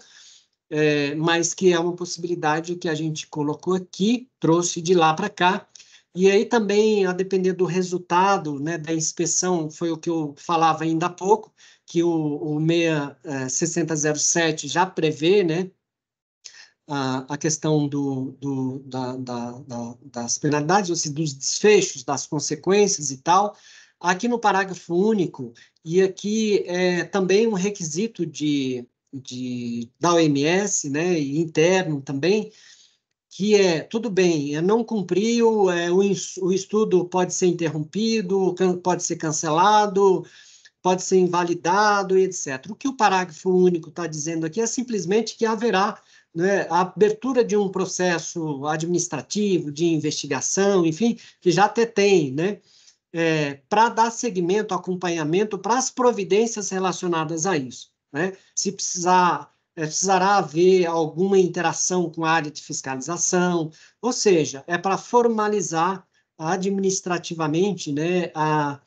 é, mas que é uma possibilidade que a gente colocou aqui, trouxe de lá para cá. E aí também, a depender do resultado né, da inspeção, foi o que eu falava ainda há pouco, que o, o 6007 eh, já prevê, né, a, questão do, do da, da, da, das penalidades, ou seja, dos desfechos, das consequências e tal, aqui no parágrafo único, e aqui é também um requisito de, de, da OMS, né, e interno também, que é, tudo bem, eu é não cumpriu, é, o, o estudo pode ser interrompido, pode ser cancelado, pode ser invalidado e etc. O que o parágrafo único está dizendo aqui é simplesmente que haverá né, a abertura de um processo administrativo, de investigação, enfim, que já até tem, né, é, para dar seguimento, acompanhamento para as providências relacionadas a isso. Né? Se precisar, é, precisará haver alguma interação com a área de fiscalização, ou seja, é para formalizar administrativamente né, a,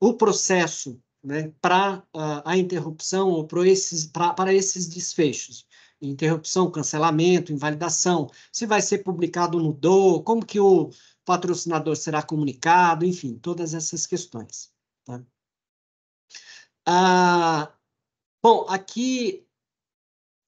o processo né, para a, a, interrupção ou para esses, esses desfechos. Interrupção, cancelamento, invalidação, se vai ser publicado no DO, como que o patrocinador será comunicado, enfim, todas essas questões. Tá? Ah, Bom, aqui,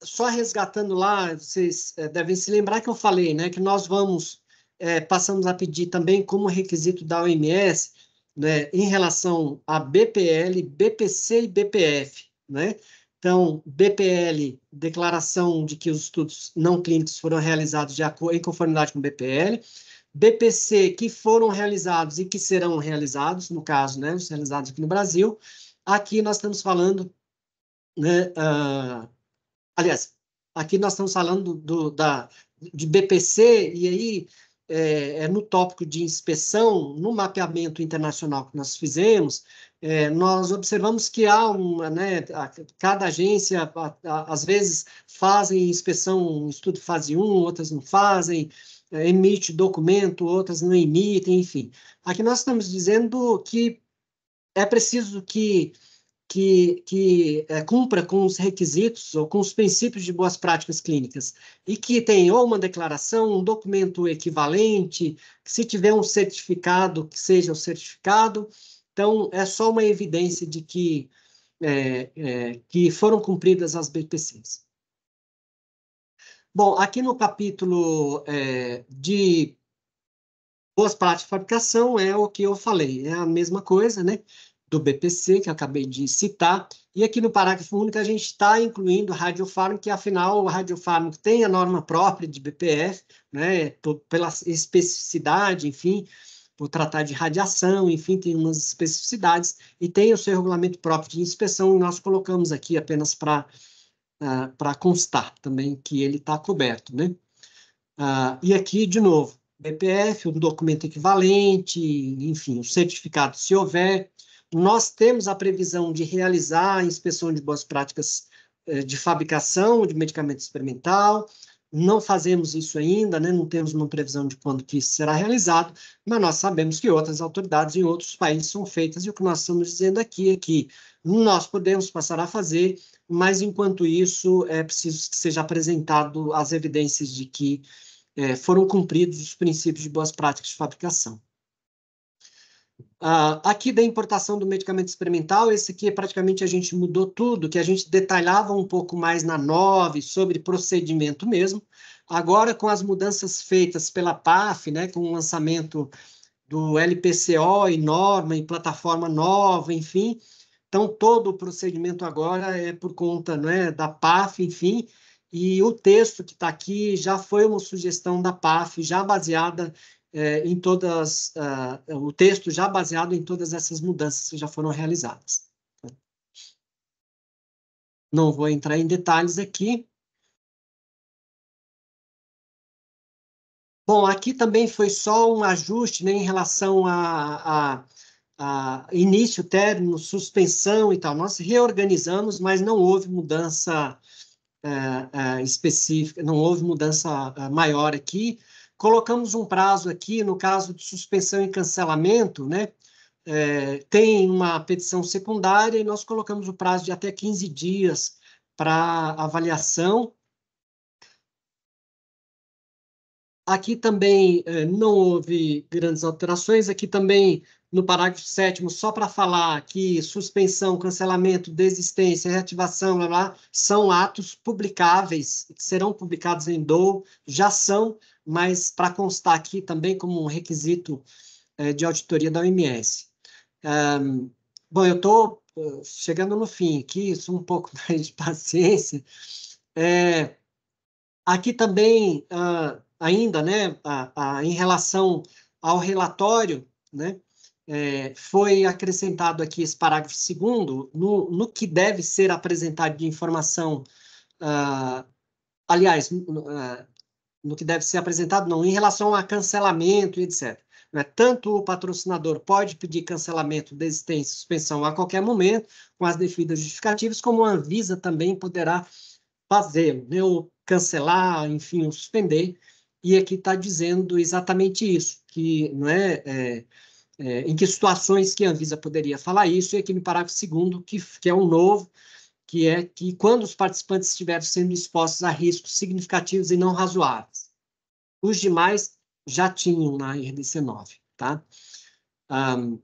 só resgatando lá, vocês é, devem se lembrar que eu falei, né, que nós vamos, é, passamos a pedir também como requisito da OMS, né, em relação a BPL, BPC e BPF, né? Então, BPL, declaração de que os estudos não clínicos foram realizados de em conformidade com BPL, BPC, que foram realizados e que serão realizados, no caso, né, os realizados aqui no Brasil, aqui nós estamos falando né? Ah, aliás, aqui nós estamos falando do, da, de BPC, e aí é, é, no tópico de inspeção, no mapeamento internacional que nós fizemos, é, nós observamos que há uma, né, a, cada agência, a, a, às vezes, fazem inspeção, estudo fase 1, outras não fazem, é, emite documento, outras não emitem, enfim. Aqui nós estamos dizendo que é preciso que que, que é, cumpra com os requisitos ou com os princípios de boas práticas clínicas e que tem ou uma declaração, um documento equivalente, se tiver um certificado, que seja o certificado. Então, é só uma evidência de que, é, é, que foram cumpridas as BPCs. Bom, aqui no capítulo é, de boas práticas de fabricação é o que eu falei, é a mesma coisa, né? do BPC, que acabei de citar, e aqui no parágrafo único a gente está incluindo o radiofarm, que afinal o radiofarm tem a norma própria de BPF, né, pela especificidade, enfim, por tratar de radiação, enfim, tem umas especificidades, e tem o seu regulamento próprio de inspeção, e nós colocamos aqui apenas para uh, ah, constar também que ele está coberto, né? Uh, e aqui, de novo, BPF, um documento equivalente, enfim, um certificado se houver, nós temos a previsão de realizar a inspeção de boas práticas eh, de fabricação de medicamento experimental. Não fazemos isso ainda, né? não temos uma previsão de quando que isso será realizado, mas nós sabemos que outras autoridades em outros países são feitas, e o que nós estamos dizendo aqui é que nós podemos passar a fazer, mas enquanto isso é preciso que seja apresentado as evidências de que é, foram cumpridos os princípios de boas práticas de fabricação. Uh, aqui da importação do medicamento experimental, esse aqui é praticamente a gente mudou tudo, que a gente detalhava um pouco mais na 9 sobre procedimento mesmo. Agora, com as mudanças feitas pela PAF, né, com o lançamento do LPCO e norma e plataforma nova, enfim, então todo o procedimento agora é por conta né, da PAF, enfim, e o texto que está aqui já foi uma sugestão da PAF, já baseada é, em todas, uh, o texto já baseado em todas essas mudanças que já foram realizadas. Tá? Não vou entrar em detalhes aqui. Bom, aqui também foi só um ajuste né, em relação a, a início, término, suspensão e tal. Nós reorganizamos, mas não houve mudança é, específica, não houve mudança maior aqui. Colocamos um prazo aqui, no caso de suspensão e cancelamento, né? É, tem uma petição secundária e nós colocamos o prazo de até 15 dias para avaliação. Aqui também é, não houve grandes alterações, aqui também no parágrafo 7 só para falar que suspensão, cancelamento, desistência, reativação, blá, blá, são atos publicáveis, serão publicados em DOU, já são, mas para constar aqui também como um requisito é, de auditoria da OMS. Um, bom, eu estou eh, chegando no fim aqui, isso um pouco mais de paciência. É, aqui também, uh, ainda, né, a, a, em relação ao relatório, né, é, foi acrescentado aqui esse parágrafo segundo no, no que deve ser apresentado de informação, ah, aliás, ah, no que deve ser apresentado, não, em relação a cancelamento, e etc. Né? Tanto o patrocinador pode pedir cancelamento, desistência, suspensão a qualquer momento, com as devidas justificativas, como a Anvisa também poderá fazê-lo, né? ou cancelar, enfim, ou suspender. E aqui está dizendo exatamente isso, que não é, é é, em que situações que a Anvisa poderia falar isso, e aqui no parágrafo segundo, que, que é um novo, que é que quando os participantes estiverem sendo expostos a riscos significativos e não razoáveis. Os demais já tinham na RDC9, tá? Um,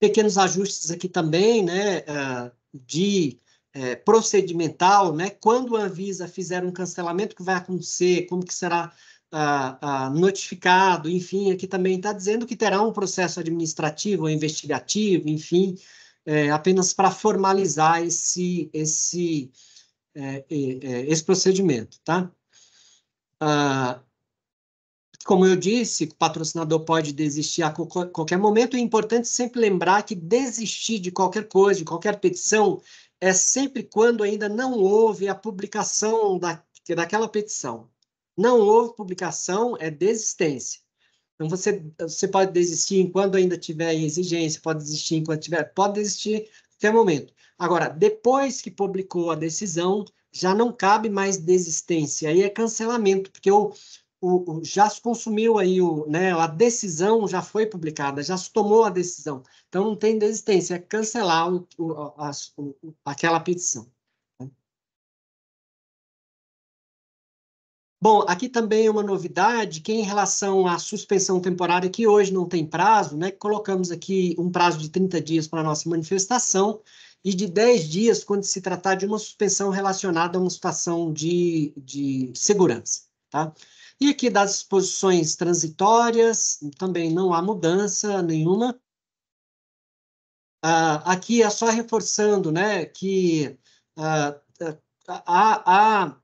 pequenos ajustes aqui também, né, uh, de é, procedimental, né, quando a Anvisa fizer um cancelamento, o que vai acontecer, como que será ah, ah, notificado, enfim, aqui também está dizendo que terá um processo administrativo investigativo, enfim, é, apenas para formalizar esse, esse, é, é, é, esse procedimento, tá? Ah, como eu disse, o patrocinador pode desistir a qualquer momento, é importante sempre lembrar que desistir de qualquer coisa, de qualquer petição, é sempre quando ainda não houve a publicação da, daquela petição. Não houve publicação, é desistência. Então você, você pode desistir enquanto ainda tiver exigência, pode desistir enquanto tiver, pode desistir até o momento. Agora, depois que publicou a decisão, já não cabe mais desistência, aí é cancelamento, porque o, o, o já se consumiu aí o, né, a decisão já foi publicada, já se tomou a decisão. Então não tem desistência, é cancelar o, o, a, o aquela petição. Bom, aqui também é uma novidade que em relação à suspensão temporária, que hoje não tem prazo, né? Colocamos aqui um prazo de 30 dias para a nossa manifestação e de 10 dias quando se tratar de uma suspensão relacionada a uma situação de, de segurança, tá? E aqui das exposições transitórias, também não há mudança nenhuma. Ah, aqui é só reforçando, né, que ah, ah há, há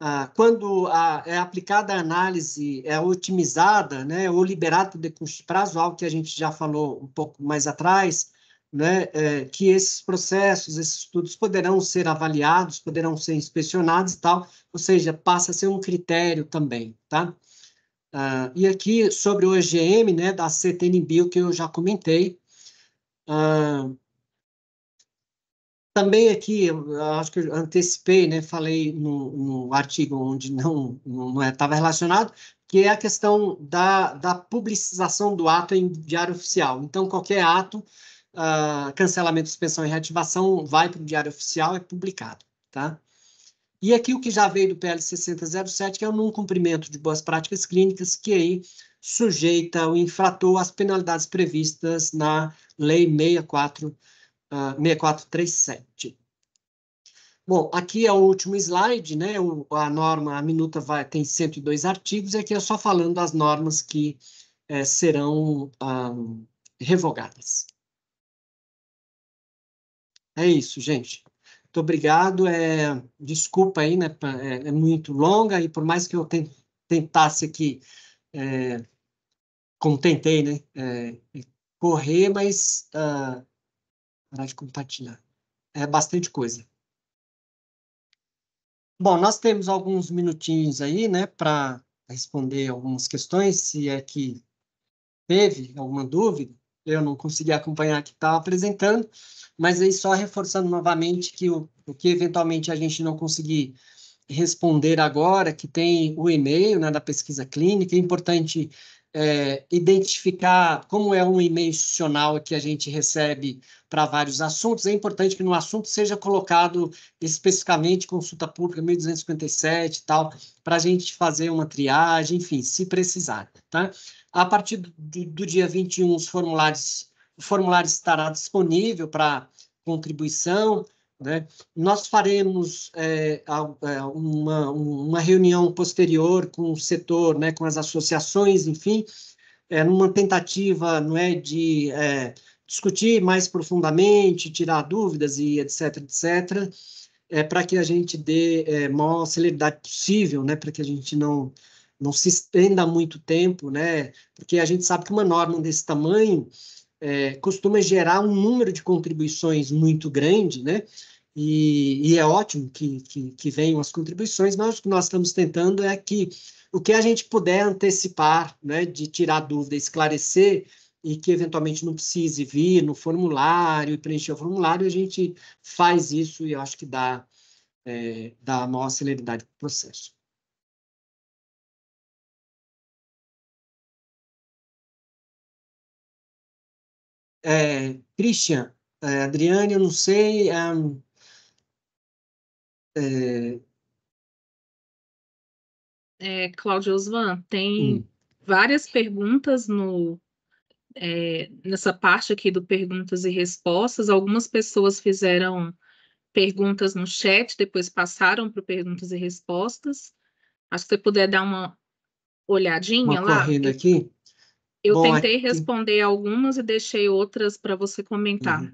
ah, quando a, é aplicada a análise, é otimizada, né, ou liberada de custo de prazo, algo que a gente já falou um pouco mais atrás, né, é, que esses processos, esses estudos poderão ser avaliados, poderão ser inspecionados e tal, ou seja, passa a ser um critério também, tá? Ah, e aqui sobre o OGM, né, da Bio, que eu já comentei, ah, também aqui, acho que antecipei, né, falei no, no artigo onde não não estava é, relacionado, que é a questão da, da publicização do ato em diário oficial. Então, qualquer ato, uh, cancelamento, suspensão e reativação vai para o diário oficial, é publicado, tá? E aqui o que já veio do PL 6007, que é o não cumprimento de boas práticas clínicas, que aí sujeita o infrator às penalidades previstas na Lei 64 6437. Ah, Bom, aqui é o último slide, né? O, a norma, a minuta vai, tem 102 artigos, e aqui é só falando as normas que é, serão um, ah, revogadas. É isso, gente. Muito obrigado. É, desculpa aí, né? É, é muito longa, e por mais que eu ten, tentasse aqui, é, como tentei, né? É, correr, mas. Uh, Parar de compartilhar. É bastante coisa. Bom, nós temos alguns minutinhos aí, né, para responder algumas questões, se é que teve alguma dúvida. Eu não consegui acompanhar que estava apresentando, mas aí só reforçando novamente que o, o que eventualmente a gente não conseguir responder agora, que tem o e-mail né, da pesquisa clínica, é importante é, identificar como é um e-mail institucional que a gente recebe para vários assuntos, é importante que no assunto seja colocado especificamente consulta pública 1257 e tal, para a gente fazer uma triagem, enfim, se precisar. Tá? A partir do, do dia 21, os formulários, o formulário estará disponível para contribuição, né? Nós faremos é, é, uma, uma, reunião posterior com o setor, né, com as associações, enfim, é, numa tentativa não é, de é, discutir mais profundamente, tirar dúvidas e etc, etc, é, para que a gente dê é, maior celeridade possível, né, para que a gente não, não se estenda muito tempo, né, porque a gente sabe que uma norma desse tamanho é, costuma gerar um número de contribuições muito grande, né? E, e é ótimo que, que, que, venham as contribuições, mas o que nós estamos tentando é que o que a gente puder antecipar, né, de tirar dúvida, esclarecer, e que eventualmente não precise vir no formulário e preencher o formulário, a gente faz isso e eu acho que dá, é, dá maior celeridade para o processo. é, Christian, é, Adriane, eu não sei. Um, é, é... É, Cláudio Osvan, tem hum. várias perguntas no, é, nessa parte aqui do perguntas e respostas. Algumas pessoas fizeram perguntas no chat, depois passaram para perguntas e respostas. Acho que você puder dar uma olhadinha uma lá. correndo aqui. Eu Bom, tentei aqui... responder algumas e deixei outras para você comentar. Uhum.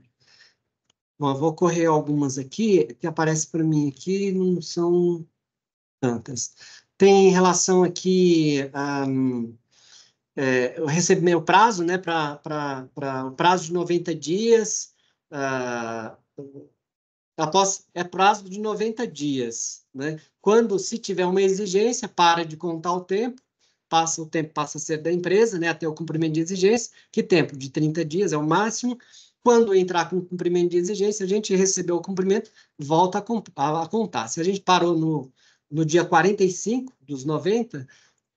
Bom, eu vou correr algumas aqui, que aparecem para mim aqui, não são tantas. Tem relação aqui. Um, é, eu recebi meu prazo, né, para o um prazo de 90 dias. Uh, após, é prazo de 90 dias. Né? Quando, se tiver uma exigência, para de contar o tempo passa o tempo, passa a ser da empresa, né, até o cumprimento de exigência, que tempo? De 30 dias é o máximo. Quando entrar com cumprimento de exigência, a gente recebeu o cumprimento, volta a, a, contar. Se a gente parou no, no dia 45 dos 90,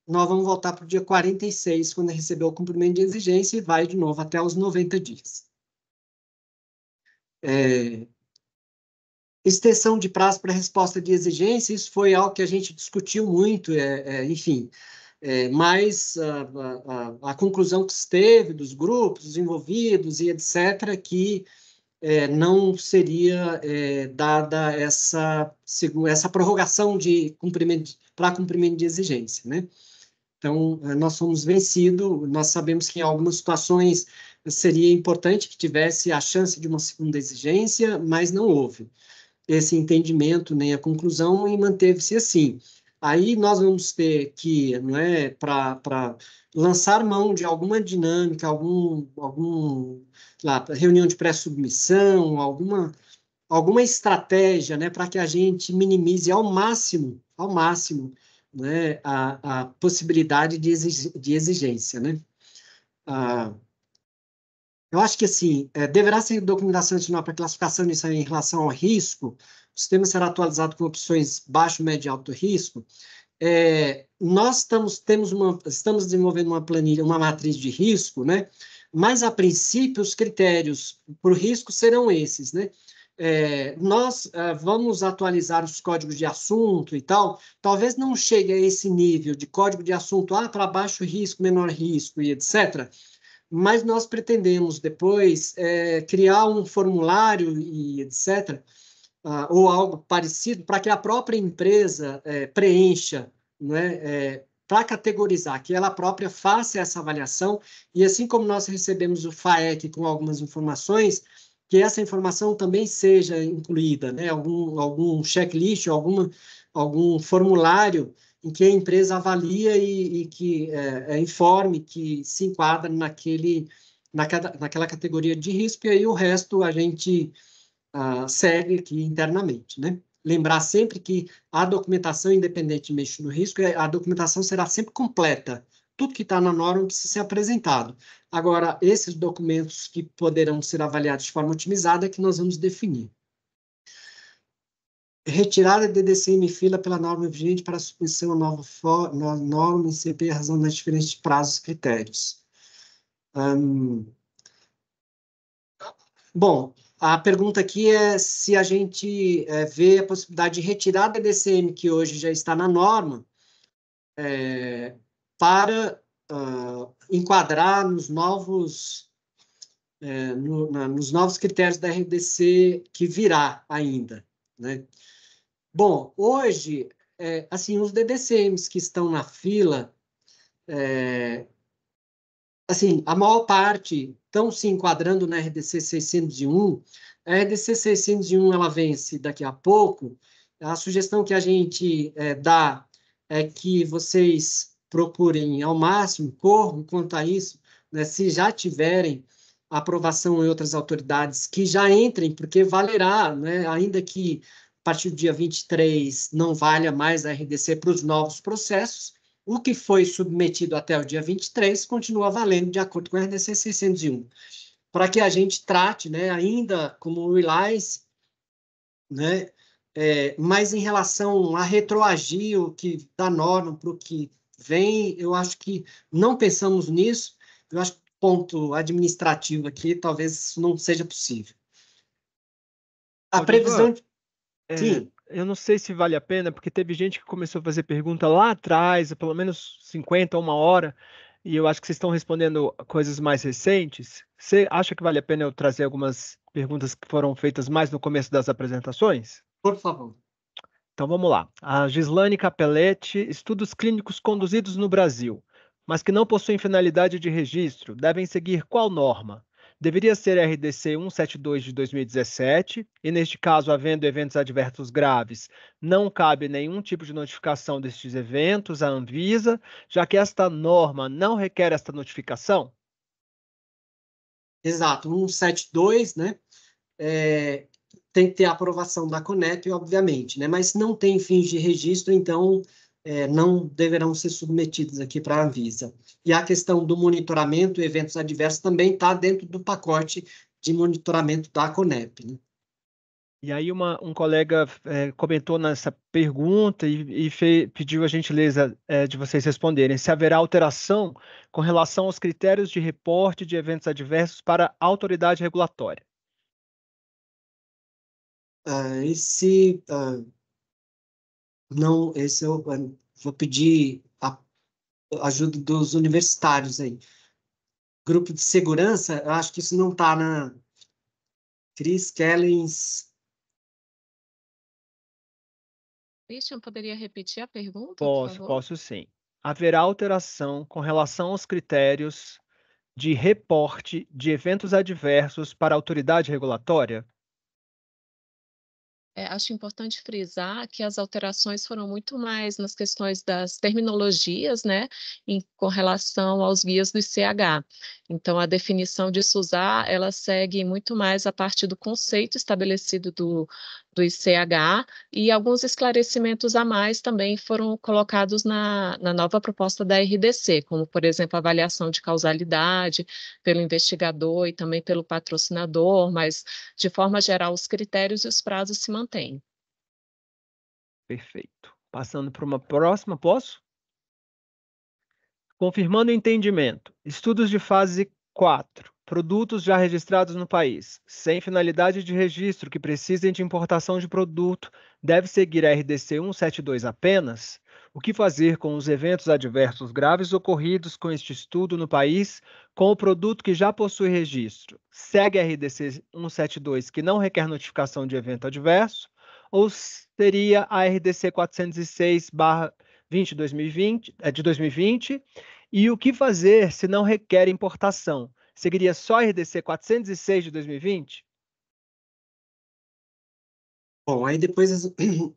nós vamos voltar para o dia 46, quando recebeu o cumprimento de exigência, e vai de novo até os 90 dias. É, extensão de prazo para resposta de exigência, isso foi algo que a gente discutiu muito, é, é, enfim, é, a, a, a, conclusão que se teve dos grupos, envolvidos e etc., que é, não seria é, dada essa, essa prorrogação de cumprimento para cumprimento de exigência, né? Então, é, nós fomos vencidos, nós sabemos que em algumas situações seria importante que tivesse a chance de uma segunda exigência, mas não houve esse entendimento nem a conclusão e manteve-se assim aí nós vamos ter que, não é, para lançar mão de alguma dinâmica, algum, algum lá, reunião de pré-submissão, alguma, alguma estratégia, né, para que a gente minimize ao máximo, ao máximo, né, a, a possibilidade de, exig, de exigência, né. Ah, eu acho que, assim, é, deverá ser documentação adicional para classificação disso em relação ao risco, o sistema será atualizado com opções baixo, médio e alto risco, é, nós estamos, temos uma, estamos desenvolvendo uma planilha, uma matriz de risco, né? mas a princípio os critérios para o risco serão esses, né? É, nós é, vamos atualizar os códigos de assunto e tal, talvez não chegue a esse nível de código de assunto, ah, para baixo risco, menor risco e etc., mas nós pretendemos depois é, criar um formulário e etc., ah, ou algo parecido, para que a própria empresa é, preencha, não é, eh, para categorizar, que ela própria faça essa avaliação, e assim como nós recebemos o FAEC com algumas informações, que essa informação também seja incluída, né, algum, algum checklist, alguma, algum formulário em que a empresa avalia e, e que é, informe que se enquadra naquele, naquela, naquela categoria de risco, e aí o resto a gente ah, segue aqui internamente, né? Lembrar sempre que a documentação, independentemente do risco, é, a documentação será sempre completa. Tudo que está na norma precisa ser apresentado. Agora, esses documentos que poderão ser avaliados de forma otimizada é que nós vamos definir. Retirada de DCM fila pela norma vigente para submissão à nova norma ICP em razão das diferentes prazos e critérios. Hum. Bom, a pergunta aqui é se a gente é, vê a possibilidade de retirar da DCM, que hoje já está na norma, é, para uh, enquadrar nos novos, é, no, na, nos novos critérios da RDC que virá ainda. Né? Bom, hoje, assim, os DDCMs que estão na fila, é, assim, a maior parte estão se enquadrando na RDC 601. A RDC 601 ela vence daqui a pouco. A sugestão que a gente é, dá é que vocês procurem ao máximo, corram quanto a isso, né, se já tiverem aprovação em outras autoridades, que já entrem, porque valerá, né, ainda que a partir do dia 23 não valha mais a RDC para os novos processos, o que foi submetido até o dia 23 continua valendo de acordo com a RDC 601. Para que a gente trate, né, ainda como reliance, né, é, mas em relação a retroagir o que da norma para o que vem, eu acho que não pensamos nisso. Eu acho que ponto administrativo aqui talvez isso não seja possível. A previsão de... é, Sim eu não sei se vale a pena, porque teve gente que começou a fazer pergunta lá atrás, pelo menos 50, uma hora, e eu acho que vocês estão respondendo coisas mais recentes. Você acha que vale a pena eu trazer algumas perguntas que foram feitas mais no começo das apresentações? Por favor. Então vamos lá. A Gislane Capelletti, estudos clínicos conduzidos no Brasil, mas que não possuem finalidade de registro, devem seguir qual norma? deveria ser RDC 172 de 2017, e neste caso, havendo eventos adversos graves, não cabe nenhum tipo de notificação destes eventos à Anvisa, já que esta norma não requer esta notificação? Exato, 172, né? É, tem que ter a aprovação da CONEP, obviamente, né? Mas não tem fins de registro, então é, não deverão ser submetidos aqui para a Anvisa. E a questão do monitoramento e eventos adversos também está dentro do pacote de monitoramento da CONEP. Né? E aí uma, um colega é, comentou nessa pergunta e, e fe, pediu a gentileza é, de vocês responderem se haverá alteração com relação aos critérios de reporte de eventos adversos para a autoridade regulatória. Ah, esse ah não, esse eu vou pedir a ajuda dos universitários aí. Grupo de segurança, eu acho que isso não está na Chris Kellens. Christian, poderia repetir a pergunta? Posso, posso sim. Haverá alteração com relação aos critérios de reporte de eventos adversos para a autoridade regulatória? é, acho importante frisar que as alterações foram muito mais nas questões das terminologias, né, em, com relação aos guias do ICH. Então, a definição de SUSAR, ela segue muito mais a partir do conceito estabelecido do, do ICH e alguns esclarecimentos a mais também foram colocados na, na nova proposta da RDC, como, por exemplo, a avaliação de causalidade pelo investigador e também pelo patrocinador, mas, de forma geral, os critérios e os prazos se mantêm. Perfeito. Passando para uma próxima, posso? Confirmando o entendimento. Estudos de fase 4 Produtos já registrados no país, sem finalidade de registro que precisem de importação de produto, deve seguir a RDC 172 apenas? O que fazer com os eventos adversos graves ocorridos com este estudo no país com o produto que já possui registro? Segue a RDC 172, que não requer notificação de evento adverso? Ou seria a RDC 406-20 de 2020? Eh, e o que fazer se não requer importação? seguiria só RDC 406 de 2020? Bom, aí depois o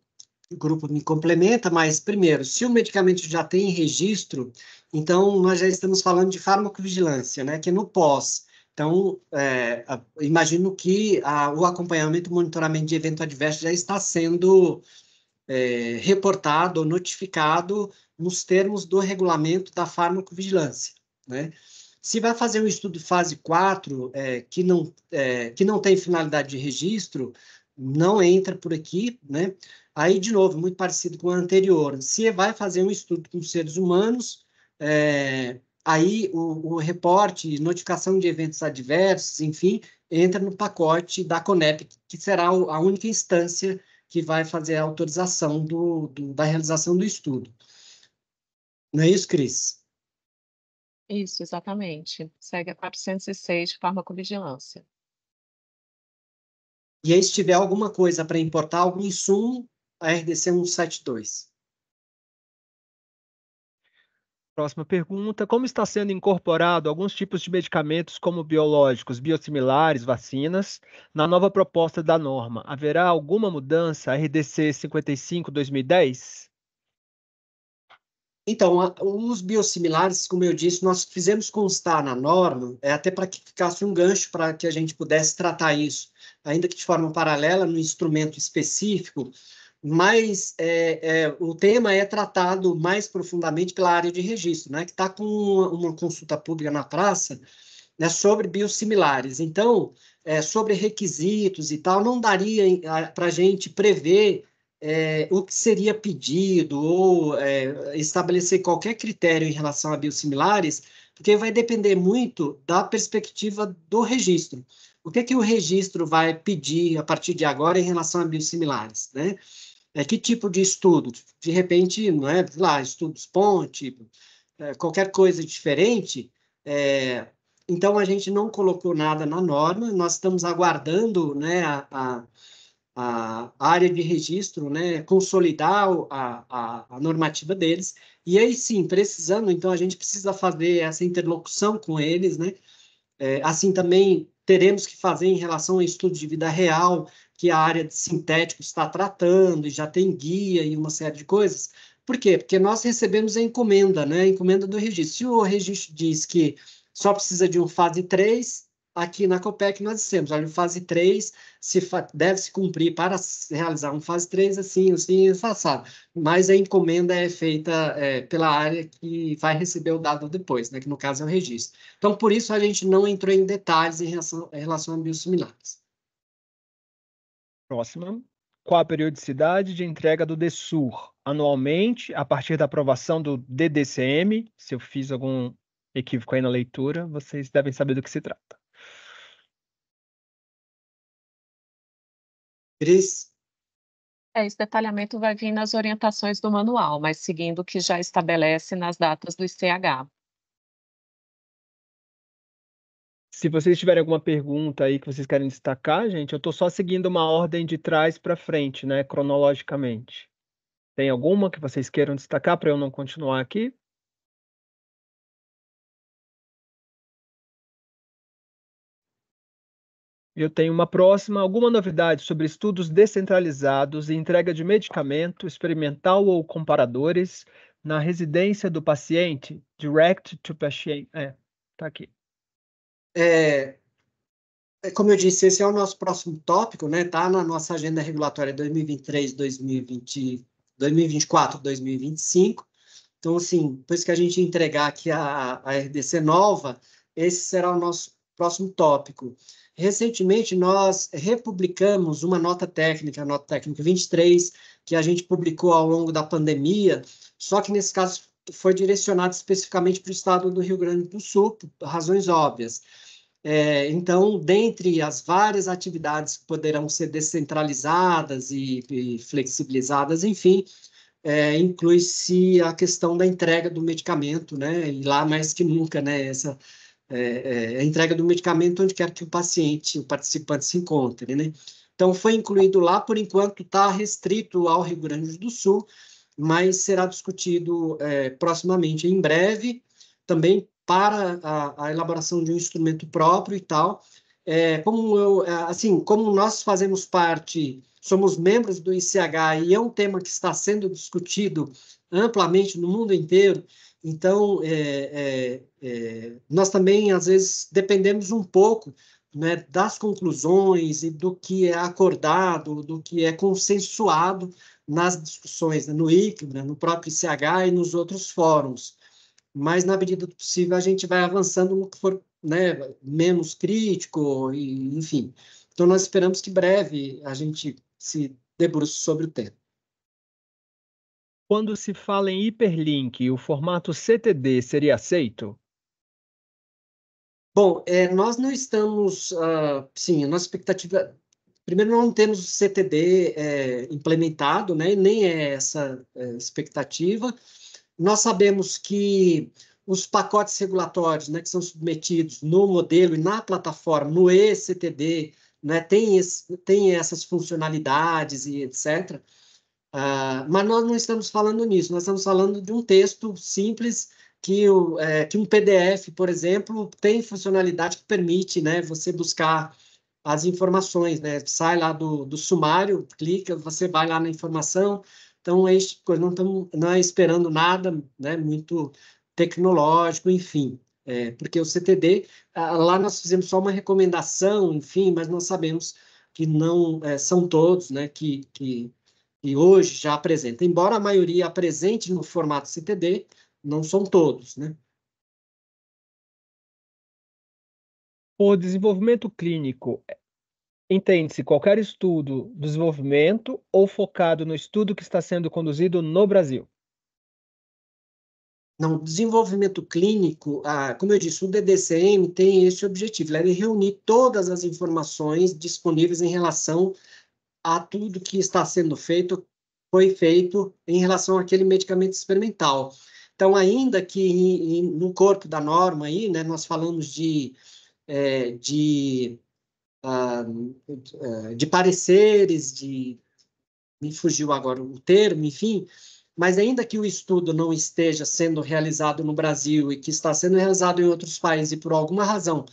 grupo me complementa, mas primeiro, se o medicamento já tem registro, então nós já estamos falando de farmacovigilância, né, que é no pós. Então, é, imagino que a, o acompanhamento o monitoramento de evento adverso já está sendo é, reportado ou notificado nos termos do regulamento da farmacovigilância, né? Se vai fazer um estudo fase 4, é, que, não, é, que não tem finalidade de registro, não entra por aqui, né? Aí, de novo, muito parecido com o anterior. Se vai fazer um estudo com seres humanos, é, aí o, o reporte, notificação de eventos adversos, enfim, entra no pacote da CONEP, que será a única instância que vai fazer a autorização do, do da realização do estudo. Não é isso, Cris? Isso, exatamente. Segue a 406, farmacovigilância. E aí, se tiver alguma coisa para importar, algum insumo, a RDC 172. Próxima pergunta: Como está sendo incorporado alguns tipos de medicamentos, como biológicos, biosimilares, vacinas, na nova proposta da norma? Haverá alguma mudança RDC 55-2010? Então, a, os biosimilares, como eu disse, nós fizemos constar na norma, é, até para que ficasse um gancho para que a gente pudesse tratar isso, ainda que de forma paralela, no instrumento específico, mas é, é, o tema é tratado mais profundamente pela área de registro, né, que está com uma, uma consulta pública na praça, né, sobre biosimilares. Então, é, sobre requisitos e tal, não daria para a gente prever é, o que seria pedido ou é, estabelecer qualquer critério em relação a biosimilares, porque vai depender muito da perspectiva do registro. O que, é que o registro vai pedir a partir de agora em relação a biosimilares, né? É, que tipo de estudo? De repente, não é, lá, estudos ponte, é, qualquer coisa diferente, é, então a gente não colocou nada na norma, nós estamos aguardando, né, a, a a área de registro, né, consolidar a, a, a, normativa deles, e aí sim, precisando, então a gente precisa fazer essa interlocução com eles, né, é, assim também teremos que fazer em relação ao estudo de vida real, que a área de sintéticos está tratando, e já tem guia e uma série de coisas, por quê? Porque nós recebemos a encomenda, né, a encomenda do registro, se o registro diz que só precisa de um fase 3, aqui na COPEC nós dissemos, olha, fase 3 se fa deve se cumprir para realizar um fase 3 assim, assim, assado, mas a encomenda é feita é, pela área que vai receber o dado depois, né, que no caso é o registro. Então, por isso a gente não entrou em detalhes em relação, em relação a biosimilares. Próxima. Qual a periodicidade de entrega do DESUR? Anualmente, a partir da aprovação do DDCM, se eu fiz algum equívoco aí na leitura, vocês devem saber do que se trata. Cris? É, esse detalhamento vai vir nas orientações do manual, mas seguindo o que já estabelece nas datas do ICH. Se vocês tiverem alguma pergunta aí que vocês querem destacar, gente, eu estou só seguindo uma ordem de trás para frente, né, cronologicamente. Tem alguma que vocês queiram destacar para eu não continuar aqui? Eu tenho uma próxima, alguma novidade sobre estudos descentralizados e entrega de medicamento experimental ou comparadores na residência do paciente, direct to patient. É, tá aqui. É, é como eu disse, esse é o nosso próximo tópico, né? Tá na nossa agenda regulatória 2023, 2024, 2025. Então, assim, depois que a gente entregar aqui a, a RDC nova, esse será o nosso próximo tópico. Recentemente, nós republicamos uma nota técnica, a nota técnica 23, que a gente publicou ao longo da pandemia, só que nesse caso foi direcionado especificamente para o estado do Rio Grande do Sul, por razões óbvias. É, então, dentre as várias atividades que poderão ser descentralizadas e, e flexibilizadas, enfim, é, inclui-se a questão da entrega do medicamento, né? E lá mais que nunca, né? Essa é, é, a entrega do medicamento onde quer que o paciente, o participante se encontre, né? Então, foi incluído lá, por enquanto está restrito ao Rio Grande do Sul, mas será discutido é, proximamente, em breve, também para a, a, elaboração de um instrumento próprio e tal. É, como eu, é, assim, como nós fazemos parte, somos membros do ICH e é um tema que está sendo discutido amplamente no mundo inteiro, então, é, é, é, nós também, às vezes, dependemos um pouco né, das conclusões e do que é acordado, do que é consensuado nas discussões, né, no ICLE, né, no próprio ICH e nos outros fóruns. Mas, na medida do possível, a gente vai avançando no que for né, menos crítico, e, enfim. Então, nós esperamos que breve a gente se debruce sobre o tema. Quando se fala em hiperlink, o formato CTD seria aceito? Bom, é, nós não estamos, uh, sim, a nossa expectativa, primeiro não temos o CTD é, implementado, né, nem é essa é, expectativa. Nós sabemos que os pacotes regulatórios, né, que são submetidos no modelo e na plataforma, no ECTD, né, tem, esse, tem essas funcionalidades e etc., Uh, mas nós não estamos falando nisso, nós estamos falando de um texto simples que, o, é, que um PDF, por exemplo, tem funcionalidade que permite né, você buscar as informações, né? Sai lá do, do sumário, clica, você vai lá na informação. Então, é não, estamos não é esperando nada né, muito tecnológico, enfim. É, porque o CTD, lá nós fizemos só uma recomendação, enfim, mas nós sabemos que não é, são todos né, que, que e hoje já apresenta, embora a maioria apresente no formato CTD, não são todos, né? O desenvolvimento clínico entende-se qualquer estudo de desenvolvimento ou focado no estudo que está sendo conduzido no Brasil. Não, desenvolvimento clínico, ah, como eu disse, o DDCM tem esse objetivo, ele é reunir todas as informações disponíveis em relação a tudo que está sendo feito, foi feito em relação àquele medicamento experimental. Então, ainda que em, em, no corpo da norma aí, né, nós falamos de, é, de, ah, é, de pareceres, de me fugiu agora o termo, enfim, mas ainda que o estudo não esteja sendo realizado no Brasil e que está sendo realizado em outros países e por alguma razão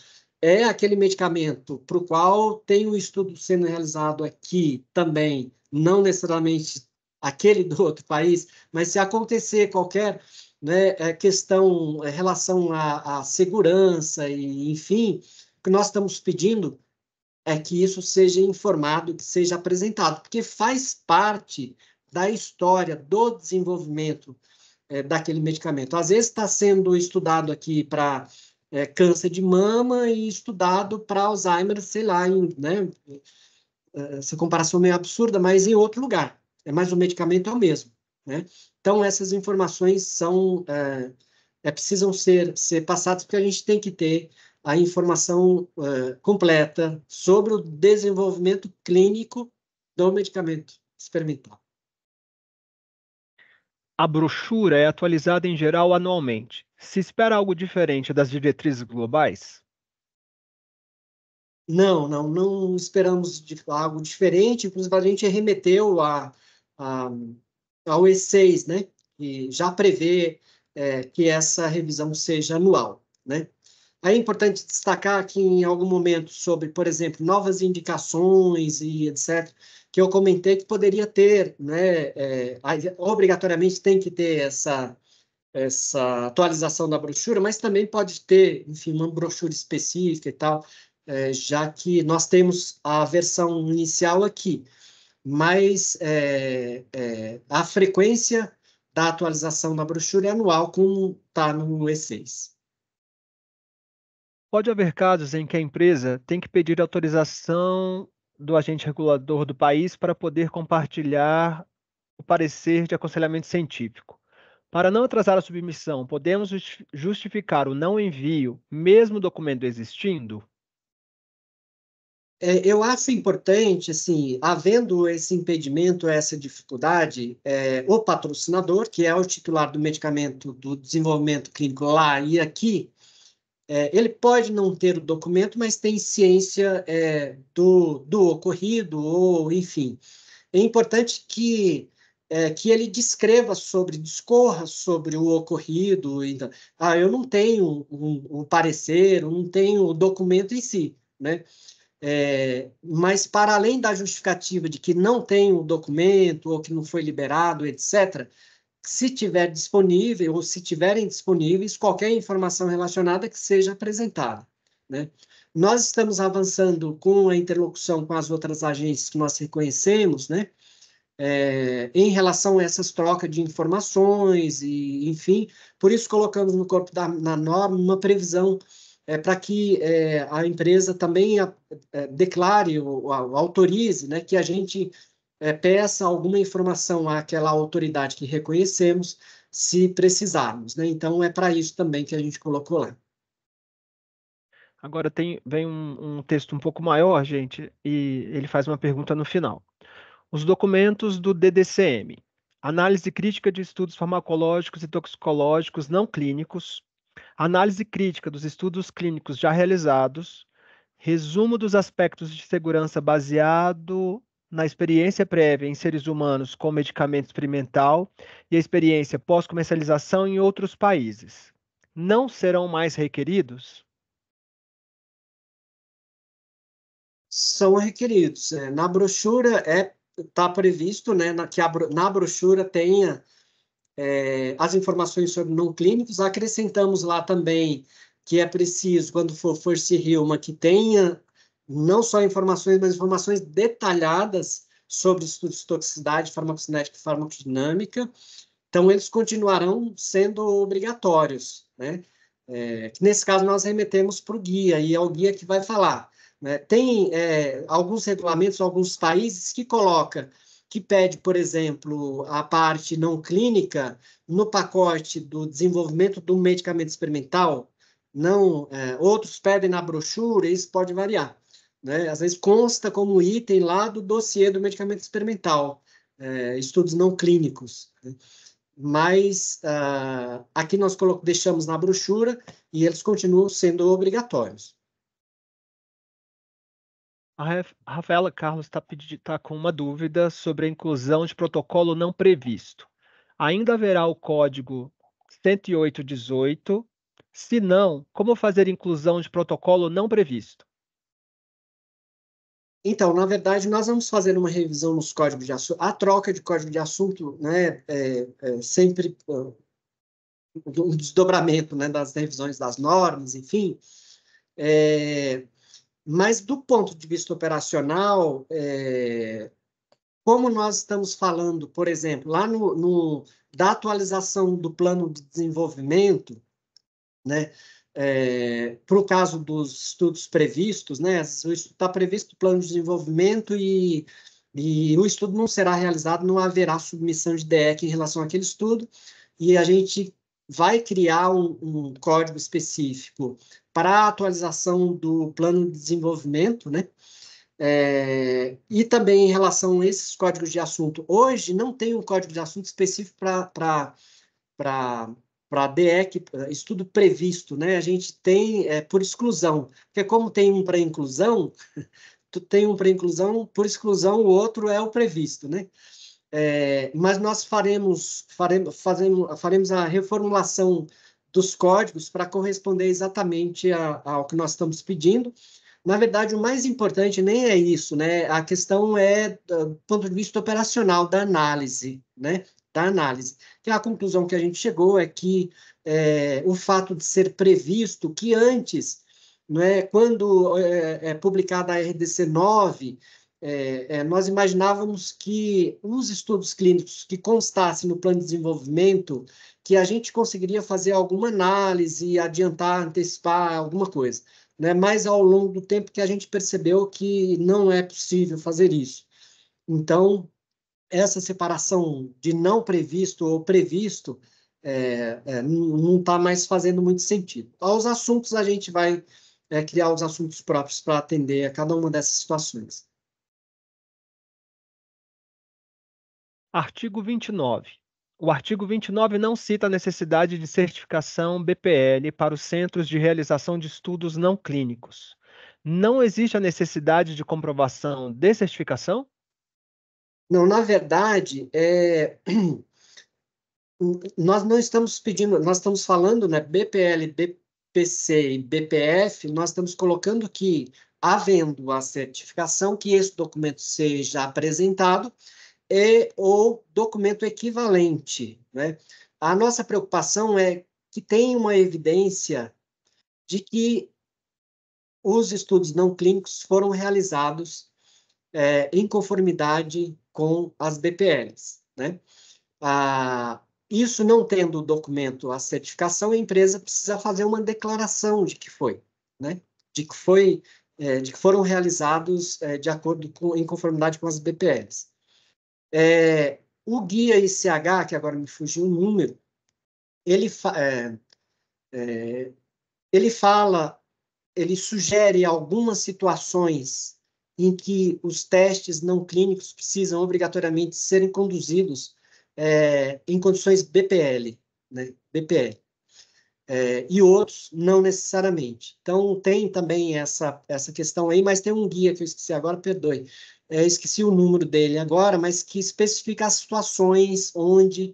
é aquele medicamento para o qual tem um estudo sendo realizado aqui também, não necessariamente aquele do outro país, mas se acontecer qualquer né, é, questão em é, relação à, à segurança e enfim, o que nós estamos pedindo é que isso seja informado, que seja apresentado, porque faz parte da história do desenvolvimento é, daquele medicamento. Às vezes está sendo estudado aqui para é, câncer de mama e estudado para Alzheimer, sei lá, em, né? É, essa comparação meio absurda, mas em outro lugar. É mais o medicamento é o mesmo, né? Então essas informações são é, é, precisam ser ser passadas porque a gente tem que ter a informação é, completa sobre o desenvolvimento clínico do medicamento experimental. A brochura é atualizada em geral anualmente. Se espera algo diferente das diretrizes globais? Não, não, não esperamos algo diferente. Inclusive, a gente remeteu a, a, ao E6, né? que já prevê é, que essa revisão seja anual. Né? É importante destacar aqui em algum momento sobre, por exemplo, novas indicações e etc., que eu comentei que poderia ter, né, é, obrigatoriamente tem que ter essa, essa atualização da brochura, mas também pode ter, enfim, uma brochura específica e tal, é, já que nós temos a versão inicial aqui, mas é, é a frequência da atualização da brochura é anual, como está no E6. Pode haver casos em que a empresa tem que pedir autorização do agente regulador do país para poder compartilhar o parecer de aconselhamento científico. Para não atrasar a submissão, podemos justificar o não envio, mesmo o documento existindo? É, eu acho importante, assim, havendo esse impedimento, essa dificuldade, é, o patrocinador, que é o titular do medicamento do desenvolvimento clínico lá e aqui, é, ele pode não ter o documento, mas tem ciência é, do, do ocorrido, ou enfim. É importante que, é, que ele descreva sobre, discorra sobre o ocorrido. Então, ah, eu não tenho um, um parecer, não tenho o documento em si, né? É, mas, para além da justificativa de que não tem o documento ou que não foi liberado, etc., se tiver disponível ou se tiverem disponíveis qualquer informação relacionada que seja apresentada. Né? Nós estamos avançando com a interlocução com as outras agências que nós reconhecemos, né? É, em relação a essas trocas de informações e, enfim, por isso colocamos no corpo da na norma uma previsão é, para que é, a empresa também a, é, é, declare ou, autorize, né, que a gente é, peça alguma informação àquela autoridade que reconhecemos, se precisarmos. Né? Então, é para isso também que a gente colocou lá. Agora tem, vem um, um texto um pouco maior, gente, e ele faz uma pergunta no final. Os documentos do DDCM, análise crítica de estudos farmacológicos e toxicológicos não clínicos, análise crítica dos estudos clínicos já realizados, resumo dos aspectos de segurança baseado na experiência prévia em seres humanos com medicamento experimental e a experiência pós-comercialização em outros países não serão mais requeridos? São requeridos. É. Na brochura está é, tá previsto né, que a, na brochura tenha é, as informações sobre não clínicos. Acrescentamos lá também que é preciso, quando for, for se uma que tenha não só informações, mas informações detalhadas sobre estudos de toxicidade, farmacocinética e farmacodinâmica. Então, eles continuarão sendo obrigatórios, né? É, nesse caso nós remetemos para o guia, e é o guia que vai falar. Né? Tem é, alguns regulamentos, alguns países que coloca que pede, por exemplo, a parte não clínica no pacote do desenvolvimento do medicamento experimental, não é, outros pedem na brochura, isso pode variar né? Às vezes consta como item lá do dossiê do medicamento experimental, é, estudos não clínicos. Né? Mas uh, aqui nós deixamos na brochura e eles continuam sendo obrigatórios. A Rafaela Carlos está tá com uma dúvida sobre a inclusão de protocolo não previsto. Ainda haverá o código 10818? Se não, como fazer inclusão de protocolo não previsto? Então, na verdade, nós vamos fazer uma revisão nos códigos de assunto. A troca de código de assunto né, é, é sempre uh, um desdobramento né, das revisões das normas, enfim. É, mas, do ponto de vista operacional, é, como nós estamos falando, por exemplo, lá no, no da atualização do plano de desenvolvimento, né, é, para o caso dos estudos previstos, né, está tá previsto o plano de desenvolvimento e, e o estudo não será realizado, não haverá submissão de DEC em relação àquele estudo, e a gente vai criar um, um código específico para a atualização do plano de desenvolvimento, né? É, e também em relação a esses códigos de assunto, hoje não tem um código de assunto específico para para a DE, que, estudo previsto, né? A gente tem é, por exclusão, porque como tem um para inclusão, tu tem um para inclusão, por exclusão o outro é o previsto, né? É, mas nós faremos, faremos, fazemos, faremos a reformulação dos códigos para corresponder exatamente a, ao que nós estamos pedindo. Na verdade, o mais importante nem é isso, né? A questão é do ponto de vista operacional da análise, né? da análise. Então, a conclusão que a gente chegou é que é, o fato de ser previsto que antes, né, quando é, é publicada a RDC 9, é, é, nós imaginávamos que os estudos clínicos que constassem no plano de desenvolvimento, que a gente conseguiria fazer alguma análise, adiantar, antecipar alguma coisa. Né? Mas ao longo do tempo que a gente percebeu que não é possível fazer isso. Então, essa separação de não previsto ou previsto é, é, não está mais fazendo muito sentido. Aos assuntos, a gente vai é, criar os assuntos próprios para atender a cada uma dessas situações. Artigo 29. O artigo 29 não cita a necessidade de certificação BPL para os centros de realização de estudos não clínicos. Não existe a necessidade de comprovação de certificação? Não, na verdade, é, nós não estamos pedindo, nós estamos falando, né, BPL, BPC e BPF, nós estamos colocando que, havendo a certificação, que esse documento seja apresentado e o documento equivalente, né? A nossa preocupação é que tem uma evidência de que os estudos não clínicos foram realizados é, em conformidade com as BPLs. Né? Ah, isso não tendo o documento, a certificação, a empresa precisa fazer uma declaração de que foi, né? de que foi, é, de que foram realizados é, de acordo com, em conformidade com as BPLs. É, o guia ICH, que agora me fugiu o número, ele, fa é, é, ele fala, ele sugere algumas situações em que os testes não clínicos precisam obrigatoriamente serem conduzidos é, em condições BPL, né? BPL. É, e outros não necessariamente. Então, tem também essa, essa questão aí, mas tem um guia que eu esqueci agora, perdoe, é, esqueci o número dele agora, mas que especifica as situações onde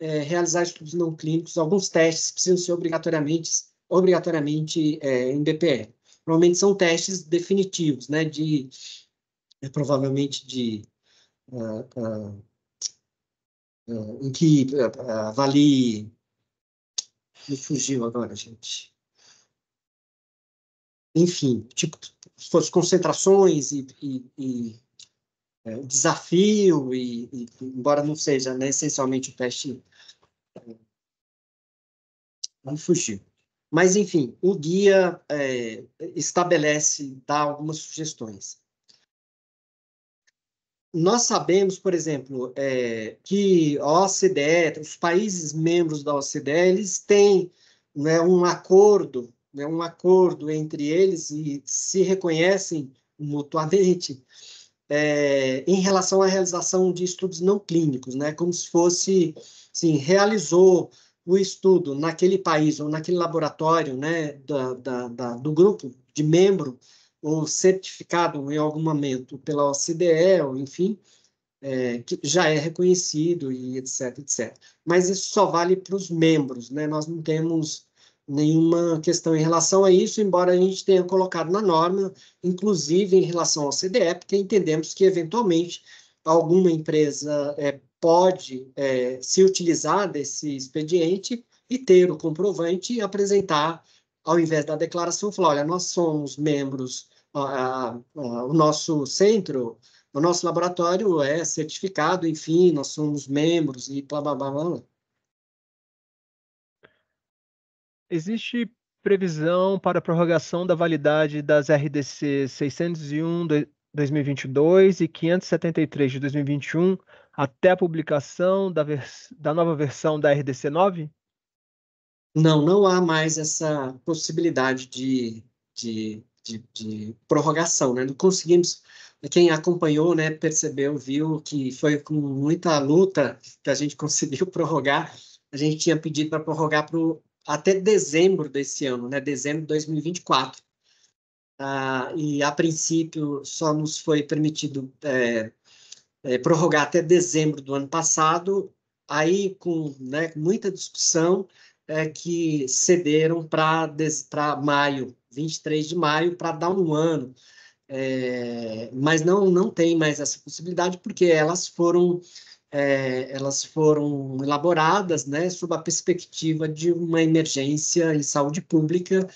é, realizar estudos não clínicos, alguns testes precisam ser obrigatoriamente, obrigatoriamente é, em BPL. Normalmente são testes definitivos, né? De, é, provavelmente de... Uh, uh, uh, em que avalie... Me fugiu agora, gente. Enfim, tipo, suas concentrações e, e, e é, desafio, e, e, embora não seja né, essencialmente o teste. Não é, fugiu. Mas, enfim, o guia é, estabelece, dá algumas sugestões. Nós sabemos, por exemplo, é, que a OCDE, os países membros da OCDE, eles têm né, um acordo, né, um acordo entre eles e se reconhecem mutuamente é, em relação à realização de estudos não clínicos, né, como se fosse, assim, realizou o estudo naquele país ou naquele laboratório né, da, da, da, do grupo de membro, ou certificado em algum momento pela OCDE, ou enfim, é, que já é reconhecido e etc, etc. Mas isso só vale para os membros, né? Nós não temos nenhuma questão em relação a isso, embora a gente tenha colocado na norma, inclusive em relação ao CDE, porque entendemos que, eventualmente, alguma empresa é, pode é, se utilizar desse expediente e ter o comprovante e apresentar, ao invés da declaração, falar, olha, nós somos membros, a, a, a, o nosso centro, o nosso laboratório é certificado, enfim, nós somos membros e blá, blá, blá, blá. Existe previsão para prorrogação da validade das RDC 601 2022 e 573 de 2021 até a publicação da, da nova versão da RDC 9? Não, não há mais essa possibilidade de, de, de, de prorrogação. Né? Não conseguimos. Quem acompanhou, né, percebeu, viu que foi com muita luta que a gente conseguiu prorrogar. A gente tinha pedido para prorrogar para até dezembro desse ano, né, dezembro de 2024. Ah, e, a princípio, só nos foi permitido é, é, prorrogar até dezembro do ano passado, aí com né, muita discussão é, que cederam para maio, 23 de maio, para dar um ano. É, mas não, não tem mais essa possibilidade, porque elas foram, é, elas foram elaboradas né, sob a perspectiva de uma emergência em saúde pública,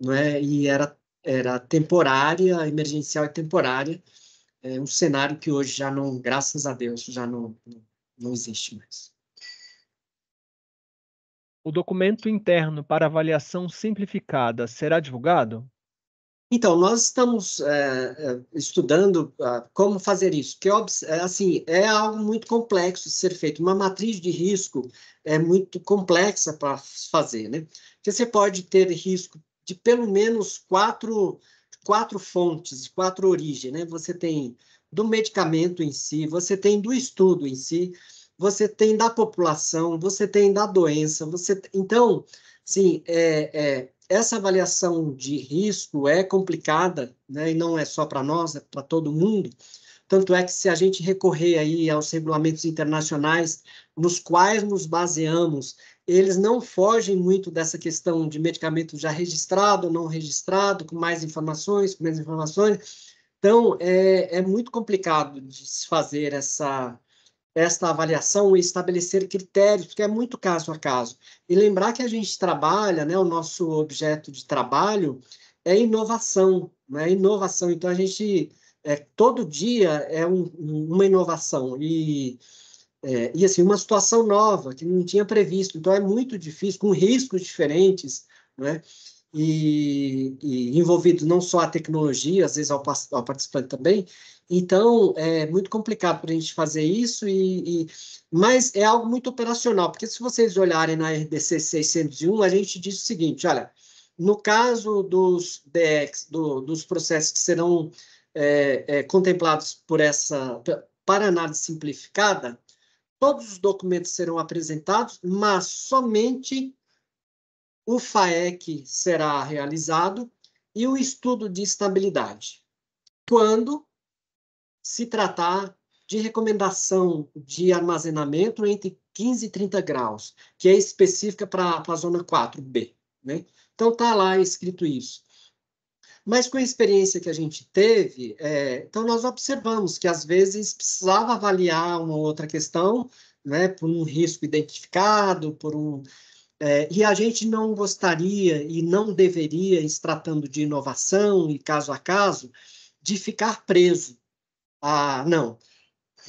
né, e era, era temporária, emergencial e temporária, é, um cenário que hoje já não, graças a Deus, já não, não existe mais. O documento interno para avaliação simplificada será divulgado? Então, nós estamos é, é estudando ah, como fazer isso, que é, assim, é algo muito complexo de ser feito. Uma matriz de risco é muito complexa para fazer, né? Porque você pode ter risco de pelo menos quatro quatro fontes, quatro origens, né? Você tem do medicamento em si, você tem do estudo em si, você tem da população, você tem da doença, você então, sim, é, é, essa avaliação de risco é complicada, né? E não é só para nós, é para todo mundo. Tanto é que se a gente recorrer aí aos regulamentos internacionais nos quais nos baseamos eles não fogem muito dessa questão de medicamento já registrado não registrado, com mais informações, com menos informações. Então, é, é muito complicado de se fazer essa, esta avaliação e estabelecer critérios, porque é muito caso a caso. E lembrar que a gente trabalha, né, o nosso objeto de trabalho é inovação, né, inovação. Então, a gente, é, todo dia é um, uma inovação. E é, e assim, uma situação nova que não tinha previsto, então é muito difícil, com riscos diferentes, né? E, e envolvido não só a tecnologia, às vezes ao, ao participante também. Então é muito complicado para a gente fazer isso, e, e, mas é algo muito operacional, porque se vocês olharem na RDC 601, a gente diz o seguinte: olha, no caso dos DEX, do, dos processos que serão é, é, contemplados por essa para análise simplificada, todos os documentos serão apresentados, mas somente o FAEC será realizado e o estudo de estabilidade, quando se tratar de recomendação de armazenamento entre 15 e 30 graus, que é específica para a zona 4B. Né? Então, está lá escrito isso. Mas com a experiência que a gente teve, é, então nós observamos que às vezes precisava avaliar uma outra questão, né, por um risco identificado, por um é, e a gente não gostaria e não deveria, se tratando de inovação e caso a caso, de ficar preso. Ah, não.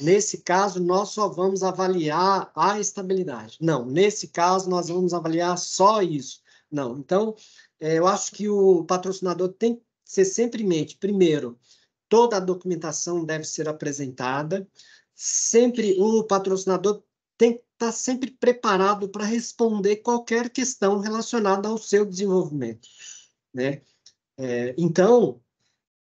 Nesse caso, nós só vamos avaliar a estabilidade. Não, nesse caso, nós vamos avaliar só isso. Não. Então, é, eu acho que o patrocinador tem que ser sempre em mente, primeiro, toda a documentação deve ser apresentada, sempre o patrocinador tem que estar tá sempre preparado para responder qualquer questão relacionada ao seu desenvolvimento, né? É, então,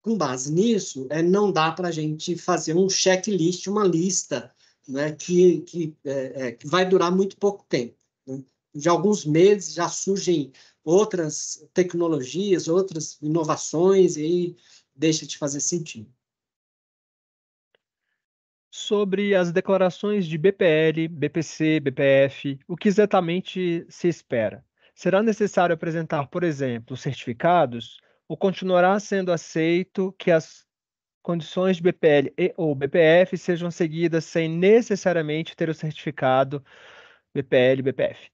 com base nisso, é, não dá para a gente fazer um checklist, uma lista, né, que, que, é, é, que vai durar muito pouco tempo. Né? De alguns meses já surgem outras tecnologias, outras inovações, e aí deixa de fazer sentido. Sobre as declarações de BPL, BPC, BPF, o que exatamente se espera? Será necessário apresentar, por exemplo, certificados? Ou continuará sendo aceito que as condições de BPL e, ou BPF sejam seguidas sem necessariamente ter o certificado BPL BPF.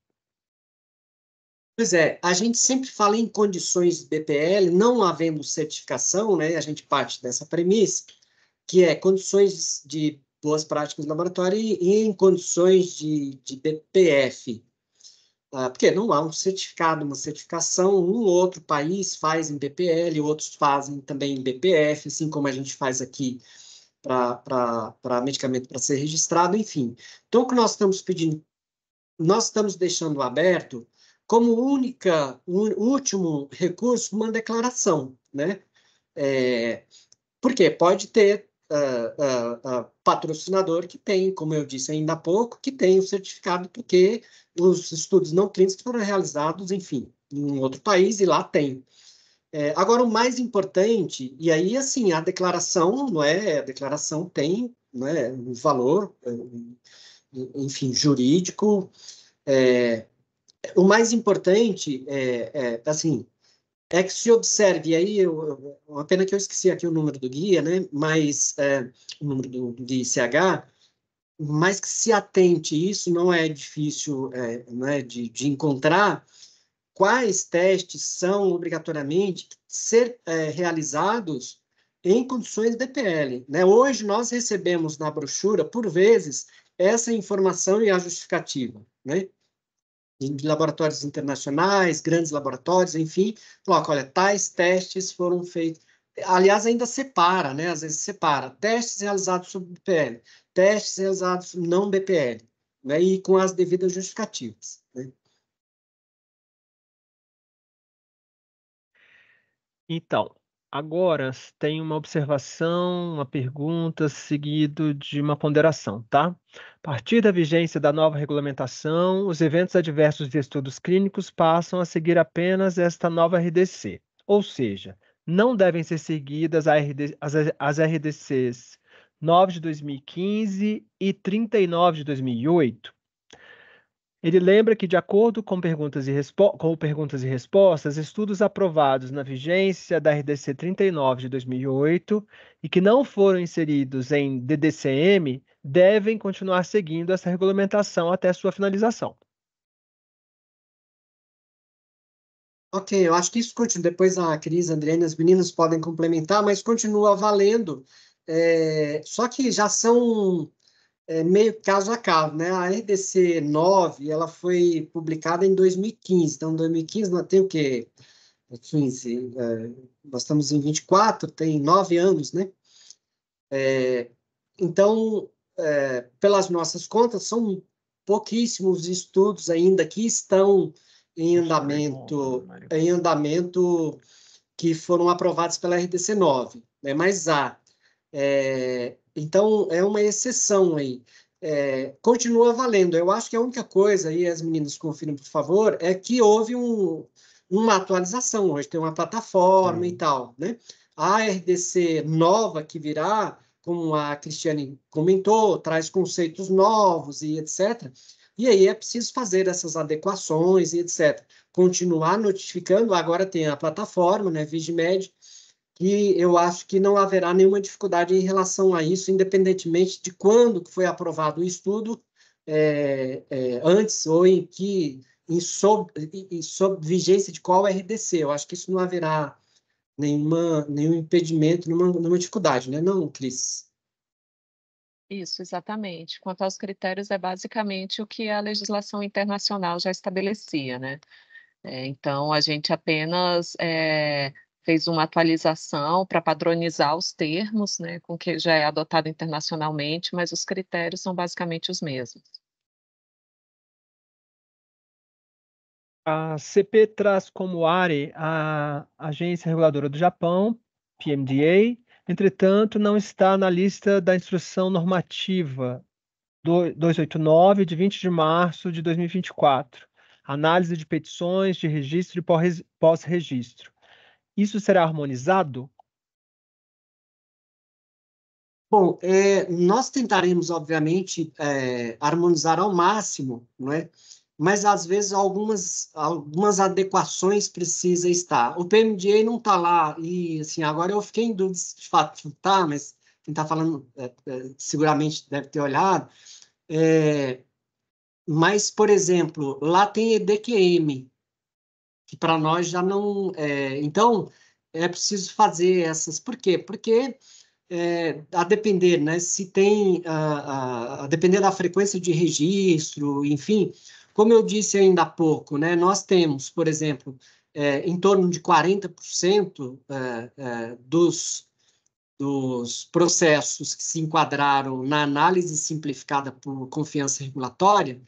Pois é, a gente sempre fala em condições de BPL, não havendo certificação, né? A gente parte dessa premissa, que é condições de boas práticas no laboratório e, em condições de, de BPF. Ah, porque não há um certificado, uma certificação, um outro país faz em BPL, outros fazem também em BPF, assim como a gente faz aqui para medicamento para ser registrado, enfim. Então, o que nós estamos pedindo? Nós estamos deixando aberto como única, último recurso, uma declaração, né? É, porque pode ter uh, uh, uh, patrocinador que tem, como eu disse ainda há pouco, que tem o certificado porque os estudos não clínicos foram realizados, enfim, em outro país e lá tem. É, agora, o mais importante, e aí, assim, a declaração, não é? A declaração tem né, um valor, enfim, jurídico, é, o mais importante é, é, assim é que se observe aí eu, uma pena que eu esqueci aqui o número do guia né mas é, o número do, do ICH mas que se atente isso não é difícil é, é de, de, encontrar quais testes são obrigatoriamente ser é, realizados em condições DPL né hoje nós recebemos na brochura por vezes essa informação e a justificativa né de laboratórios internacionais, grandes laboratórios, enfim, coloca, olha, tais testes foram feitos. Aliás, ainda separa, né? Às vezes separa testes realizados sob BPL, testes realizados não BPL, né? E com as devidas justificativas. Né? Então, Agora tem uma observação, uma pergunta, seguido de uma ponderação, tá? A partir da vigência da nova regulamentação, os eventos adversos de estudos clínicos passam a seguir apenas esta nova RDC, ou seja, não devem ser seguidas as RDCs 9 de 2015 e 39 de 2008, ele lembra que, de acordo com perguntas, com perguntas, e respostas, estudos aprovados na vigência da RDC 39 de 2008 e que não foram inseridos em DDCM devem continuar seguindo essa regulamentação até sua finalização. Ok, eu acho que isso continua. Depois a Cris, a Andréia as meninas podem complementar, mas continua valendo. É, só que já são é, meio caso a caso, né? A RDC 9, ela foi publicada em 2015, então 2015 nós tem o quê? 15, é, é, nós estamos em 24, tem nove anos, né? É, então, é, pelas nossas contas, são pouquíssimos estudos ainda que estão em andamento, né, em andamento que foram aprovados pela RDC 9, né? mas há. É, então, é uma exceção aí. É, continua valendo. Eu acho que a única coisa, e as meninas confirmem, por favor, é que houve um, uma atualização hoje, tem uma plataforma e tal, né? A RDC nova que virá, como a Cristiane comentou, traz conceitos novos e etc. E aí é preciso fazer essas adequações e etc. Continuar notificando, agora tem a plataforma, né, Vigimed, que eu acho que não haverá nenhuma dificuldade em relação a isso, independentemente de quando foi aprovado o estudo, é, é, antes ou em que, em sob, em sob vigência de qual RDC. Eu acho que isso não haverá nenhuma, nenhum impedimento, nenhuma, nenhuma dificuldade, né? não, Cris? Isso, exatamente. Quanto aos critérios, é basicamente o que a legislação internacional já estabelecia, né? É, então, a gente apenas é, fez uma atualização para padronizar os termos, né, com que já é adotado internacionalmente, mas os critérios são basicamente os mesmos. A CP traz como ARE a Agência Reguladora do Japão, PMDA, entretanto, não está na lista da instrução normativa 289, de 20 de março de 2024, análise de petições de registro e pós-registro. Isso será harmonizado? Bom, é, nós tentaremos, obviamente, é, harmonizar ao máximo, não é? mas às vezes algumas, algumas adequações precisa estar. O PMDA não está lá, e assim, agora eu fiquei em dúvida se de fato está, mas quem está falando é, é, seguramente deve ter olhado. É, mas, por exemplo, lá tem EDQM, que para nós já não. É, então, é preciso fazer essas. Por quê? Porque. É, a depender, né? Se tem a, a, a depender da frequência de registro, enfim, como eu disse ainda há pouco, né? Nós temos, por exemplo, é, em torno de 40% é, é, dos, dos processos que se enquadraram na análise simplificada por confiança regulatória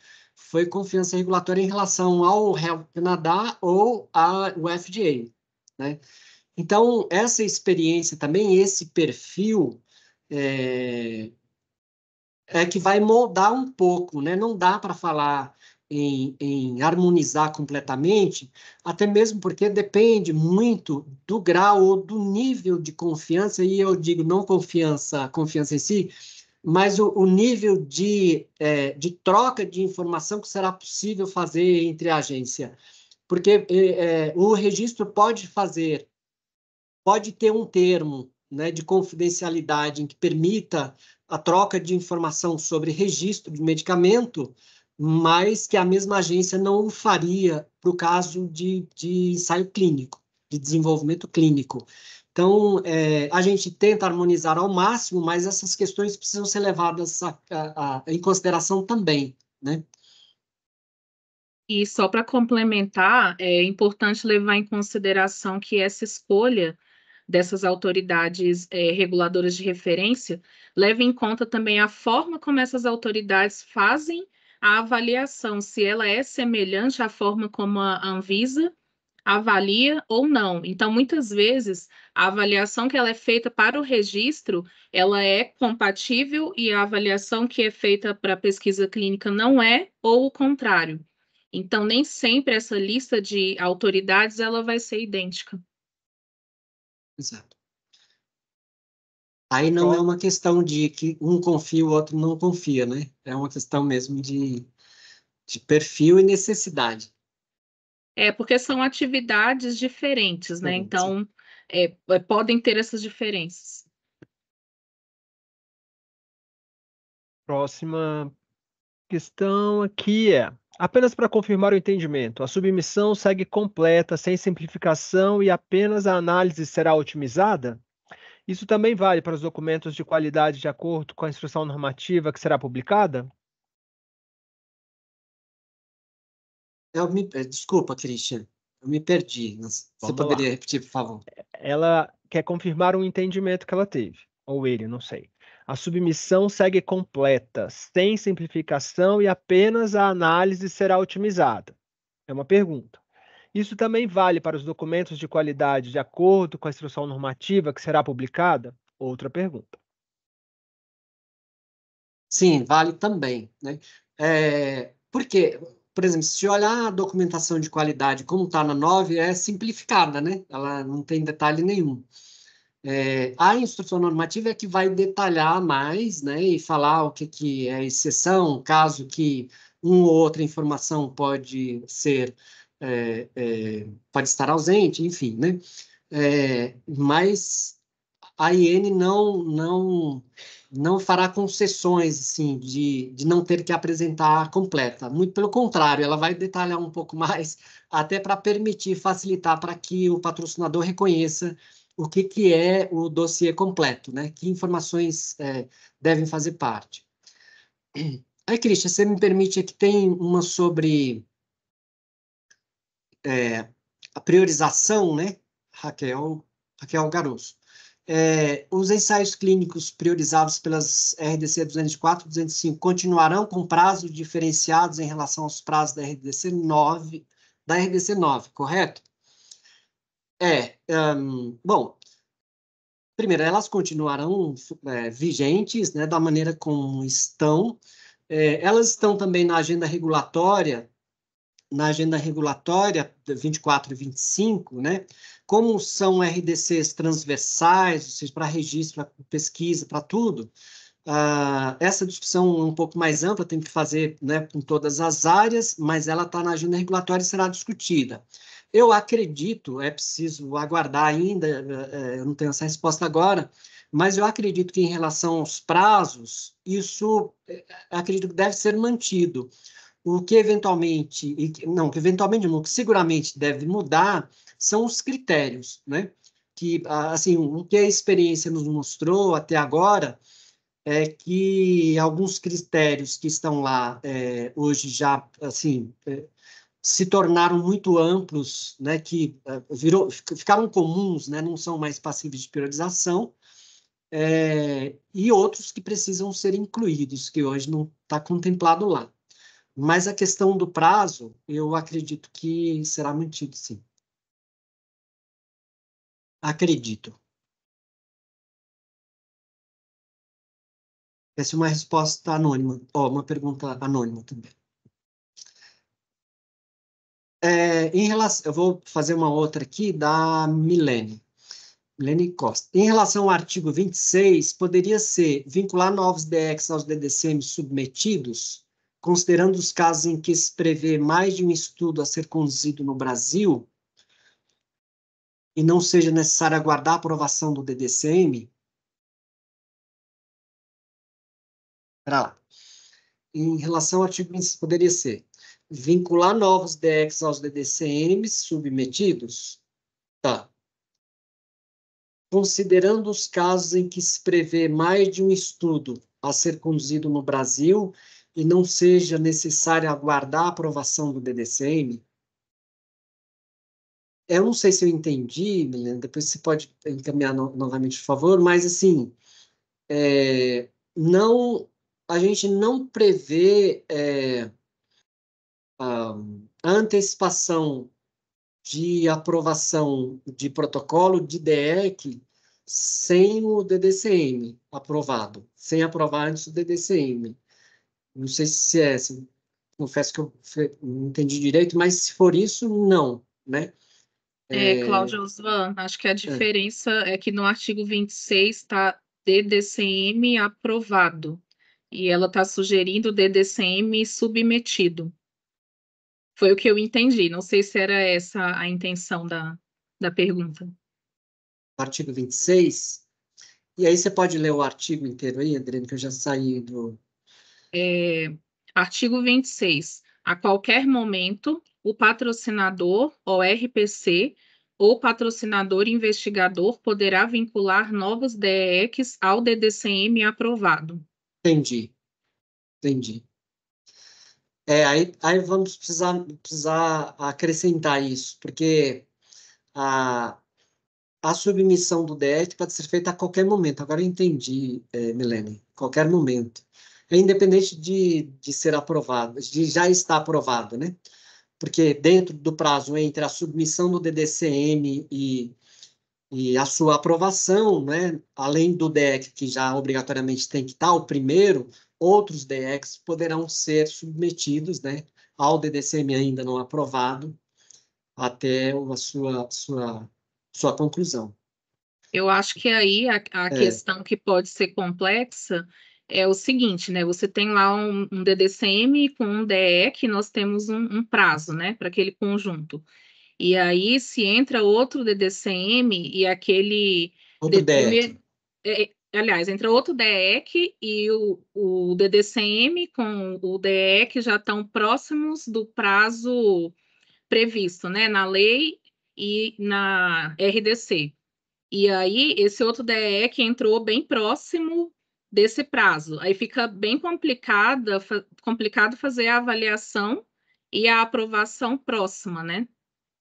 foi confiança regulatória em relação ao Canadá ou ao FDA, né? Então, essa experiência também, esse perfil, é, é que vai moldar um pouco, né? Não dá para falar em, em, harmonizar completamente, até mesmo porque depende muito do grau ou do nível de confiança, e eu digo não confiança, confiança em si, mas o, o nível de, é, de troca de informação que será possível fazer entre a agência. Porque é, o é, registro pode fazer, pode ter um termo né, de confidencialidade em que permita a troca de informação sobre registro de medicamento, mas que a mesma agência não o faria para o caso de, de ensaio clínico, de desenvolvimento clínico. Então, é, a gente tenta harmonizar ao máximo, mas essas questões precisam ser levadas a, a, a, em consideração também, né? E só para complementar, é importante levar em consideração que essa escolha dessas autoridades é, reguladoras de referência leva em conta também a forma como essas autoridades fazem a avaliação, se ela é semelhante à forma como a Anvisa avalia ou não. Então, muitas vezes, a avaliação que ela é feita para o registro, ela é compatível e a avaliação que é feita para pesquisa clínica não é, ou o contrário. Então, nem sempre essa lista de autoridades ela vai ser idêntica. Exato. Aí não é uma questão de que um confia e o outro não confia, né? É uma questão mesmo de, de perfil e necessidade. É, porque são atividades diferentes, né? Então, é, é, podem ter essas diferenças. Próxima questão aqui é: apenas para confirmar o entendimento, a submissão segue completa, sem simplificação e apenas a análise será otimizada? Isso também vale para os documentos de qualidade de acordo com a instrução normativa que será publicada? Eu me, desculpa, Christian. Eu me perdi. Você Vamos poderia lá. repetir, por favor? Ela quer confirmar um entendimento que ela teve, ou ele, não sei. A submissão segue completa, sem simplificação e apenas a análise será otimizada. É uma pergunta. Isso também vale para os documentos de qualidade de acordo com a instrução normativa que será publicada? Outra pergunta. Sim, vale também. Né? É, porque por exemplo, se olhar a documentação de qualidade como está na 9, é simplificada, né? Ela não tem detalhe nenhum. É, a instrução normativa é que vai detalhar mais, né, e falar o que, que é exceção, caso que uma ou outra informação pode ser, é, é, pode estar ausente, enfim, né, é, mas a IN não, não não fará concessões assim de, de não ter que apresentar completa. Muito pelo contrário, ela vai detalhar um pouco mais, até para permitir, facilitar para que o patrocinador reconheça o que, que é o dossiê completo, né? Que informações é, devem fazer parte. Aí, Cristian, você me permite que tem uma sobre é, a priorização, né? Raquel, Raquel Garoso. É, os ensaios clínicos priorizados pelas RDC 204 e 205 continuarão com prazos diferenciados em relação aos prazos da RDC 9, da RDC 9, correto? É, um, bom, primeiro, elas continuarão é, vigentes né, da maneira como estão. É, elas estão também na agenda regulatória na agenda regulatória 24 e 25, né? Como são RDCs transversais, ou seja, para registro, para pesquisa, para tudo, Uh, essa discussão é um pouco mais ampla, tem que fazer né, com todas as áreas, mas ela está na agenda regulatória e será discutida. Eu acredito, é preciso aguardar ainda, eh, eh, eu não tenho essa resposta agora, mas eu acredito que em relação aos prazos, isso eh, acredito que deve ser mantido o que eventualmente, não, que eventualmente não, que seguramente deve mudar são os critérios, né? Que, assim, o que a experiência nos mostrou até agora é que alguns critérios que estão lá é, hoje já, assim, é, se tornaram muito amplos, né, que é, virou, ficaram comuns, né, não são mais passíveis de priorização, é, e outros que precisam ser incluídos, que hoje não está contemplado lá. Mas a questão do prazo, eu acredito que será mantido, sim. Acredito. Essa é uma resposta anônima, ó, uma pergunta anônima também. É, em relação, eu vou fazer uma outra aqui da Milene. Milene Costa. Em relação ao artigo 26, poderia ser vincular novos DX aos DDCM submetidos? considerando os casos em que se prevê mais de um estudo a ser conduzido no Brasil, e não seja necessário aguardar a aprovação do DDCM? Para lá. Em relação ao artigo 26, poderia ser vincular novos DEX aos DDCMs submetidos? Tá. Considerando os casos em que se prevê mais de um estudo a ser conduzido no Brasil e não seja necessário aguardar a aprovação do DDCM? Eu não sei se eu entendi, Milena, depois você pode encaminhar no, novamente, por favor, mas assim, é, não, a gente não prevê é, a, a antecipação de aprovação de protocolo de DEC sem o DDCM aprovado, sem aprovar antes o DDCM. Não sei se é, se, confesso que eu não entendi direito, mas se for isso, não, né? É, é... Cláudia Osvan, acho que a é. diferença é. é que no artigo 26 está DDCM aprovado, e ela está sugerindo DDCM submetido. Foi o que eu entendi, não sei se era essa a intenção da, da pergunta. Artigo 26, e aí você pode ler o artigo inteiro aí, Adriano, que eu já saí do, é, artigo 26, a qualquer momento, o patrocinador ou RPC ou patrocinador investigador poderá vincular novos DEX ao DDCM aprovado. Entendi, entendi. É, aí, aí vamos precisar, precisar acrescentar isso, porque a, a submissão do DEX pode ser feita a qualquer momento. Agora eu entendi, é, Milene, qualquer momento é independente de, de ser aprovado, de já estar aprovado, né? Porque dentro do prazo entre a submissão do DDCM e, e a sua aprovação, né, além do DEC, que já obrigatoriamente tem que estar o primeiro, outros DECs poderão ser submetidos né, ao DDCM ainda não aprovado até a sua, sua, sua conclusão. Eu acho que aí a, a é. questão que pode ser complexa é o seguinte, né? Você tem lá um, um DDCM com um DE que nós temos um, um prazo, né, para aquele conjunto. E aí se entra outro DDCM e aquele outro DE, é, é, aliás, entra outro DEC e o, o DDCM com o DEC já estão próximos do prazo previsto, né, na lei e na RDC. E aí, esse outro DE que entrou bem próximo desse prazo. Aí fica bem complicada, fa complicado fazer a avaliação e a aprovação próxima, né?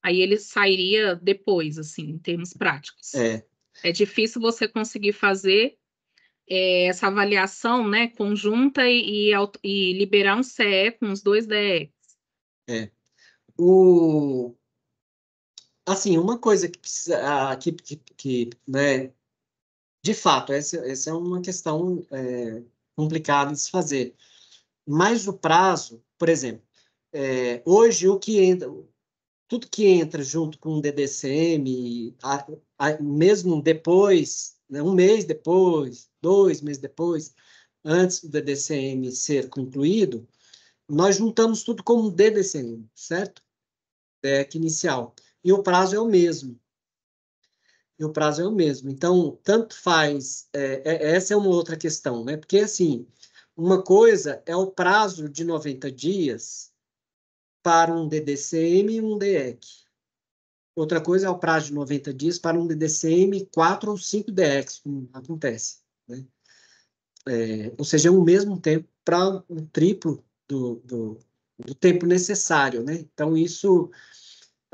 Aí ele sairia depois, assim, em termos práticos. É. É difícil você conseguir fazer é, essa avaliação, né, conjunta e, e, e, liberar um CE com os dois DEs. É. O assim, uma coisa que precisa, que, que, que né, de fato, essa, essa é uma questão é, complicada de se fazer. Mas o prazo, por exemplo, é, hoje o que entra, tudo que entra junto com o DDCM, a, a, mesmo depois, né, um mês depois, dois meses depois, antes do DDCM ser concluído, nós juntamos tudo como DDCM, certo? DEC inicial. E o prazo é o mesmo e o prazo é o mesmo. Então, tanto faz, é, é, essa é uma outra questão, né? Porque, assim, uma coisa é o prazo de 90 dias para um DDCM e um DEC. Outra coisa é o prazo de 90 dias para um DDCM 4 ou 5 DECs, como acontece. Né? É, ou seja, é o mesmo tempo para um triplo do, do, do tempo necessário. Né? Então, isso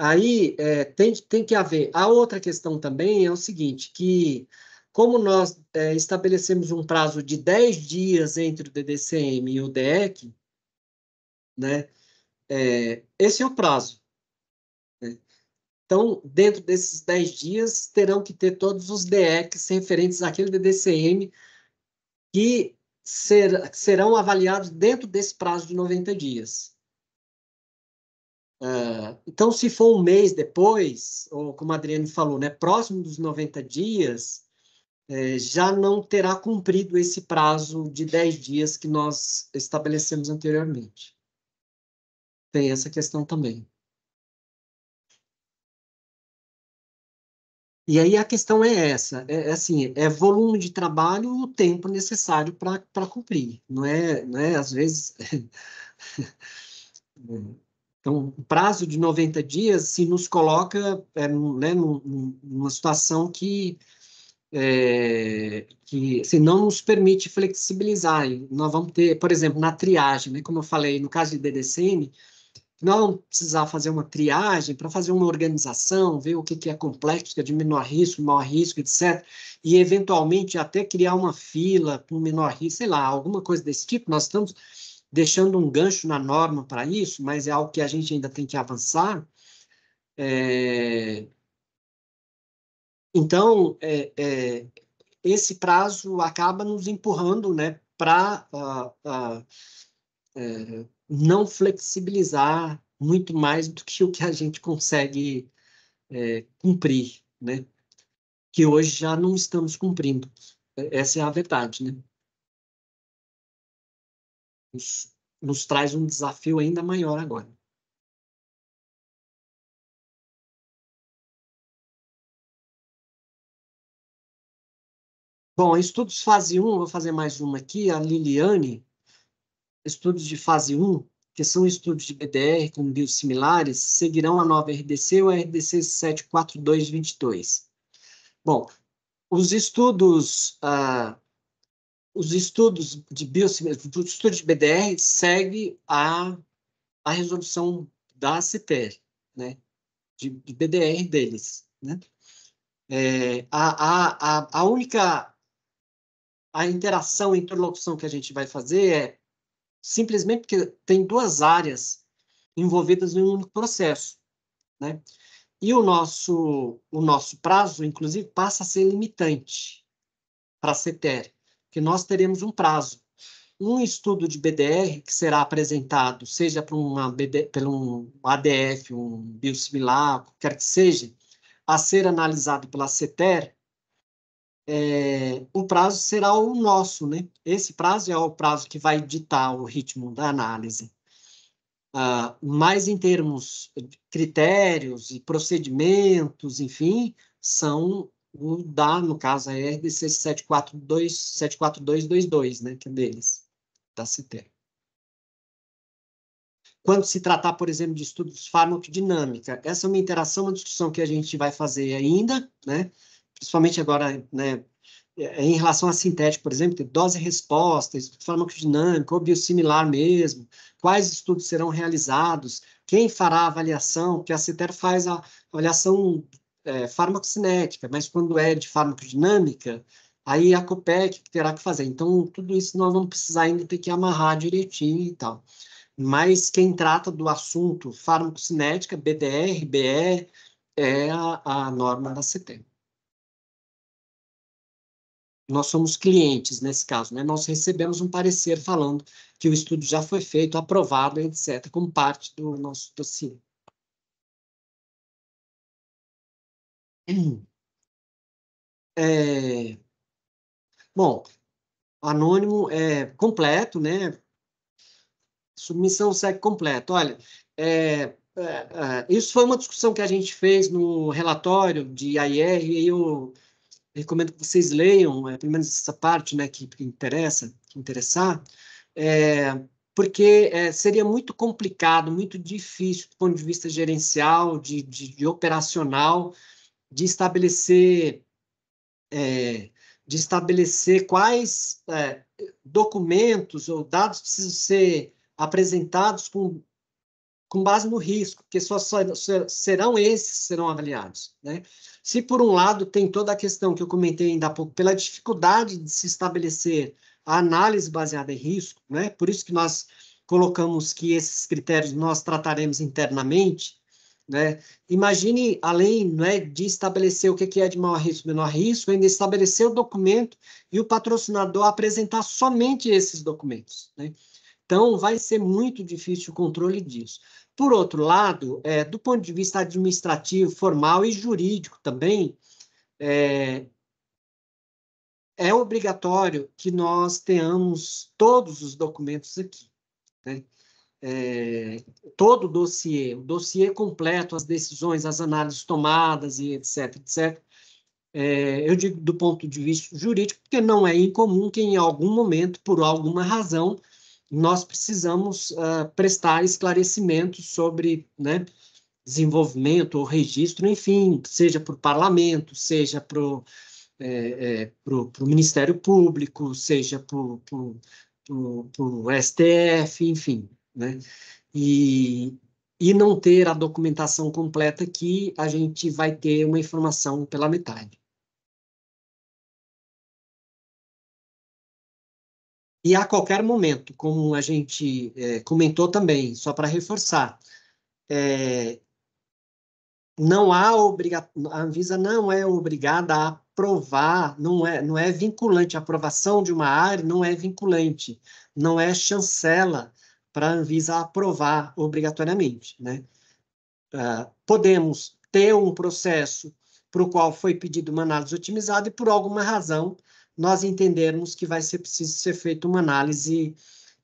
Aí é, tem, tem que haver. A outra questão também é o seguinte, que como nós é, estabelecemos um prazo de 10 dias entre o DDCM e o DEC, né, é, esse é o prazo. Né? Então, dentro desses 10 dias, terão que ter todos os DECs referentes àquele DDCM que ser, serão avaliados dentro desse prazo de 90 dias. Ah, então, se for um mês depois, ou como a Adriane falou, né, próximo dos 90 dias, é, já não terá cumprido esse prazo de 10 dias que nós estabelecemos anteriormente. Tem essa questão também. E aí a questão é essa, é, é assim, é volume de trabalho o tempo necessário para cumprir, não é, não é às vezes é, então, o prazo de 90 dias se assim, nos coloca é, né, numa situação que, é, que assim, não nos permite flexibilizar. nós vamos ter, por exemplo, na triagem, né, como eu falei, no caso de DDCN, nós vamos precisar fazer uma triagem para fazer uma organização, ver o que, que é complexo, que é de menor risco, maior risco, etc. E, eventualmente, até criar uma fila com menor risco, sei lá, alguma coisa desse tipo. Nós estamos deixando um gancho na norma para isso, mas é algo que a gente ainda tem que avançar. É... Então, é, é, esse prazo acaba nos empurrando né, para uh, uh, é, não flexibilizar muito mais do que o que a gente consegue é, cumprir, né? que hoje já não estamos cumprindo. É, essa é a verdade. Né? nos, nos traz um desafio ainda maior agora. Bom, estudos fase 1, vou fazer mais uma aqui, a Liliane. Estudos de fase 1, que são estudos de BDR com biosimilares, seguirão a nova RDC ou a RDC 74222. Bom, os estudos ah, os estudos de biossemelhança, os estudos de BDR segue a, a resolução da CITER, né? De, de, BDR deles, né? É, a, a, a única a interação, a interlocução que a gente vai fazer é simplesmente porque tem duas áreas envolvidas em um único processo, né? E o nosso, o nosso prazo, inclusive, passa a ser limitante para a CETER que nós teremos um prazo. Um estudo de BDR que será apresentado, seja por, uma BD, por um ADF, um biosimilar, quer que seja, a ser analisado pela CETER, é, o prazo será o nosso, né? Esse prazo é o prazo que vai ditar o ritmo da análise. Ah, mas em termos de critérios e procedimentos, enfim, são o da, no caso, a RDC 74222, né, que é deles, da CITER. Quando se tratar, por exemplo, de estudos farmacodinâmica, essa é uma interação, uma discussão que a gente vai fazer ainda, né, principalmente agora, né, é, em relação a sintético, por exemplo, dose-resposta, estudo farmacodinâmico, ou biosimilar mesmo, quais estudos serão realizados, quem fará a avaliação, porque a CITER faz a avaliação é, farmacocinética, mas quando é de farmacodinâmica, aí a COPEC terá que fazer. Então, tudo isso nós vamos precisar ainda ter que amarrar direitinho e tal. Mas quem trata do assunto farmacocinética, BDR, BE, é a, a norma da CT. Nós somos clientes nesse caso, né? Nós recebemos um parecer falando que o estudo já foi feito, aprovado, etc., como parte do nosso dossiê. É, bom, anônimo é completo, né? Submissão segue completo. Olha, é, é, é, isso foi uma discussão que a gente fez no relatório de AIR e eu recomendo que vocês leiam, é, pelo menos essa parte, né, que, interessa, que interessar, é, porque é, seria muito complicado, muito difícil do ponto de vista gerencial, de, de, de operacional, de estabelecer é, de estabelecer quais é, documentos ou dados precisam ser apresentados com, com base no risco, que só, só serão esses que serão avaliados. Né? Se, por um lado, tem toda a questão que eu comentei ainda há pouco, pela dificuldade de se estabelecer a análise baseada em risco, né? por isso que nós colocamos que esses critérios nós trataremos internamente, né? Imagine, além né, de estabelecer o que é de maior risco menor risco, ainda estabelecer o documento e o patrocinador apresentar somente esses documentos. Né? Então, vai ser muito difícil o controle disso. Por outro lado, é, do ponto de vista administrativo, formal e jurídico também, é, é obrigatório que nós tenhamos todos os documentos aqui. Né? é, todo o dossiê, o dossiê completo, as decisões, as análises tomadas e etc, etc. É, eu digo do ponto de vista jurídico, porque não é incomum que em algum momento, por alguma razão, nós precisamos uh, prestar esclarecimentos sobre né, desenvolvimento ou registro, enfim, seja para o parlamento, seja para o é, é Ministério Público, seja para o STF, enfim, né? E, e não ter a documentação completa que a gente vai ter uma informação pela metade. E a qualquer momento, como a gente é, comentou também, só para reforçar, é, não há obriga a Anvisa não é obrigada a aprovar, não é, não é vinculante, a aprovação de uma área não é vinculante, não é chancela para a Anvisa aprovar obrigatoriamente. Né? Uh, podemos ter um processo para o qual foi pedido uma análise otimizada e, por alguma razão, nós entendermos que vai ser preciso ser feita uma análise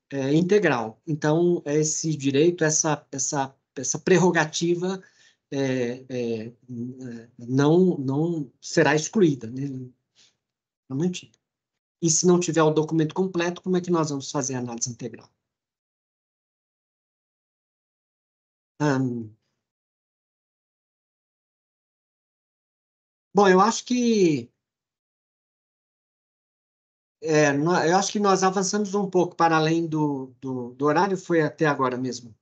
é, integral. Então, esse direito, essa, essa, essa prerrogativa é, é, não, não será excluída, né? não é mantida. E se não tiver o documento completo, como é que nós vamos fazer a análise integral? Hum. Bom, eu acho que é, eu acho que nós avançamos um pouco para além do, do, do horário, foi até agora mesmo?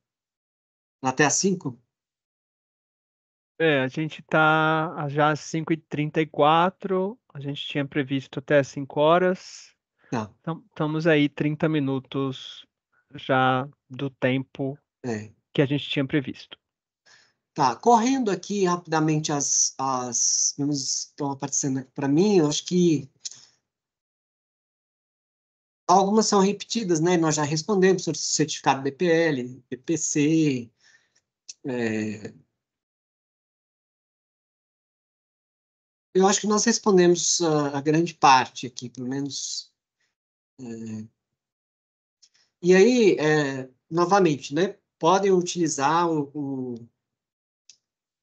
Até às 5? É, a gente está já às 5h34, a gente tinha previsto até às 5 horas. Tá. Então, estamos aí 30 minutos já do tempo é que a gente tinha previsto. Tá, correndo aqui rapidamente as, as estão aparecendo para mim, eu acho que algumas são repetidas, né? Nós já respondemos sobre certificado BPL, BPC, é... Eu acho que nós respondemos a, a grande parte aqui, pelo menos. É... E aí, é, novamente, né? podem utilizar o, o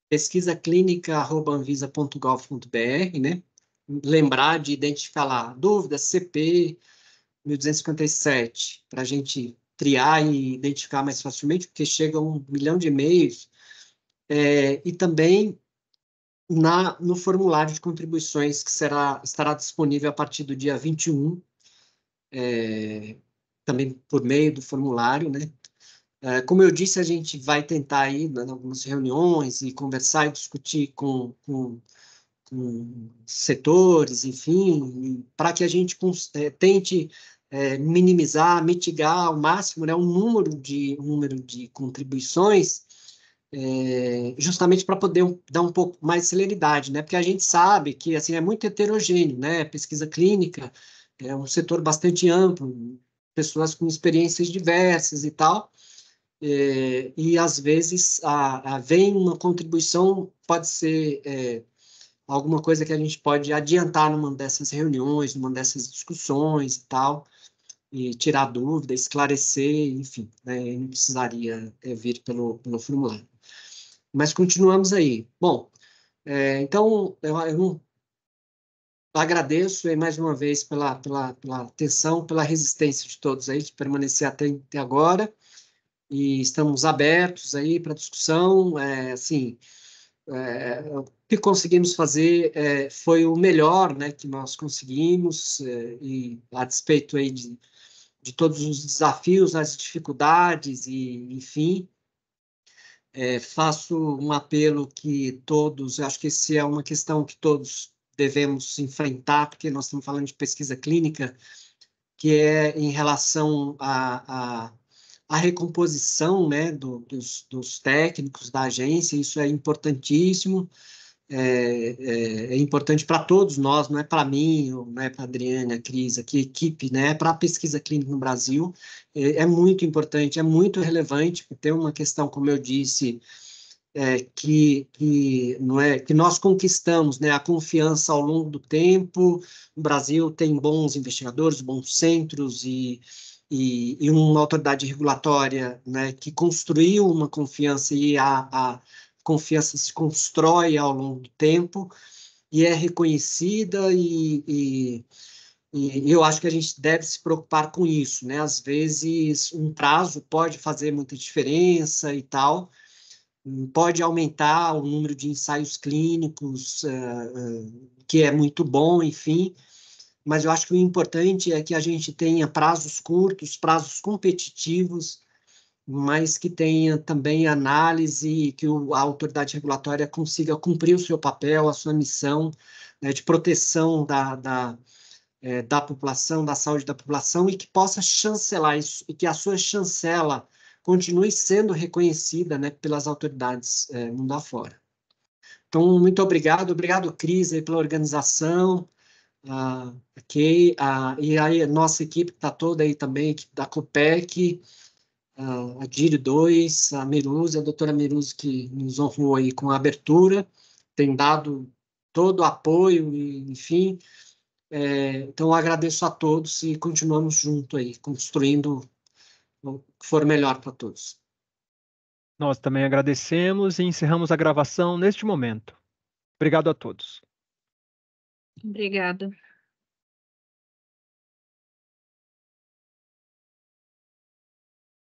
pesquisaclínica.anvisa.gov.br, né? Lembrar de identificar lá dúvidas, CP 1257, para a gente triar e identificar mais facilmente, porque chega um milhão de e-mails, é, e também na, no formulário de contribuições que será, estará disponível a partir do dia 21, é, também por meio do formulário, né? É, como eu disse, a gente vai tentar aí, em algumas reuniões, e conversar e discutir com, com, com setores, enfim, para que a gente é, tente é, minimizar, mitigar ao máximo né, o número de, número de contribuições, justamente para poder dar um pouco mais de celeridade, né? Porque a gente sabe que assim é muito heterogêneo, né? Pesquisa clínica é um setor bastante amplo, pessoas com experiências diversas e tal. É, e às vezes a, a, vem uma contribuição, pode ser é, alguma coisa que a gente pode adiantar numa dessas reuniões, numa dessas discussões e tal, e tirar dúvida, esclarecer, enfim, né, não precisaria é, vir pelo, pelo formulário. Mas continuamos aí. Bom, é, então eu, eu agradeço mais uma vez pela, pela, pela atenção, pela resistência de todos aí, de permanecer até, até agora e estamos abertos aí para discussão. É, assim, é, o que conseguimos fazer é, foi o melhor, né, que nós conseguimos é, e a despeito aí de, de todos os desafios, as dificuldades e enfim. É, faço um apelo que todos, acho que esse é uma questão que todos devemos enfrentar, porque nós estamos falando de pesquisa clínica, que é em relação a, a a recomposição né, do, dos, dos, técnicos da agência, isso é importantíssimo, é, é, é importante para todos nós, não é para mim, não é para a Adriana, a Cris, aqui, equipe, né, é para a pesquisa clínica no Brasil, é, é, muito importante, é muito relevante, porque tem uma questão, como eu disse, é, que, que, não é, que nós conquistamos né, a confiança ao longo do tempo, o Brasil tem bons investigadores, bons centros e e, e uma autoridade regulatória né, que construiu uma confiança e a, a confiança se constrói ao longo do tempo e é reconhecida e, e, e, eu acho que a gente deve se preocupar com isso, né? Às vezes um prazo pode fazer muita diferença e tal, pode aumentar o número de ensaios clínicos, uh, uh, que é muito bom, enfim, mas eu acho que o importante é que a gente tenha prazos curtos, prazos competitivos, mas que tenha também análise e que a autoridade regulatória consiga cumprir o seu papel, a sua missão né, de proteção da, da, é, da população, da saúde da população e que possa chancelar isso e que a sua chancela continue sendo reconhecida né, pelas autoridades é, mundo afora. Então, muito obrigado. Obrigado, Cris, aí, pela organização a ah, Kay, a, ah, e aí a nossa equipe está toda aí também, da COPEC, ah, a, a DIRI 2, a Miruza, a doutora Miruza que nos honrou aí com a abertura, tem dado todo o apoio, enfim. É, então, agradeço a todos e continuamos junto aí, construindo o que for melhor para todos. Nós também agradecemos e encerramos a gravação neste momento. Obrigado a todos. Obrigada.